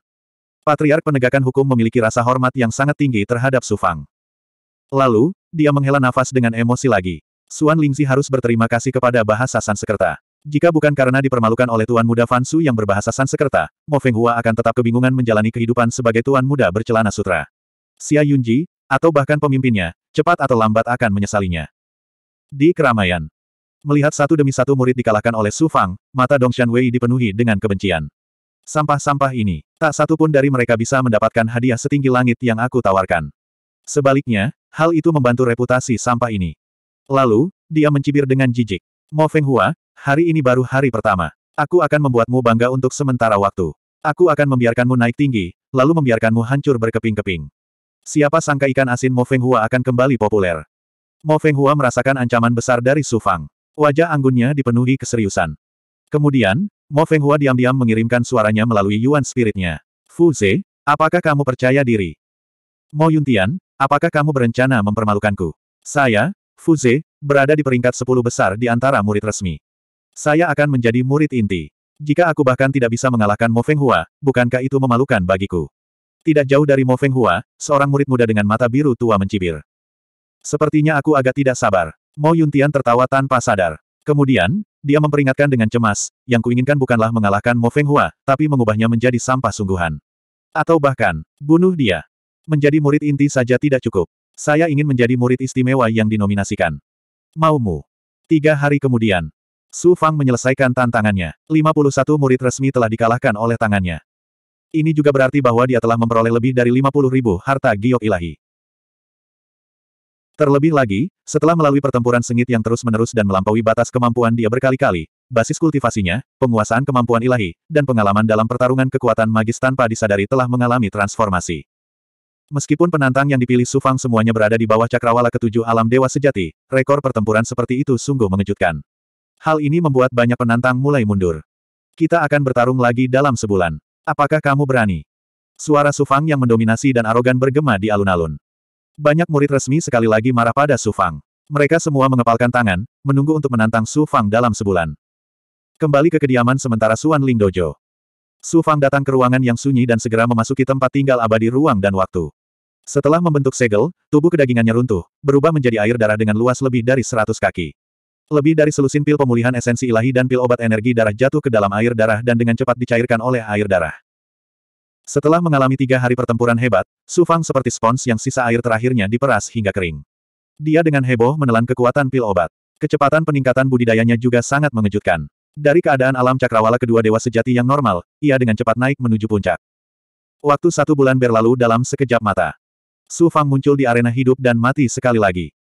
Patriark penegakan hukum memiliki rasa hormat yang sangat tinggi terhadap Sufang. Lalu, dia menghela nafas dengan emosi lagi. Suan Lingzi harus berterima kasih kepada bahasa Sansekerta. Jika bukan karena dipermalukan oleh Tuan Muda Fansu yang berbahasa Sanskerta, Mo Feng Hua akan tetap kebingungan menjalani kehidupan sebagai Tuan Muda bercelana sutra. Xia Yunji, atau bahkan pemimpinnya, cepat atau lambat akan menyesalinya. Di keramaian. Melihat satu demi satu murid dikalahkan oleh Su Fang, mata Dong Shan Wei dipenuhi dengan kebencian. Sampah-sampah ini, tak satu pun dari mereka bisa mendapatkan hadiah setinggi langit yang aku tawarkan. Sebaliknya, hal itu membantu reputasi sampah ini. Lalu, dia mencibir dengan jijik. Mo Feng Hua, Hari ini baru hari pertama. Aku akan membuatmu bangga untuk sementara waktu. Aku akan membiarkanmu naik tinggi, lalu membiarkanmu hancur berkeping-keping. Siapa sangka ikan asin Mo Feng Hua akan kembali populer. Mo Feng Hua merasakan ancaman besar dari Su Fang. Wajah anggunnya dipenuhi keseriusan. Kemudian, Mo Feng Hua diam-diam mengirimkan suaranya melalui Yuan Spiritnya. Fu Ze, apakah kamu percaya diri? Mo Yuntian, apakah kamu berencana mempermalukanku? Saya, Fu Ze, berada di peringkat 10 besar di antara murid resmi. Saya akan menjadi murid inti. Jika aku bahkan tidak bisa mengalahkan Mo Feng Hua, bukankah itu memalukan bagiku? Tidak jauh dari Mo Feng Hua, seorang murid muda dengan mata biru tua mencibir. Sepertinya aku agak tidak sabar. Mo Yuntian tertawa tanpa sadar. Kemudian, dia memperingatkan dengan cemas, yang kuinginkan bukanlah mengalahkan Mo Feng Hua, tapi mengubahnya menjadi sampah sungguhan. Atau bahkan, bunuh dia. Menjadi murid inti saja tidak cukup. Saya ingin menjadi murid istimewa yang dinominasikan. Maumu. Tiga hari kemudian, Su Fang menyelesaikan tantangannya. 51 murid resmi telah dikalahkan oleh tangannya. Ini juga berarti bahwa dia telah memperoleh lebih dari 50 ribu harta giok ilahi. Terlebih lagi, setelah melalui pertempuran sengit yang terus-menerus dan melampaui batas kemampuan dia berkali-kali, basis kultivasinya, penguasaan kemampuan ilahi, dan pengalaman dalam pertarungan kekuatan magis tanpa disadari telah mengalami transformasi. Meskipun penantang yang dipilih Sufang semuanya berada di bawah cakrawala ketujuh alam dewa sejati, rekor pertempuran seperti itu sungguh mengejutkan. Hal ini membuat banyak penantang mulai mundur. Kita akan bertarung lagi dalam sebulan. Apakah kamu berani? Suara Sufang yang mendominasi dan arogan bergema di alun-alun. Banyak murid resmi sekali lagi marah pada Sufang. Mereka semua mengepalkan tangan, menunggu untuk menantang Sufang dalam sebulan. Kembali ke kediaman sementara Suan Ling Dojo. Sufang datang ke ruangan yang sunyi dan segera memasuki tempat tinggal abadi ruang dan waktu. Setelah membentuk segel, tubuh kedagingannya runtuh, berubah menjadi air darah dengan luas lebih dari seratus kaki. Lebih dari selusin pil pemulihan esensi ilahi dan pil obat energi darah jatuh ke dalam air darah dan dengan cepat dicairkan oleh air darah. Setelah mengalami tiga hari pertempuran hebat, Su Fang seperti spons yang sisa air terakhirnya diperas hingga kering. Dia dengan heboh menelan kekuatan pil obat. Kecepatan peningkatan budidayanya juga sangat mengejutkan. Dari keadaan alam cakrawala kedua dewa sejati yang normal, ia dengan cepat naik menuju puncak. Waktu satu bulan berlalu dalam sekejap mata. Su Fang muncul di arena hidup dan mati sekali lagi.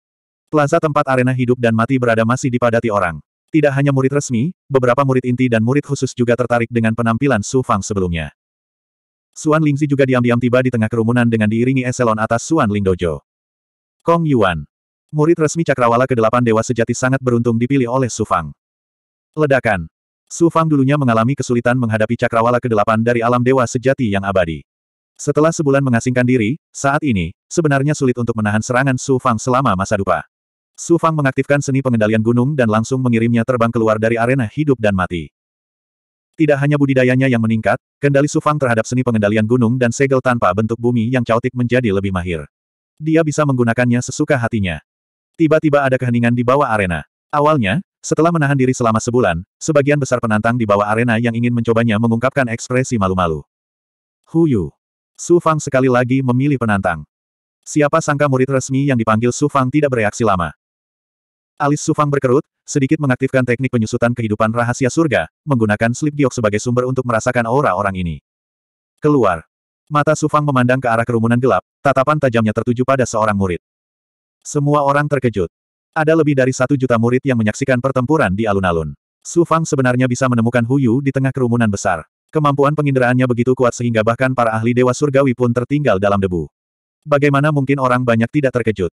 Plaza tempat arena hidup dan mati berada masih dipadati orang. Tidak hanya murid resmi, beberapa murid inti dan murid khusus juga tertarik dengan penampilan Su Fang sebelumnya. Suan Lingzi juga diam-diam tiba di tengah kerumunan dengan diiringi eselon atas Suan Ling Dojo. Kong Yuan. Murid resmi cakrawala ke-8 Dewa Sejati sangat beruntung dipilih oleh Su Fang. Ledakan. Su Fang dulunya mengalami kesulitan menghadapi cakrawala ke-8 dari alam Dewa Sejati yang abadi. Setelah sebulan mengasingkan diri, saat ini, sebenarnya sulit untuk menahan serangan Su Fang selama masa dupa. Su Fang mengaktifkan seni pengendalian gunung dan langsung mengirimnya terbang keluar dari arena hidup dan mati. Tidak hanya budidayanya yang meningkat, kendali Su Fang terhadap seni pengendalian gunung dan segel tanpa bentuk bumi yang caotik menjadi lebih mahir. Dia bisa menggunakannya sesuka hatinya. Tiba-tiba ada keheningan di bawah arena. Awalnya, setelah menahan diri selama sebulan, sebagian besar penantang di bawah arena yang ingin mencobanya mengungkapkan ekspresi malu-malu. Huyu. Su Fang sekali lagi memilih penantang. Siapa sangka murid resmi yang dipanggil Su Fang tidak bereaksi lama. Alis Sufang berkerut, sedikit mengaktifkan teknik penyusutan kehidupan rahasia surga, menggunakan slip giok sebagai sumber untuk merasakan aura orang ini. Keluar. Mata Sufang memandang ke arah kerumunan gelap, tatapan tajamnya tertuju pada seorang murid. Semua orang terkejut. Ada lebih dari satu juta murid yang menyaksikan pertempuran di alun-alun. Sufang sebenarnya bisa menemukan Huyu di tengah kerumunan besar. Kemampuan penginderaannya begitu kuat sehingga bahkan para ahli Dewa Surgawi pun tertinggal dalam debu. Bagaimana mungkin orang banyak tidak terkejut?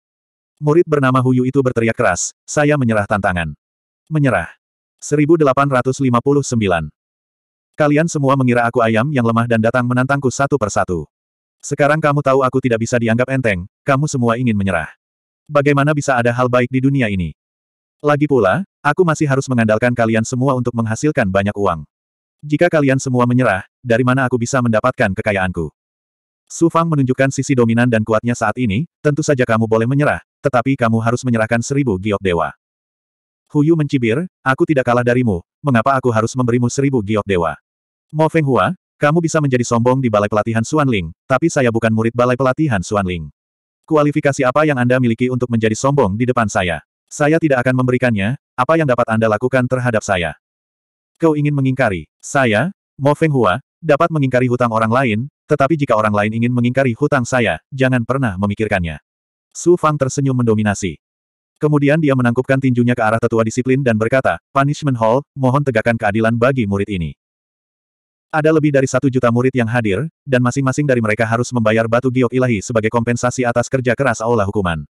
Murid bernama Huyu itu berteriak keras, saya menyerah tantangan. Menyerah. 1859. Kalian semua mengira aku ayam yang lemah dan datang menantangku satu persatu. Sekarang kamu tahu aku tidak bisa dianggap enteng, kamu semua ingin menyerah. Bagaimana bisa ada hal baik di dunia ini? Lagi pula, aku masih harus mengandalkan kalian semua untuk menghasilkan banyak uang. Jika kalian semua menyerah, dari mana aku bisa mendapatkan kekayaanku? Su Fang menunjukkan sisi dominan dan kuatnya saat ini, tentu saja kamu boleh menyerah, tetapi kamu harus menyerahkan seribu giok dewa. Huyu mencibir, aku tidak kalah darimu, mengapa aku harus memberimu seribu giok dewa? Mo Feng Hua, kamu bisa menjadi sombong di balai pelatihan Suan Ling, tapi saya bukan murid balai pelatihan Suan Ling. Kualifikasi apa yang Anda miliki untuk menjadi sombong di depan saya? Saya tidak akan memberikannya, apa yang dapat Anda lakukan terhadap saya? Kau ingin mengingkari, saya, Mo Feng Hua, dapat mengingkari hutang orang lain, tetapi jika orang lain ingin mengingkari hutang saya, jangan pernah memikirkannya. Su Fang tersenyum mendominasi. Kemudian dia menangkupkan tinjunya ke arah tetua disiplin dan berkata, Punishment Hall, mohon tegakkan keadilan bagi murid ini. Ada lebih dari satu juta murid yang hadir, dan masing-masing dari mereka harus membayar batu giok ilahi sebagai kompensasi atas kerja keras aula hukuman.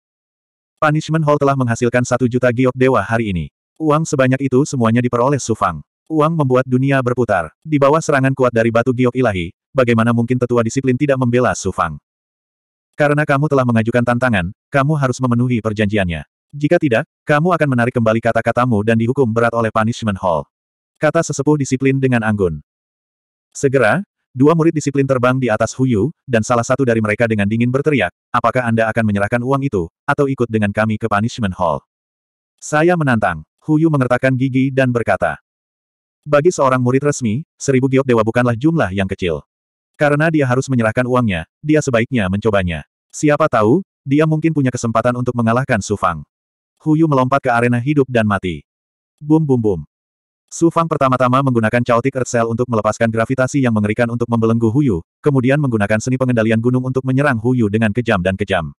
Punishment Hall telah menghasilkan satu juta giok dewa hari ini. Uang sebanyak itu semuanya diperoleh Su Fang. Uang membuat dunia berputar. Di bawah serangan kuat dari batu giok ilahi, bagaimana mungkin tetua disiplin tidak membela Su Fang?" Karena kamu telah mengajukan tantangan, kamu harus memenuhi perjanjiannya. Jika tidak, kamu akan menarik kembali kata-katamu dan dihukum berat oleh Punishment Hall. Kata sesepuh disiplin dengan anggun. Segera, dua murid disiplin terbang di atas Huyu, dan salah satu dari mereka dengan dingin berteriak, apakah Anda akan menyerahkan uang itu, atau ikut dengan kami ke Punishment Hall? Saya menantang. Huyu mengertakkan gigi dan berkata, bagi seorang murid resmi, seribu giok dewa bukanlah jumlah yang kecil. Karena dia harus menyerahkan uangnya, dia sebaiknya mencobanya. Siapa tahu, dia mungkin punya kesempatan untuk mengalahkan Su Fang. Huyu melompat ke arena hidup dan mati. Bum bum bum. Su Fang pertama-tama menggunakan Chaotic Earth Cell untuk melepaskan gravitasi yang mengerikan untuk membelenggu Huyu, kemudian menggunakan seni pengendalian gunung untuk menyerang Huyu dengan kejam dan kejam.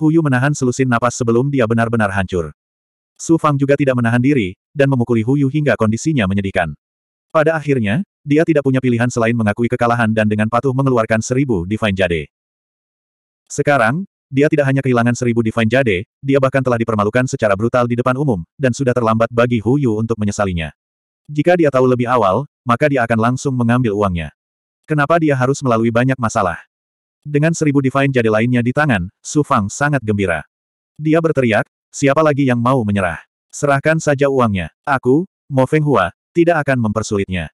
Huyu menahan selusin napas sebelum dia benar-benar hancur. Su Fang juga tidak menahan diri, dan memukuli Huyu hingga kondisinya menyedihkan. Pada akhirnya, dia tidak punya pilihan selain mengakui kekalahan dan dengan patuh mengeluarkan seribu Divine Jade. Sekarang, dia tidak hanya kehilangan seribu Divine Jade, dia bahkan telah dipermalukan secara brutal di depan umum, dan sudah terlambat bagi Hu Yu untuk menyesalinya. Jika dia tahu lebih awal, maka dia akan langsung mengambil uangnya. Kenapa dia harus melalui banyak masalah? Dengan seribu Divine Jade lainnya di tangan, Su Fang sangat gembira. Dia berteriak, siapa lagi yang mau menyerah? Serahkan saja uangnya. Aku, Mo Feng Hua, tidak akan mempersulitnya.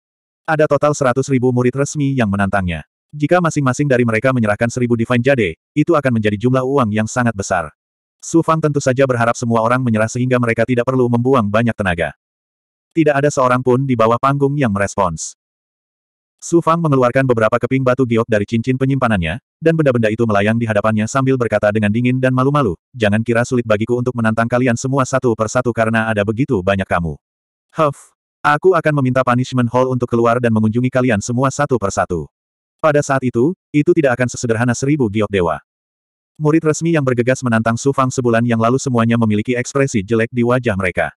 Ada total 100.000 murid resmi yang menantangnya. Jika masing-masing dari mereka menyerahkan seribu Divine Jade, itu akan menjadi jumlah uang yang sangat besar. Su Fang tentu saja berharap semua orang menyerah sehingga mereka tidak perlu membuang banyak tenaga. Tidak ada seorang pun di bawah panggung yang merespons. Su Fang mengeluarkan beberapa keping batu giok dari cincin penyimpanannya, dan benda-benda itu melayang di hadapannya sambil berkata dengan dingin dan malu-malu, jangan kira sulit bagiku untuk menantang kalian semua satu persatu karena ada begitu banyak kamu. Huff, Aku akan meminta Punishment Hall untuk keluar dan mengunjungi kalian semua satu persatu. Pada saat itu, itu tidak akan sesederhana seribu giok dewa. Murid resmi yang bergegas menantang Su Fang sebulan yang lalu semuanya memiliki ekspresi jelek di wajah mereka.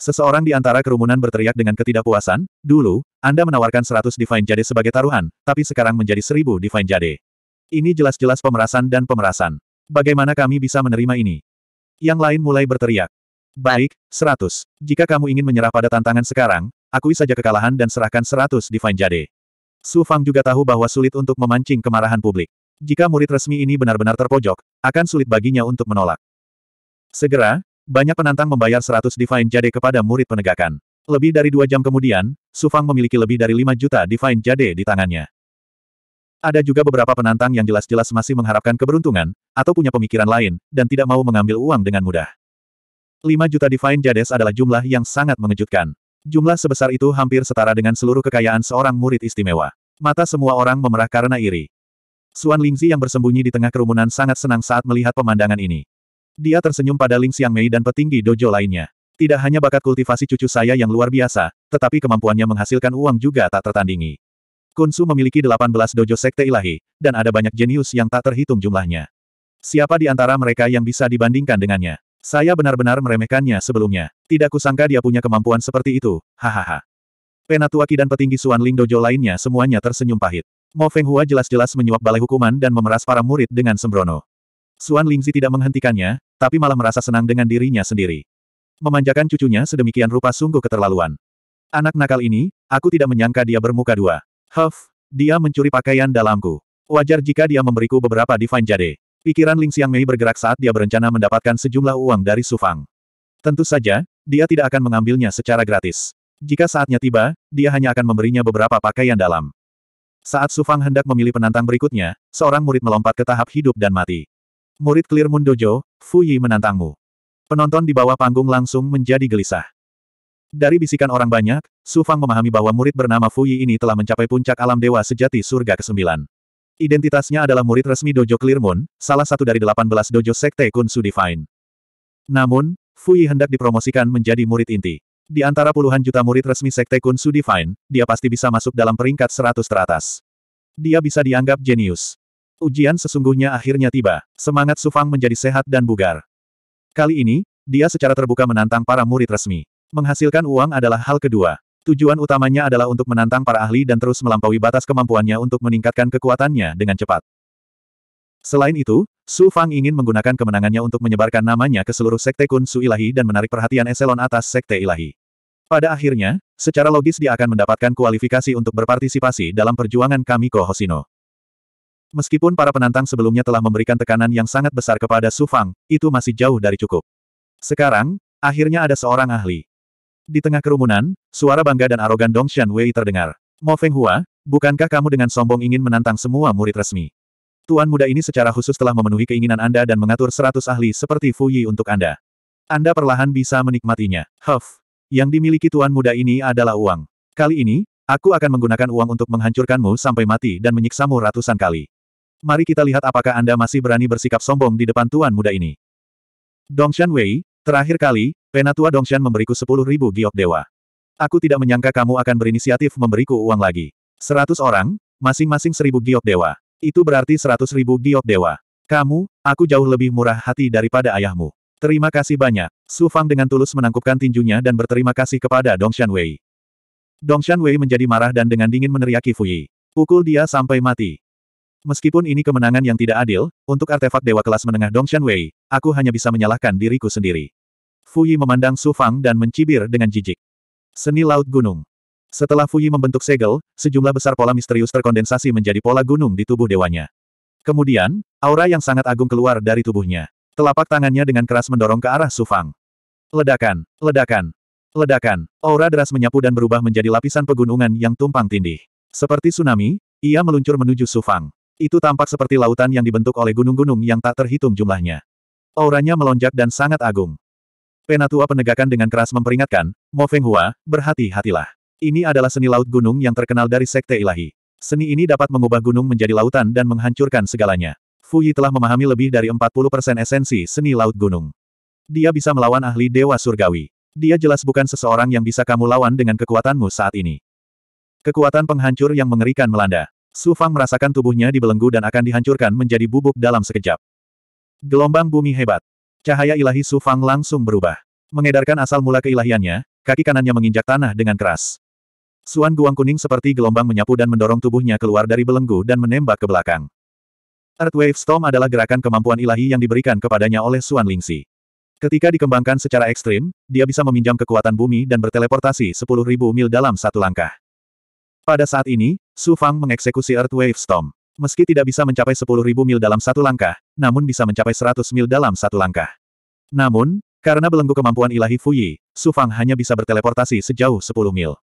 Seseorang di antara kerumunan berteriak dengan ketidakpuasan, dulu, Anda menawarkan seratus Divine Jade sebagai taruhan, tapi sekarang menjadi seribu Divine Jade. Ini jelas-jelas pemerasan dan pemerasan. Bagaimana kami bisa menerima ini? Yang lain mulai berteriak. Baik, 100. Jika kamu ingin menyerah pada tantangan sekarang, akui saja kekalahan dan serahkan 100 Divine Jade. Su Fang juga tahu bahwa sulit untuk memancing kemarahan publik. Jika murid resmi ini benar-benar terpojok, akan sulit baginya untuk menolak. Segera, banyak penantang membayar seratus Divine Jade kepada murid penegakan. Lebih dari dua jam kemudian, Su Fang memiliki lebih dari lima juta Divine Jade di tangannya. Ada juga beberapa penantang yang jelas-jelas masih mengharapkan keberuntungan, atau punya pemikiran lain, dan tidak mau mengambil uang dengan mudah. 5 juta Divine Jades adalah jumlah yang sangat mengejutkan. Jumlah sebesar itu hampir setara dengan seluruh kekayaan seorang murid istimewa. Mata semua orang memerah karena iri. Suan Lingzi yang bersembunyi di tengah kerumunan sangat senang saat melihat pemandangan ini. Dia tersenyum pada Ling Xiang Mei dan petinggi dojo lainnya. Tidak hanya bakat kultivasi cucu saya yang luar biasa, tetapi kemampuannya menghasilkan uang juga tak tertandingi. Kunsu memiliki 18 dojo sekte ilahi, dan ada banyak jenius yang tak terhitung jumlahnya. Siapa di antara mereka yang bisa dibandingkan dengannya? Saya benar-benar meremehkannya sebelumnya. Tidak kusangka dia punya kemampuan seperti itu, hahaha. Penatuaki dan petinggi Suan Ling Dojo lainnya semuanya tersenyum pahit. Mo Feng Hua jelas-jelas menyuap balai hukuman dan memeras para murid dengan sembrono. Suan Lingzi tidak menghentikannya, tapi malah merasa senang dengan dirinya sendiri. Memanjakan cucunya sedemikian rupa sungguh keterlaluan. Anak nakal ini, aku tidak menyangka dia bermuka dua. Huff, dia mencuri pakaian dalamku. Wajar jika dia memberiku beberapa divine jade. Pikiran Ling Xiang Mei bergerak saat dia berencana mendapatkan sejumlah uang dari Su Fang. Tentu saja, dia tidak akan mengambilnya secara gratis. Jika saatnya tiba, dia hanya akan memberinya beberapa pakaian dalam. Saat Su Fang hendak memilih penantang berikutnya, seorang murid melompat ke tahap hidup dan mati. Murid Clear Moon Dojo, Fu Yi menantangmu. Penonton di bawah panggung langsung menjadi gelisah. Dari bisikan orang banyak, Su Fang memahami bahwa murid bernama Fu Yi ini telah mencapai puncak alam dewa sejati surga ke-9. Identitasnya adalah murid resmi Dojo Clear Moon, salah satu dari 18 dojo Sekte Kunsu Divine. Namun, Fuyi hendak dipromosikan menjadi murid inti. Di antara puluhan juta murid resmi Sekte Kunsu Divine, dia pasti bisa masuk dalam peringkat 100 teratas. Dia bisa dianggap jenius. Ujian sesungguhnya akhirnya tiba. Semangat Sufang menjadi sehat dan bugar. Kali ini, dia secara terbuka menantang para murid resmi. Menghasilkan uang adalah hal kedua. Tujuan utamanya adalah untuk menantang para ahli dan terus melampaui batas kemampuannya untuk meningkatkan kekuatannya dengan cepat. Selain itu, Su Fang ingin menggunakan kemenangannya untuk menyebarkan namanya ke seluruh sekte Kun Su Ilahi dan menarik perhatian eselon atas sekte Ilahi. Pada akhirnya, secara logis dia akan mendapatkan kualifikasi untuk berpartisipasi dalam perjuangan Kamiko Hosino. Meskipun para penantang sebelumnya telah memberikan tekanan yang sangat besar kepada Su Fang, itu masih jauh dari cukup. Sekarang, akhirnya ada seorang ahli. Di tengah kerumunan, suara bangga dan arogan Dong Shan Wei terdengar. Mo Feng Hua, bukankah kamu dengan sombong ingin menantang semua murid resmi? Tuan muda ini secara khusus telah memenuhi keinginan Anda dan mengatur seratus ahli seperti Fu Yi untuk Anda. Anda perlahan bisa menikmatinya. Huff. Yang dimiliki tuan muda ini adalah uang. Kali ini, aku akan menggunakan uang untuk menghancurkanmu sampai mati dan menyiksamu ratusan kali. Mari kita lihat apakah Anda masih berani bersikap sombong di depan tuan muda ini. Dong Shan Wei, Terakhir kali, Penatua Dongshan memberiku sepuluh ribu giok dewa. Aku tidak menyangka kamu akan berinisiatif memberiku uang lagi. Seratus orang, masing-masing seribu giok dewa. Itu berarti seratus ribu giok dewa. Kamu, aku jauh lebih murah hati daripada ayahmu. Terima kasih banyak. Su Fang dengan tulus menangkupkan tinjunya dan berterima kasih kepada Dongshan Wei. Dongshan Wei menjadi marah dan dengan dingin meneriaki Fuyi. Pukul dia sampai mati. Meskipun ini kemenangan yang tidak adil, untuk artefak dewa kelas menengah Dongshan Wei, aku hanya bisa menyalahkan diriku sendiri. Fuyi memandang Su Fang dan mencibir dengan jijik. Seni Laut Gunung Setelah Fuyi membentuk segel, sejumlah besar pola misterius terkondensasi menjadi pola gunung di tubuh dewanya. Kemudian, aura yang sangat agung keluar dari tubuhnya. Telapak tangannya dengan keras mendorong ke arah Su Fang. Ledakan, ledakan, ledakan. Aura deras menyapu dan berubah menjadi lapisan pegunungan yang tumpang tindih. Seperti tsunami, ia meluncur menuju Su Fang. Itu tampak seperti lautan yang dibentuk oleh gunung-gunung yang tak terhitung jumlahnya. Auranya melonjak dan sangat agung. Penatua penegakan dengan keras memperingatkan, Mo Feng Hua, berhati-hatilah. Ini adalah seni laut gunung yang terkenal dari Sekte Ilahi. Seni ini dapat mengubah gunung menjadi lautan dan menghancurkan segalanya. Fu Yi telah memahami lebih dari 40% esensi seni laut gunung. Dia bisa melawan ahli Dewa Surgawi. Dia jelas bukan seseorang yang bisa kamu lawan dengan kekuatanmu saat ini. Kekuatan penghancur yang mengerikan melanda. Su Fang merasakan tubuhnya dibelenggu dan akan dihancurkan menjadi bubuk dalam sekejap. Gelombang bumi hebat. Cahaya ilahi Su Fang langsung berubah. Mengedarkan asal mula keilahiannya, kaki kanannya menginjak tanah dengan keras. Suan Guang Kuning seperti gelombang menyapu dan mendorong tubuhnya keluar dari belenggu dan menembak ke belakang. Earth Wave Storm adalah gerakan kemampuan ilahi yang diberikan kepadanya oleh Suan Lingxi. Ketika dikembangkan secara ekstrim, dia bisa meminjam kekuatan bumi dan berteleportasi 10.000 mil dalam satu langkah. Pada saat ini, Su Fang mengeksekusi Earth Wave Storm. Meski tidak bisa mencapai 10.000 mil dalam satu langkah, namun bisa mencapai 100 mil dalam satu langkah. Namun, karena belenggu kemampuan ilahi Fuyi, Su Fang hanya bisa berteleportasi sejauh 10 mil.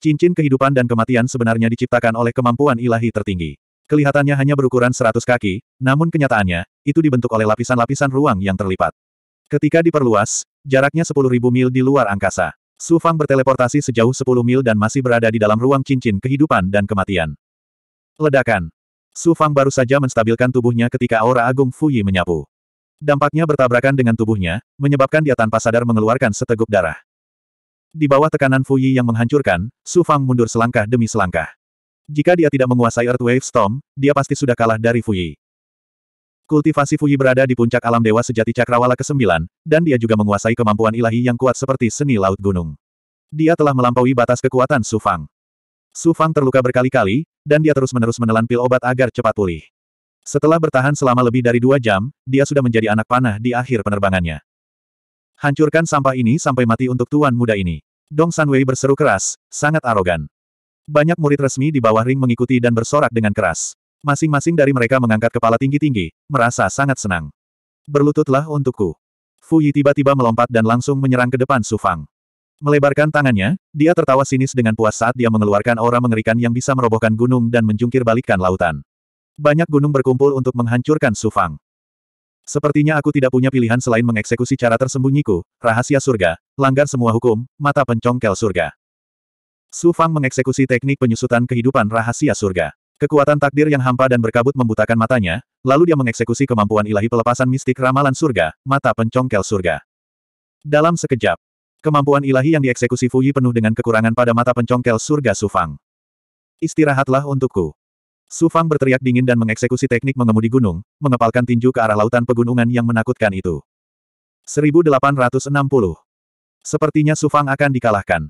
Cincin kehidupan dan kematian sebenarnya diciptakan oleh kemampuan ilahi tertinggi. Kelihatannya hanya berukuran 100 kaki, namun kenyataannya, itu dibentuk oleh lapisan-lapisan ruang yang terlipat. Ketika diperluas, jaraknya 10.000 mil di luar angkasa. Su Fang berteleportasi sejauh 10 mil dan masih berada di dalam ruang cincin kehidupan dan kematian. Ledakan. Su Fang baru saja menstabilkan tubuhnya ketika aura agung Fuyi menyapu. Dampaknya bertabrakan dengan tubuhnya, menyebabkan dia tanpa sadar mengeluarkan seteguk darah. Di bawah tekanan Fuyi yang menghancurkan, Su Fang mundur selangkah demi selangkah. Jika dia tidak menguasai Earthwave Storm, dia pasti sudah kalah dari Fuyi. Kultivasi Fuyi berada di puncak alam dewa sejati cakrawala ke-9, dan dia juga menguasai kemampuan ilahi yang kuat seperti seni laut gunung. Dia telah melampaui batas kekuatan Su Fang. Su Fang terluka berkali-kali, dan dia terus-menerus menelan pil obat agar cepat pulih. Setelah bertahan selama lebih dari dua jam, dia sudah menjadi anak panah di akhir penerbangannya. Hancurkan sampah ini sampai mati untuk tuan muda ini. Dong Sanwei berseru keras, sangat arogan. Banyak murid resmi di bawah ring mengikuti dan bersorak dengan keras. Masing-masing dari mereka mengangkat kepala tinggi-tinggi, merasa sangat senang. Berlututlah untukku. Fu Yi tiba-tiba melompat dan langsung menyerang ke depan Su Fang. Melebarkan tangannya, dia tertawa sinis dengan puas saat dia mengeluarkan aura mengerikan yang bisa merobohkan gunung dan menjungkir balikkan lautan. Banyak gunung berkumpul untuk menghancurkan Su Fang. Sepertinya aku tidak punya pilihan selain mengeksekusi cara tersembunyiku, rahasia surga, langgar semua hukum, mata pencongkel surga. Su Fang mengeksekusi teknik penyusutan kehidupan rahasia surga. Kekuatan takdir yang hampa dan berkabut membutakan matanya, lalu dia mengeksekusi kemampuan ilahi pelepasan mistik ramalan surga, mata pencongkel surga. Dalam sekejap, kemampuan ilahi yang dieksekusi Fuyi penuh dengan kekurangan pada mata pencongkel surga Sufang. Istirahatlah untukku. Sufang berteriak dingin dan mengeksekusi teknik mengemudi gunung, mengepalkan tinju ke arah lautan pegunungan yang menakutkan itu. 1860. Sepertinya Sufang akan dikalahkan.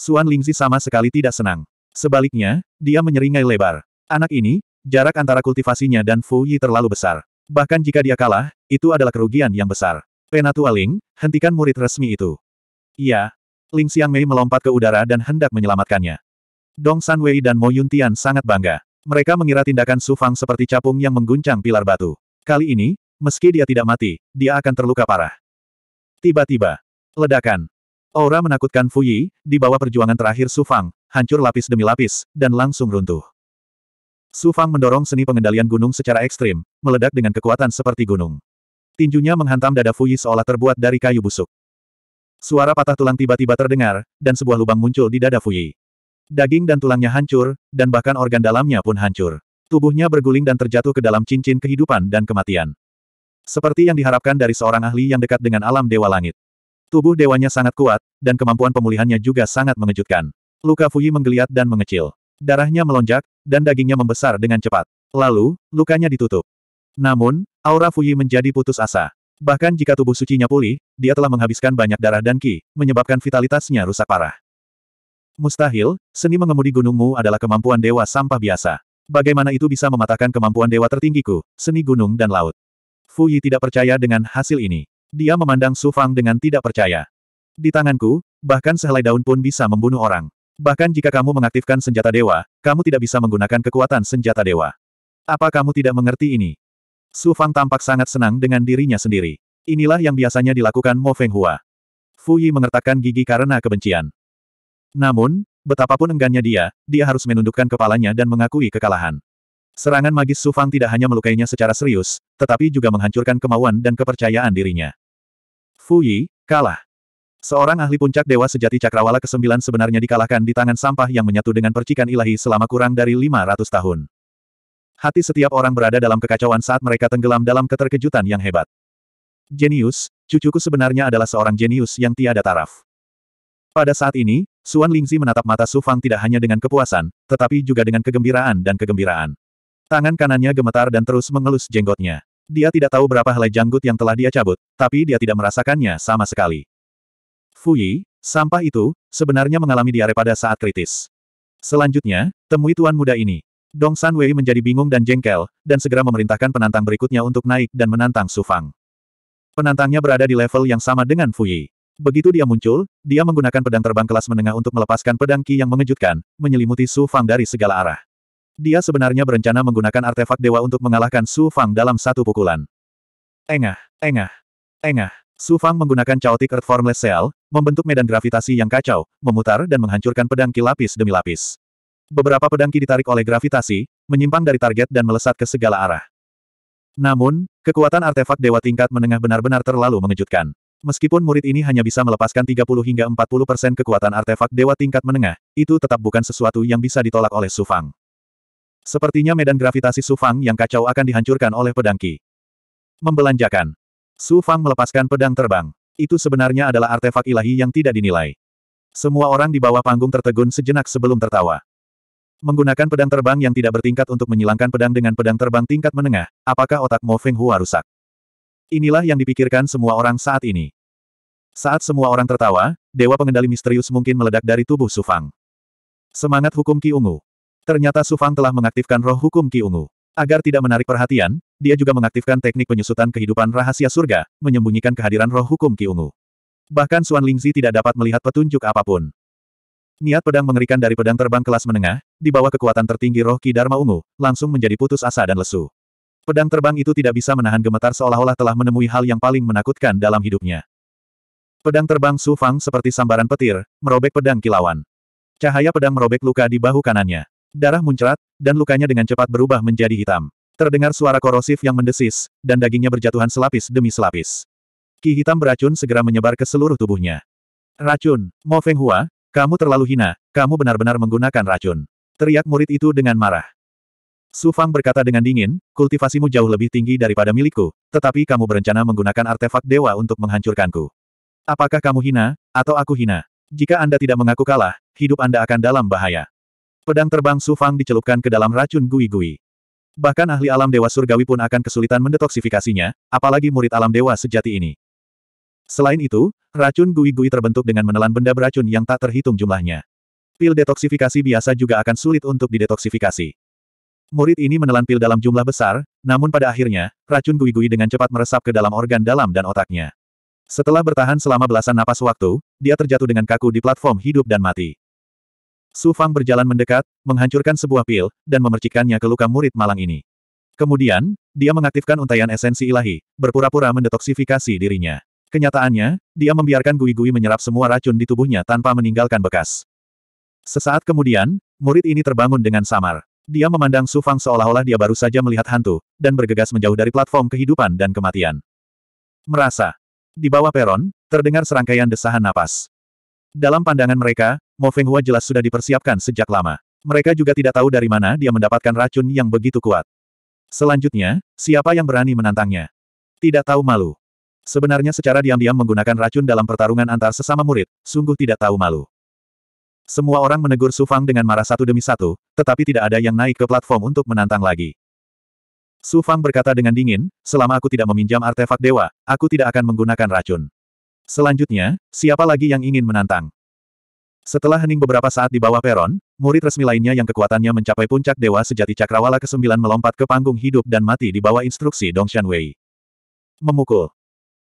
Suan Lingzi sama sekali tidak senang. Sebaliknya, dia menyeringai lebar. Anak ini, jarak antara kultivasinya dan Fu Yi terlalu besar. Bahkan jika dia kalah, itu adalah kerugian yang besar. Penatua Ling, hentikan murid resmi itu. Iya. Ling Xiang Mei melompat ke udara dan hendak menyelamatkannya. Dong San Wei dan Mo Yun Tian sangat bangga. Mereka mengira tindakan Su Fang seperti capung yang mengguncang pilar batu. Kali ini, meski dia tidak mati, dia akan terluka parah. Tiba-tiba, ledakan. Aura menakutkan Fu Yi di bawah perjuangan terakhir Su Fang, hancur lapis demi lapis, dan langsung runtuh. Su Fang mendorong seni pengendalian gunung secara ekstrim, meledak dengan kekuatan seperti gunung. Tinjunya menghantam dada Fuyi seolah terbuat dari kayu busuk. Suara patah tulang tiba-tiba terdengar, dan sebuah lubang muncul di dada Fuyi. Daging dan tulangnya hancur, dan bahkan organ dalamnya pun hancur. Tubuhnya berguling dan terjatuh ke dalam cincin kehidupan dan kematian. Seperti yang diharapkan dari seorang ahli yang dekat dengan alam Dewa Langit. Tubuh dewanya sangat kuat, dan kemampuan pemulihannya juga sangat mengejutkan. Luka Fuyi menggeliat dan mengecil. Darahnya melonjak, dan dagingnya membesar dengan cepat. Lalu, lukanya ditutup. Namun, aura Fuyi menjadi putus asa. Bahkan jika tubuh sucinya pulih, dia telah menghabiskan banyak darah dan ki, menyebabkan vitalitasnya rusak parah. Mustahil, seni mengemudi gunungmu adalah kemampuan dewa sampah biasa. Bagaimana itu bisa mematahkan kemampuan dewa tertinggiku, seni gunung dan laut? Fuyi tidak percaya dengan hasil ini. Dia memandang Su Fang dengan tidak percaya. Di tanganku, bahkan sehelai daun pun bisa membunuh orang. Bahkan jika kamu mengaktifkan senjata dewa, kamu tidak bisa menggunakan kekuatan senjata dewa. Apa kamu tidak mengerti ini? Su Fang tampak sangat senang dengan dirinya sendiri. Inilah yang biasanya dilakukan Mo Feng Hua. Fu Yi mengertakkan gigi karena kebencian. Namun, betapapun enggannya dia, dia harus menundukkan kepalanya dan mengakui kekalahan. Serangan magis Su Fang tidak hanya melukainya secara serius, tetapi juga menghancurkan kemauan dan kepercayaan dirinya. Fu Yi, kalah. Seorang ahli puncak dewa sejati Cakrawala ke-9 sebenarnya dikalahkan di tangan sampah yang menyatu dengan percikan ilahi selama kurang dari 500 tahun. Hati setiap orang berada dalam kekacauan saat mereka tenggelam dalam keterkejutan yang hebat. Jenius, cucuku sebenarnya adalah seorang jenius yang tiada taraf. Pada saat ini, Suan Lingzi menatap mata Su Fang tidak hanya dengan kepuasan, tetapi juga dengan kegembiraan dan kegembiraan. Tangan kanannya gemetar dan terus mengelus jenggotnya. Dia tidak tahu berapa helai janggut yang telah dia cabut, tapi dia tidak merasakannya sama sekali. Fuyi, sampah itu, sebenarnya mengalami diare pada saat kritis. Selanjutnya, temui tuan muda ini. Dong San Wei menjadi bingung dan jengkel, dan segera memerintahkan penantang berikutnya untuk naik dan menantang Su Fang. Penantangnya berada di level yang sama dengan Fuyi. Begitu dia muncul, dia menggunakan pedang terbang kelas menengah untuk melepaskan pedang Qi yang mengejutkan, menyelimuti Su Fang dari segala arah. Dia sebenarnya berencana menggunakan artefak dewa untuk mengalahkan Su Fang dalam satu pukulan. Engah, engah, engah. Su Fang menggunakan Chaotic Earth Formless Cell, membentuk medan gravitasi yang kacau, memutar dan menghancurkan pedang ki lapis demi lapis. Beberapa pedang ki ditarik oleh gravitasi, menyimpang dari target dan melesat ke segala arah. Namun, kekuatan artefak dewa tingkat menengah benar-benar terlalu mengejutkan. Meskipun murid ini hanya bisa melepaskan 30 hingga 40 persen kekuatan artefak dewa tingkat menengah, itu tetap bukan sesuatu yang bisa ditolak oleh Su Fang. Sepertinya medan gravitasi Su Fang yang kacau akan dihancurkan oleh pedang ki. Membelanjakan. Su Fang melepaskan pedang terbang. Itu sebenarnya adalah artefak ilahi yang tidak dinilai. Semua orang di bawah panggung tertegun sejenak sebelum tertawa. Menggunakan pedang terbang yang tidak bertingkat untuk menyilangkan pedang dengan pedang terbang tingkat menengah, apakah otak Mo Feng Hua rusak? Inilah yang dipikirkan semua orang saat ini. Saat semua orang tertawa, dewa pengendali misterius mungkin meledak dari tubuh Su Fang. Semangat hukum Ki Ungu. Ternyata Su Fang telah mengaktifkan roh hukum Ki Ungu. Agar tidak menarik perhatian, dia juga mengaktifkan teknik penyusutan kehidupan rahasia surga, menyembunyikan kehadiran roh hukum Ki Ungu. Bahkan Suan Lingzi tidak dapat melihat petunjuk apapun. Niat pedang mengerikan dari pedang terbang kelas menengah, di bawah kekuatan tertinggi roh Ki Dharma Ungu, langsung menjadi putus asa dan lesu. Pedang terbang itu tidak bisa menahan gemetar seolah-olah telah menemui hal yang paling menakutkan dalam hidupnya. Pedang terbang Su Fang seperti sambaran petir, merobek pedang kilauan. Cahaya pedang merobek luka di bahu kanannya. Darah muncrat, dan lukanya dengan cepat berubah menjadi hitam. Terdengar suara korosif yang mendesis, dan dagingnya berjatuhan selapis demi selapis. Ki hitam beracun segera menyebar ke seluruh tubuhnya. Racun, Mo Feng Hua, kamu terlalu hina, kamu benar-benar menggunakan racun. Teriak murid itu dengan marah. Su Fang berkata dengan dingin, kultivasimu jauh lebih tinggi daripada milikku, tetapi kamu berencana menggunakan artefak dewa untuk menghancurkanku. Apakah kamu hina, atau aku hina? Jika Anda tidak mengaku kalah, hidup Anda akan dalam bahaya. Pedang terbang Sufang dicelupkan ke dalam racun gui-gui. Bahkan ahli alam dewa surgawi pun akan kesulitan mendetoksifikasinya, apalagi murid alam dewa sejati ini. Selain itu, racun gui-gui terbentuk dengan menelan benda beracun yang tak terhitung jumlahnya. Pil detoksifikasi biasa juga akan sulit untuk didetoksifikasi. Murid ini menelan pil dalam jumlah besar, namun pada akhirnya, racun gui-gui dengan cepat meresap ke dalam organ dalam dan otaknya. Setelah bertahan selama belasan napas waktu, dia terjatuh dengan kaku di platform hidup dan mati. Su Fang berjalan mendekat, menghancurkan sebuah pil, dan memercikannya ke luka murid malang ini. Kemudian, dia mengaktifkan untaian esensi ilahi, berpura-pura mendetoksifikasi dirinya. Kenyataannya, dia membiarkan Gui-Gui menyerap semua racun di tubuhnya tanpa meninggalkan bekas. Sesaat kemudian, murid ini terbangun dengan samar. Dia memandang Su Fang seolah-olah dia baru saja melihat hantu, dan bergegas menjauh dari platform kehidupan dan kematian. Merasa. Di bawah peron, terdengar serangkaian desahan napas. Dalam pandangan mereka, Mo Fenghua jelas sudah dipersiapkan sejak lama. Mereka juga tidak tahu dari mana dia mendapatkan racun yang begitu kuat. Selanjutnya, siapa yang berani menantangnya? Tidak tahu malu. Sebenarnya secara diam-diam menggunakan racun dalam pertarungan antar sesama murid, sungguh tidak tahu malu. Semua orang menegur Su Fang dengan marah satu demi satu, tetapi tidak ada yang naik ke platform untuk menantang lagi. Su Fang berkata dengan dingin, selama aku tidak meminjam artefak dewa, aku tidak akan menggunakan racun. Selanjutnya, siapa lagi yang ingin menantang? Setelah hening beberapa saat di bawah peron, murid resmi lainnya yang kekuatannya mencapai puncak Dewa Sejati Cakrawala ke-9 melompat ke panggung hidup dan mati di bawah instruksi Dong Wei. Memukul.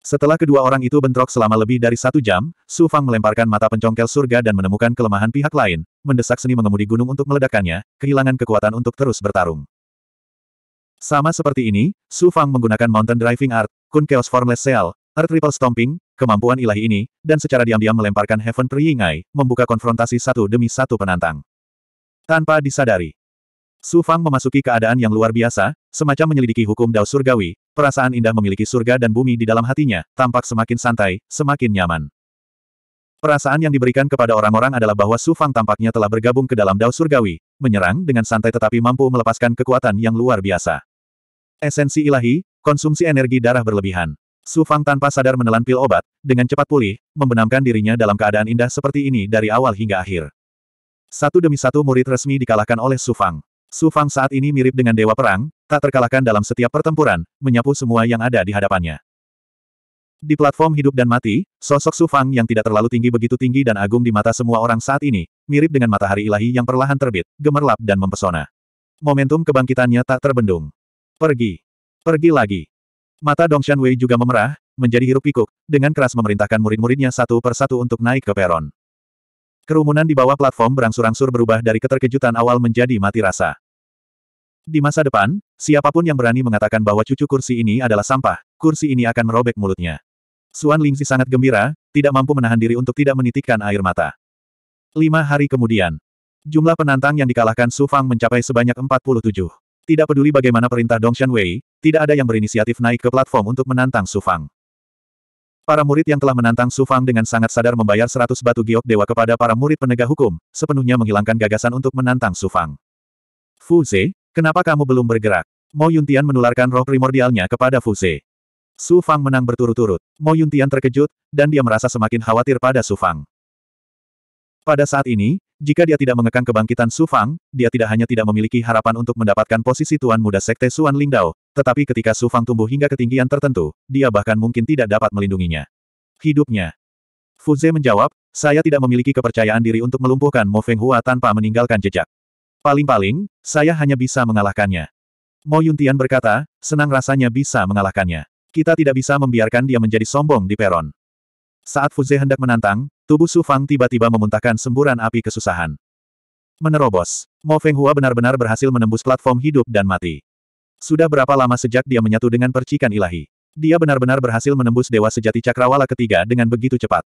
Setelah kedua orang itu bentrok selama lebih dari satu jam, Su Fang melemparkan mata pencongkel surga dan menemukan kelemahan pihak lain, mendesak seni mengemudi gunung untuk meledakkannya, kehilangan kekuatan untuk terus bertarung. Sama seperti ini, Su Fang menggunakan mountain driving art, Kun Chaos Formless Seal, Earth Triple Stomping, kemampuan ilahi ini, dan secara diam-diam melemparkan Heaven Peringai, membuka konfrontasi satu demi satu penantang. Tanpa disadari, Su Fang memasuki keadaan yang luar biasa, semacam menyelidiki hukum Dao Surgawi, perasaan indah memiliki surga dan bumi di dalam hatinya, tampak semakin santai, semakin nyaman. Perasaan yang diberikan kepada orang-orang adalah bahwa Su Fang tampaknya telah bergabung ke dalam Dao Surgawi, menyerang dengan santai tetapi mampu melepaskan kekuatan yang luar biasa. Esensi ilahi, konsumsi energi darah berlebihan. Su Fang tanpa sadar menelan pil obat, dengan cepat pulih, membenamkan dirinya dalam keadaan indah seperti ini dari awal hingga akhir. Satu demi satu murid resmi dikalahkan oleh Su Fang. Su Fang saat ini mirip dengan dewa perang, tak terkalahkan dalam setiap pertempuran, menyapu semua yang ada di hadapannya. Di platform hidup dan mati, sosok Su Fang yang tidak terlalu tinggi begitu tinggi dan agung di mata semua orang saat ini, mirip dengan matahari ilahi yang perlahan terbit, gemerlap dan mempesona. Momentum kebangkitannya tak terbendung. Pergi. Pergi lagi. Mata Dong Wei juga memerah, menjadi hirup pikuk, dengan keras memerintahkan murid-muridnya satu persatu untuk naik ke peron. Kerumunan di bawah platform berangsur-angsur berubah dari keterkejutan awal menjadi mati rasa. Di masa depan, siapapun yang berani mengatakan bahwa cucu kursi ini adalah sampah, kursi ini akan merobek mulutnya. Suan Lingzi sangat gembira, tidak mampu menahan diri untuk tidak menitikkan air mata. Lima hari kemudian, jumlah penantang yang dikalahkan Su Fang mencapai sebanyak 47. Tidak peduli bagaimana perintah Dong Wei, tidak ada yang berinisiatif naik ke platform untuk menantang Su Fang. Para murid yang telah menantang Su Fang dengan sangat sadar membayar seratus batu giok dewa kepada para murid penegak hukum, sepenuhnya menghilangkan gagasan untuk menantang Su Fang. Fu Ze, kenapa kamu belum bergerak? Mo Yuntian menularkan roh primordialnya kepada Fu Ze. Su Fang menang berturut-turut. Mo Yuntian terkejut, dan dia merasa semakin khawatir pada Su Fang. Pada saat ini, jika dia tidak mengekang kebangkitan Su Fang, dia tidak hanya tidak memiliki harapan untuk mendapatkan posisi tuan muda sekte Suan Lingdao, tetapi ketika Su Fang tumbuh hingga ketinggian tertentu, dia bahkan mungkin tidak dapat melindunginya. Hidupnya. Fu Ze menjawab, saya tidak memiliki kepercayaan diri untuk melumpuhkan Mo Feng Hua tanpa meninggalkan jejak. Paling-paling, saya hanya bisa mengalahkannya. Mo Yun Tian berkata, senang rasanya bisa mengalahkannya. Kita tidak bisa membiarkan dia menjadi sombong di peron. Saat Fuze hendak menantang, Tubuh Su Fang tiba-tiba memuntahkan semburan api kesusahan. Menerobos. Mo Feng Hua benar-benar berhasil menembus platform hidup dan mati. Sudah berapa lama sejak dia menyatu dengan percikan ilahi? Dia benar-benar berhasil menembus Dewa Sejati Cakrawala ketiga dengan begitu cepat.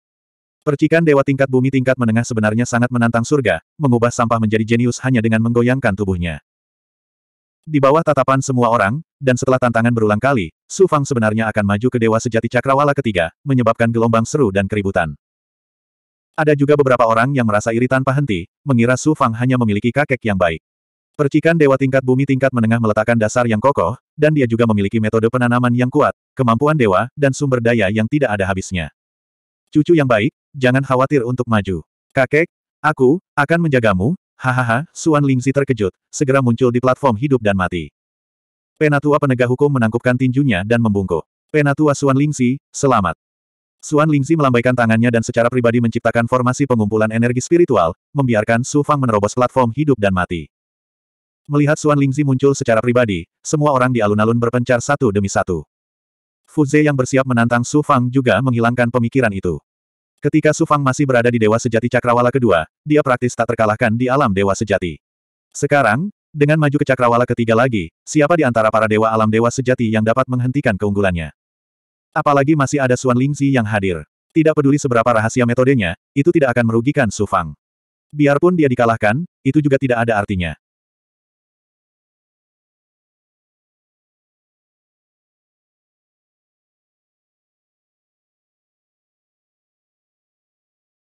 Percikan Dewa tingkat bumi tingkat menengah sebenarnya sangat menantang surga, mengubah sampah menjadi jenius hanya dengan menggoyangkan tubuhnya. Di bawah tatapan semua orang, dan setelah tantangan berulang kali, Su Fang sebenarnya akan maju ke Dewa Sejati Cakrawala ketiga, menyebabkan gelombang seru dan keributan. Ada juga beberapa orang yang merasa iri tanpa henti, mengira Su Fang hanya memiliki kakek yang baik. Percikan dewa tingkat bumi tingkat menengah meletakkan dasar yang kokoh, dan dia juga memiliki metode penanaman yang kuat, kemampuan dewa, dan sumber daya yang tidak ada habisnya. Cucu yang baik, jangan khawatir untuk maju. Kakek, aku, akan menjagamu, hahaha, Suan Lingzi terkejut, segera muncul di platform hidup dan mati. Penatua penegak hukum menangkupkan tinjunya dan membungkuk. Penatua Suan Lingzi, selamat. Suan Lingzi melambaikan tangannya dan secara pribadi menciptakan formasi pengumpulan energi spiritual, membiarkan Su Fang menerobos platform hidup dan mati. Melihat Suan Lingzi muncul secara pribadi, semua orang di alun-alun berpencar satu demi satu. Fuze yang bersiap menantang Su Fang juga menghilangkan pemikiran itu. Ketika Su Fang masih berada di Dewa Sejati Cakrawala kedua, dia praktis tak terkalahkan di alam Dewa Sejati. Sekarang, dengan maju ke Cakrawala ketiga lagi, siapa di antara para Dewa Alam Dewa Sejati yang dapat menghentikan keunggulannya? Apalagi masih ada Suan Lingzi yang hadir. Tidak peduli seberapa rahasia metodenya, itu tidak akan merugikan Su Fang. Biarpun dia dikalahkan, itu juga tidak ada artinya.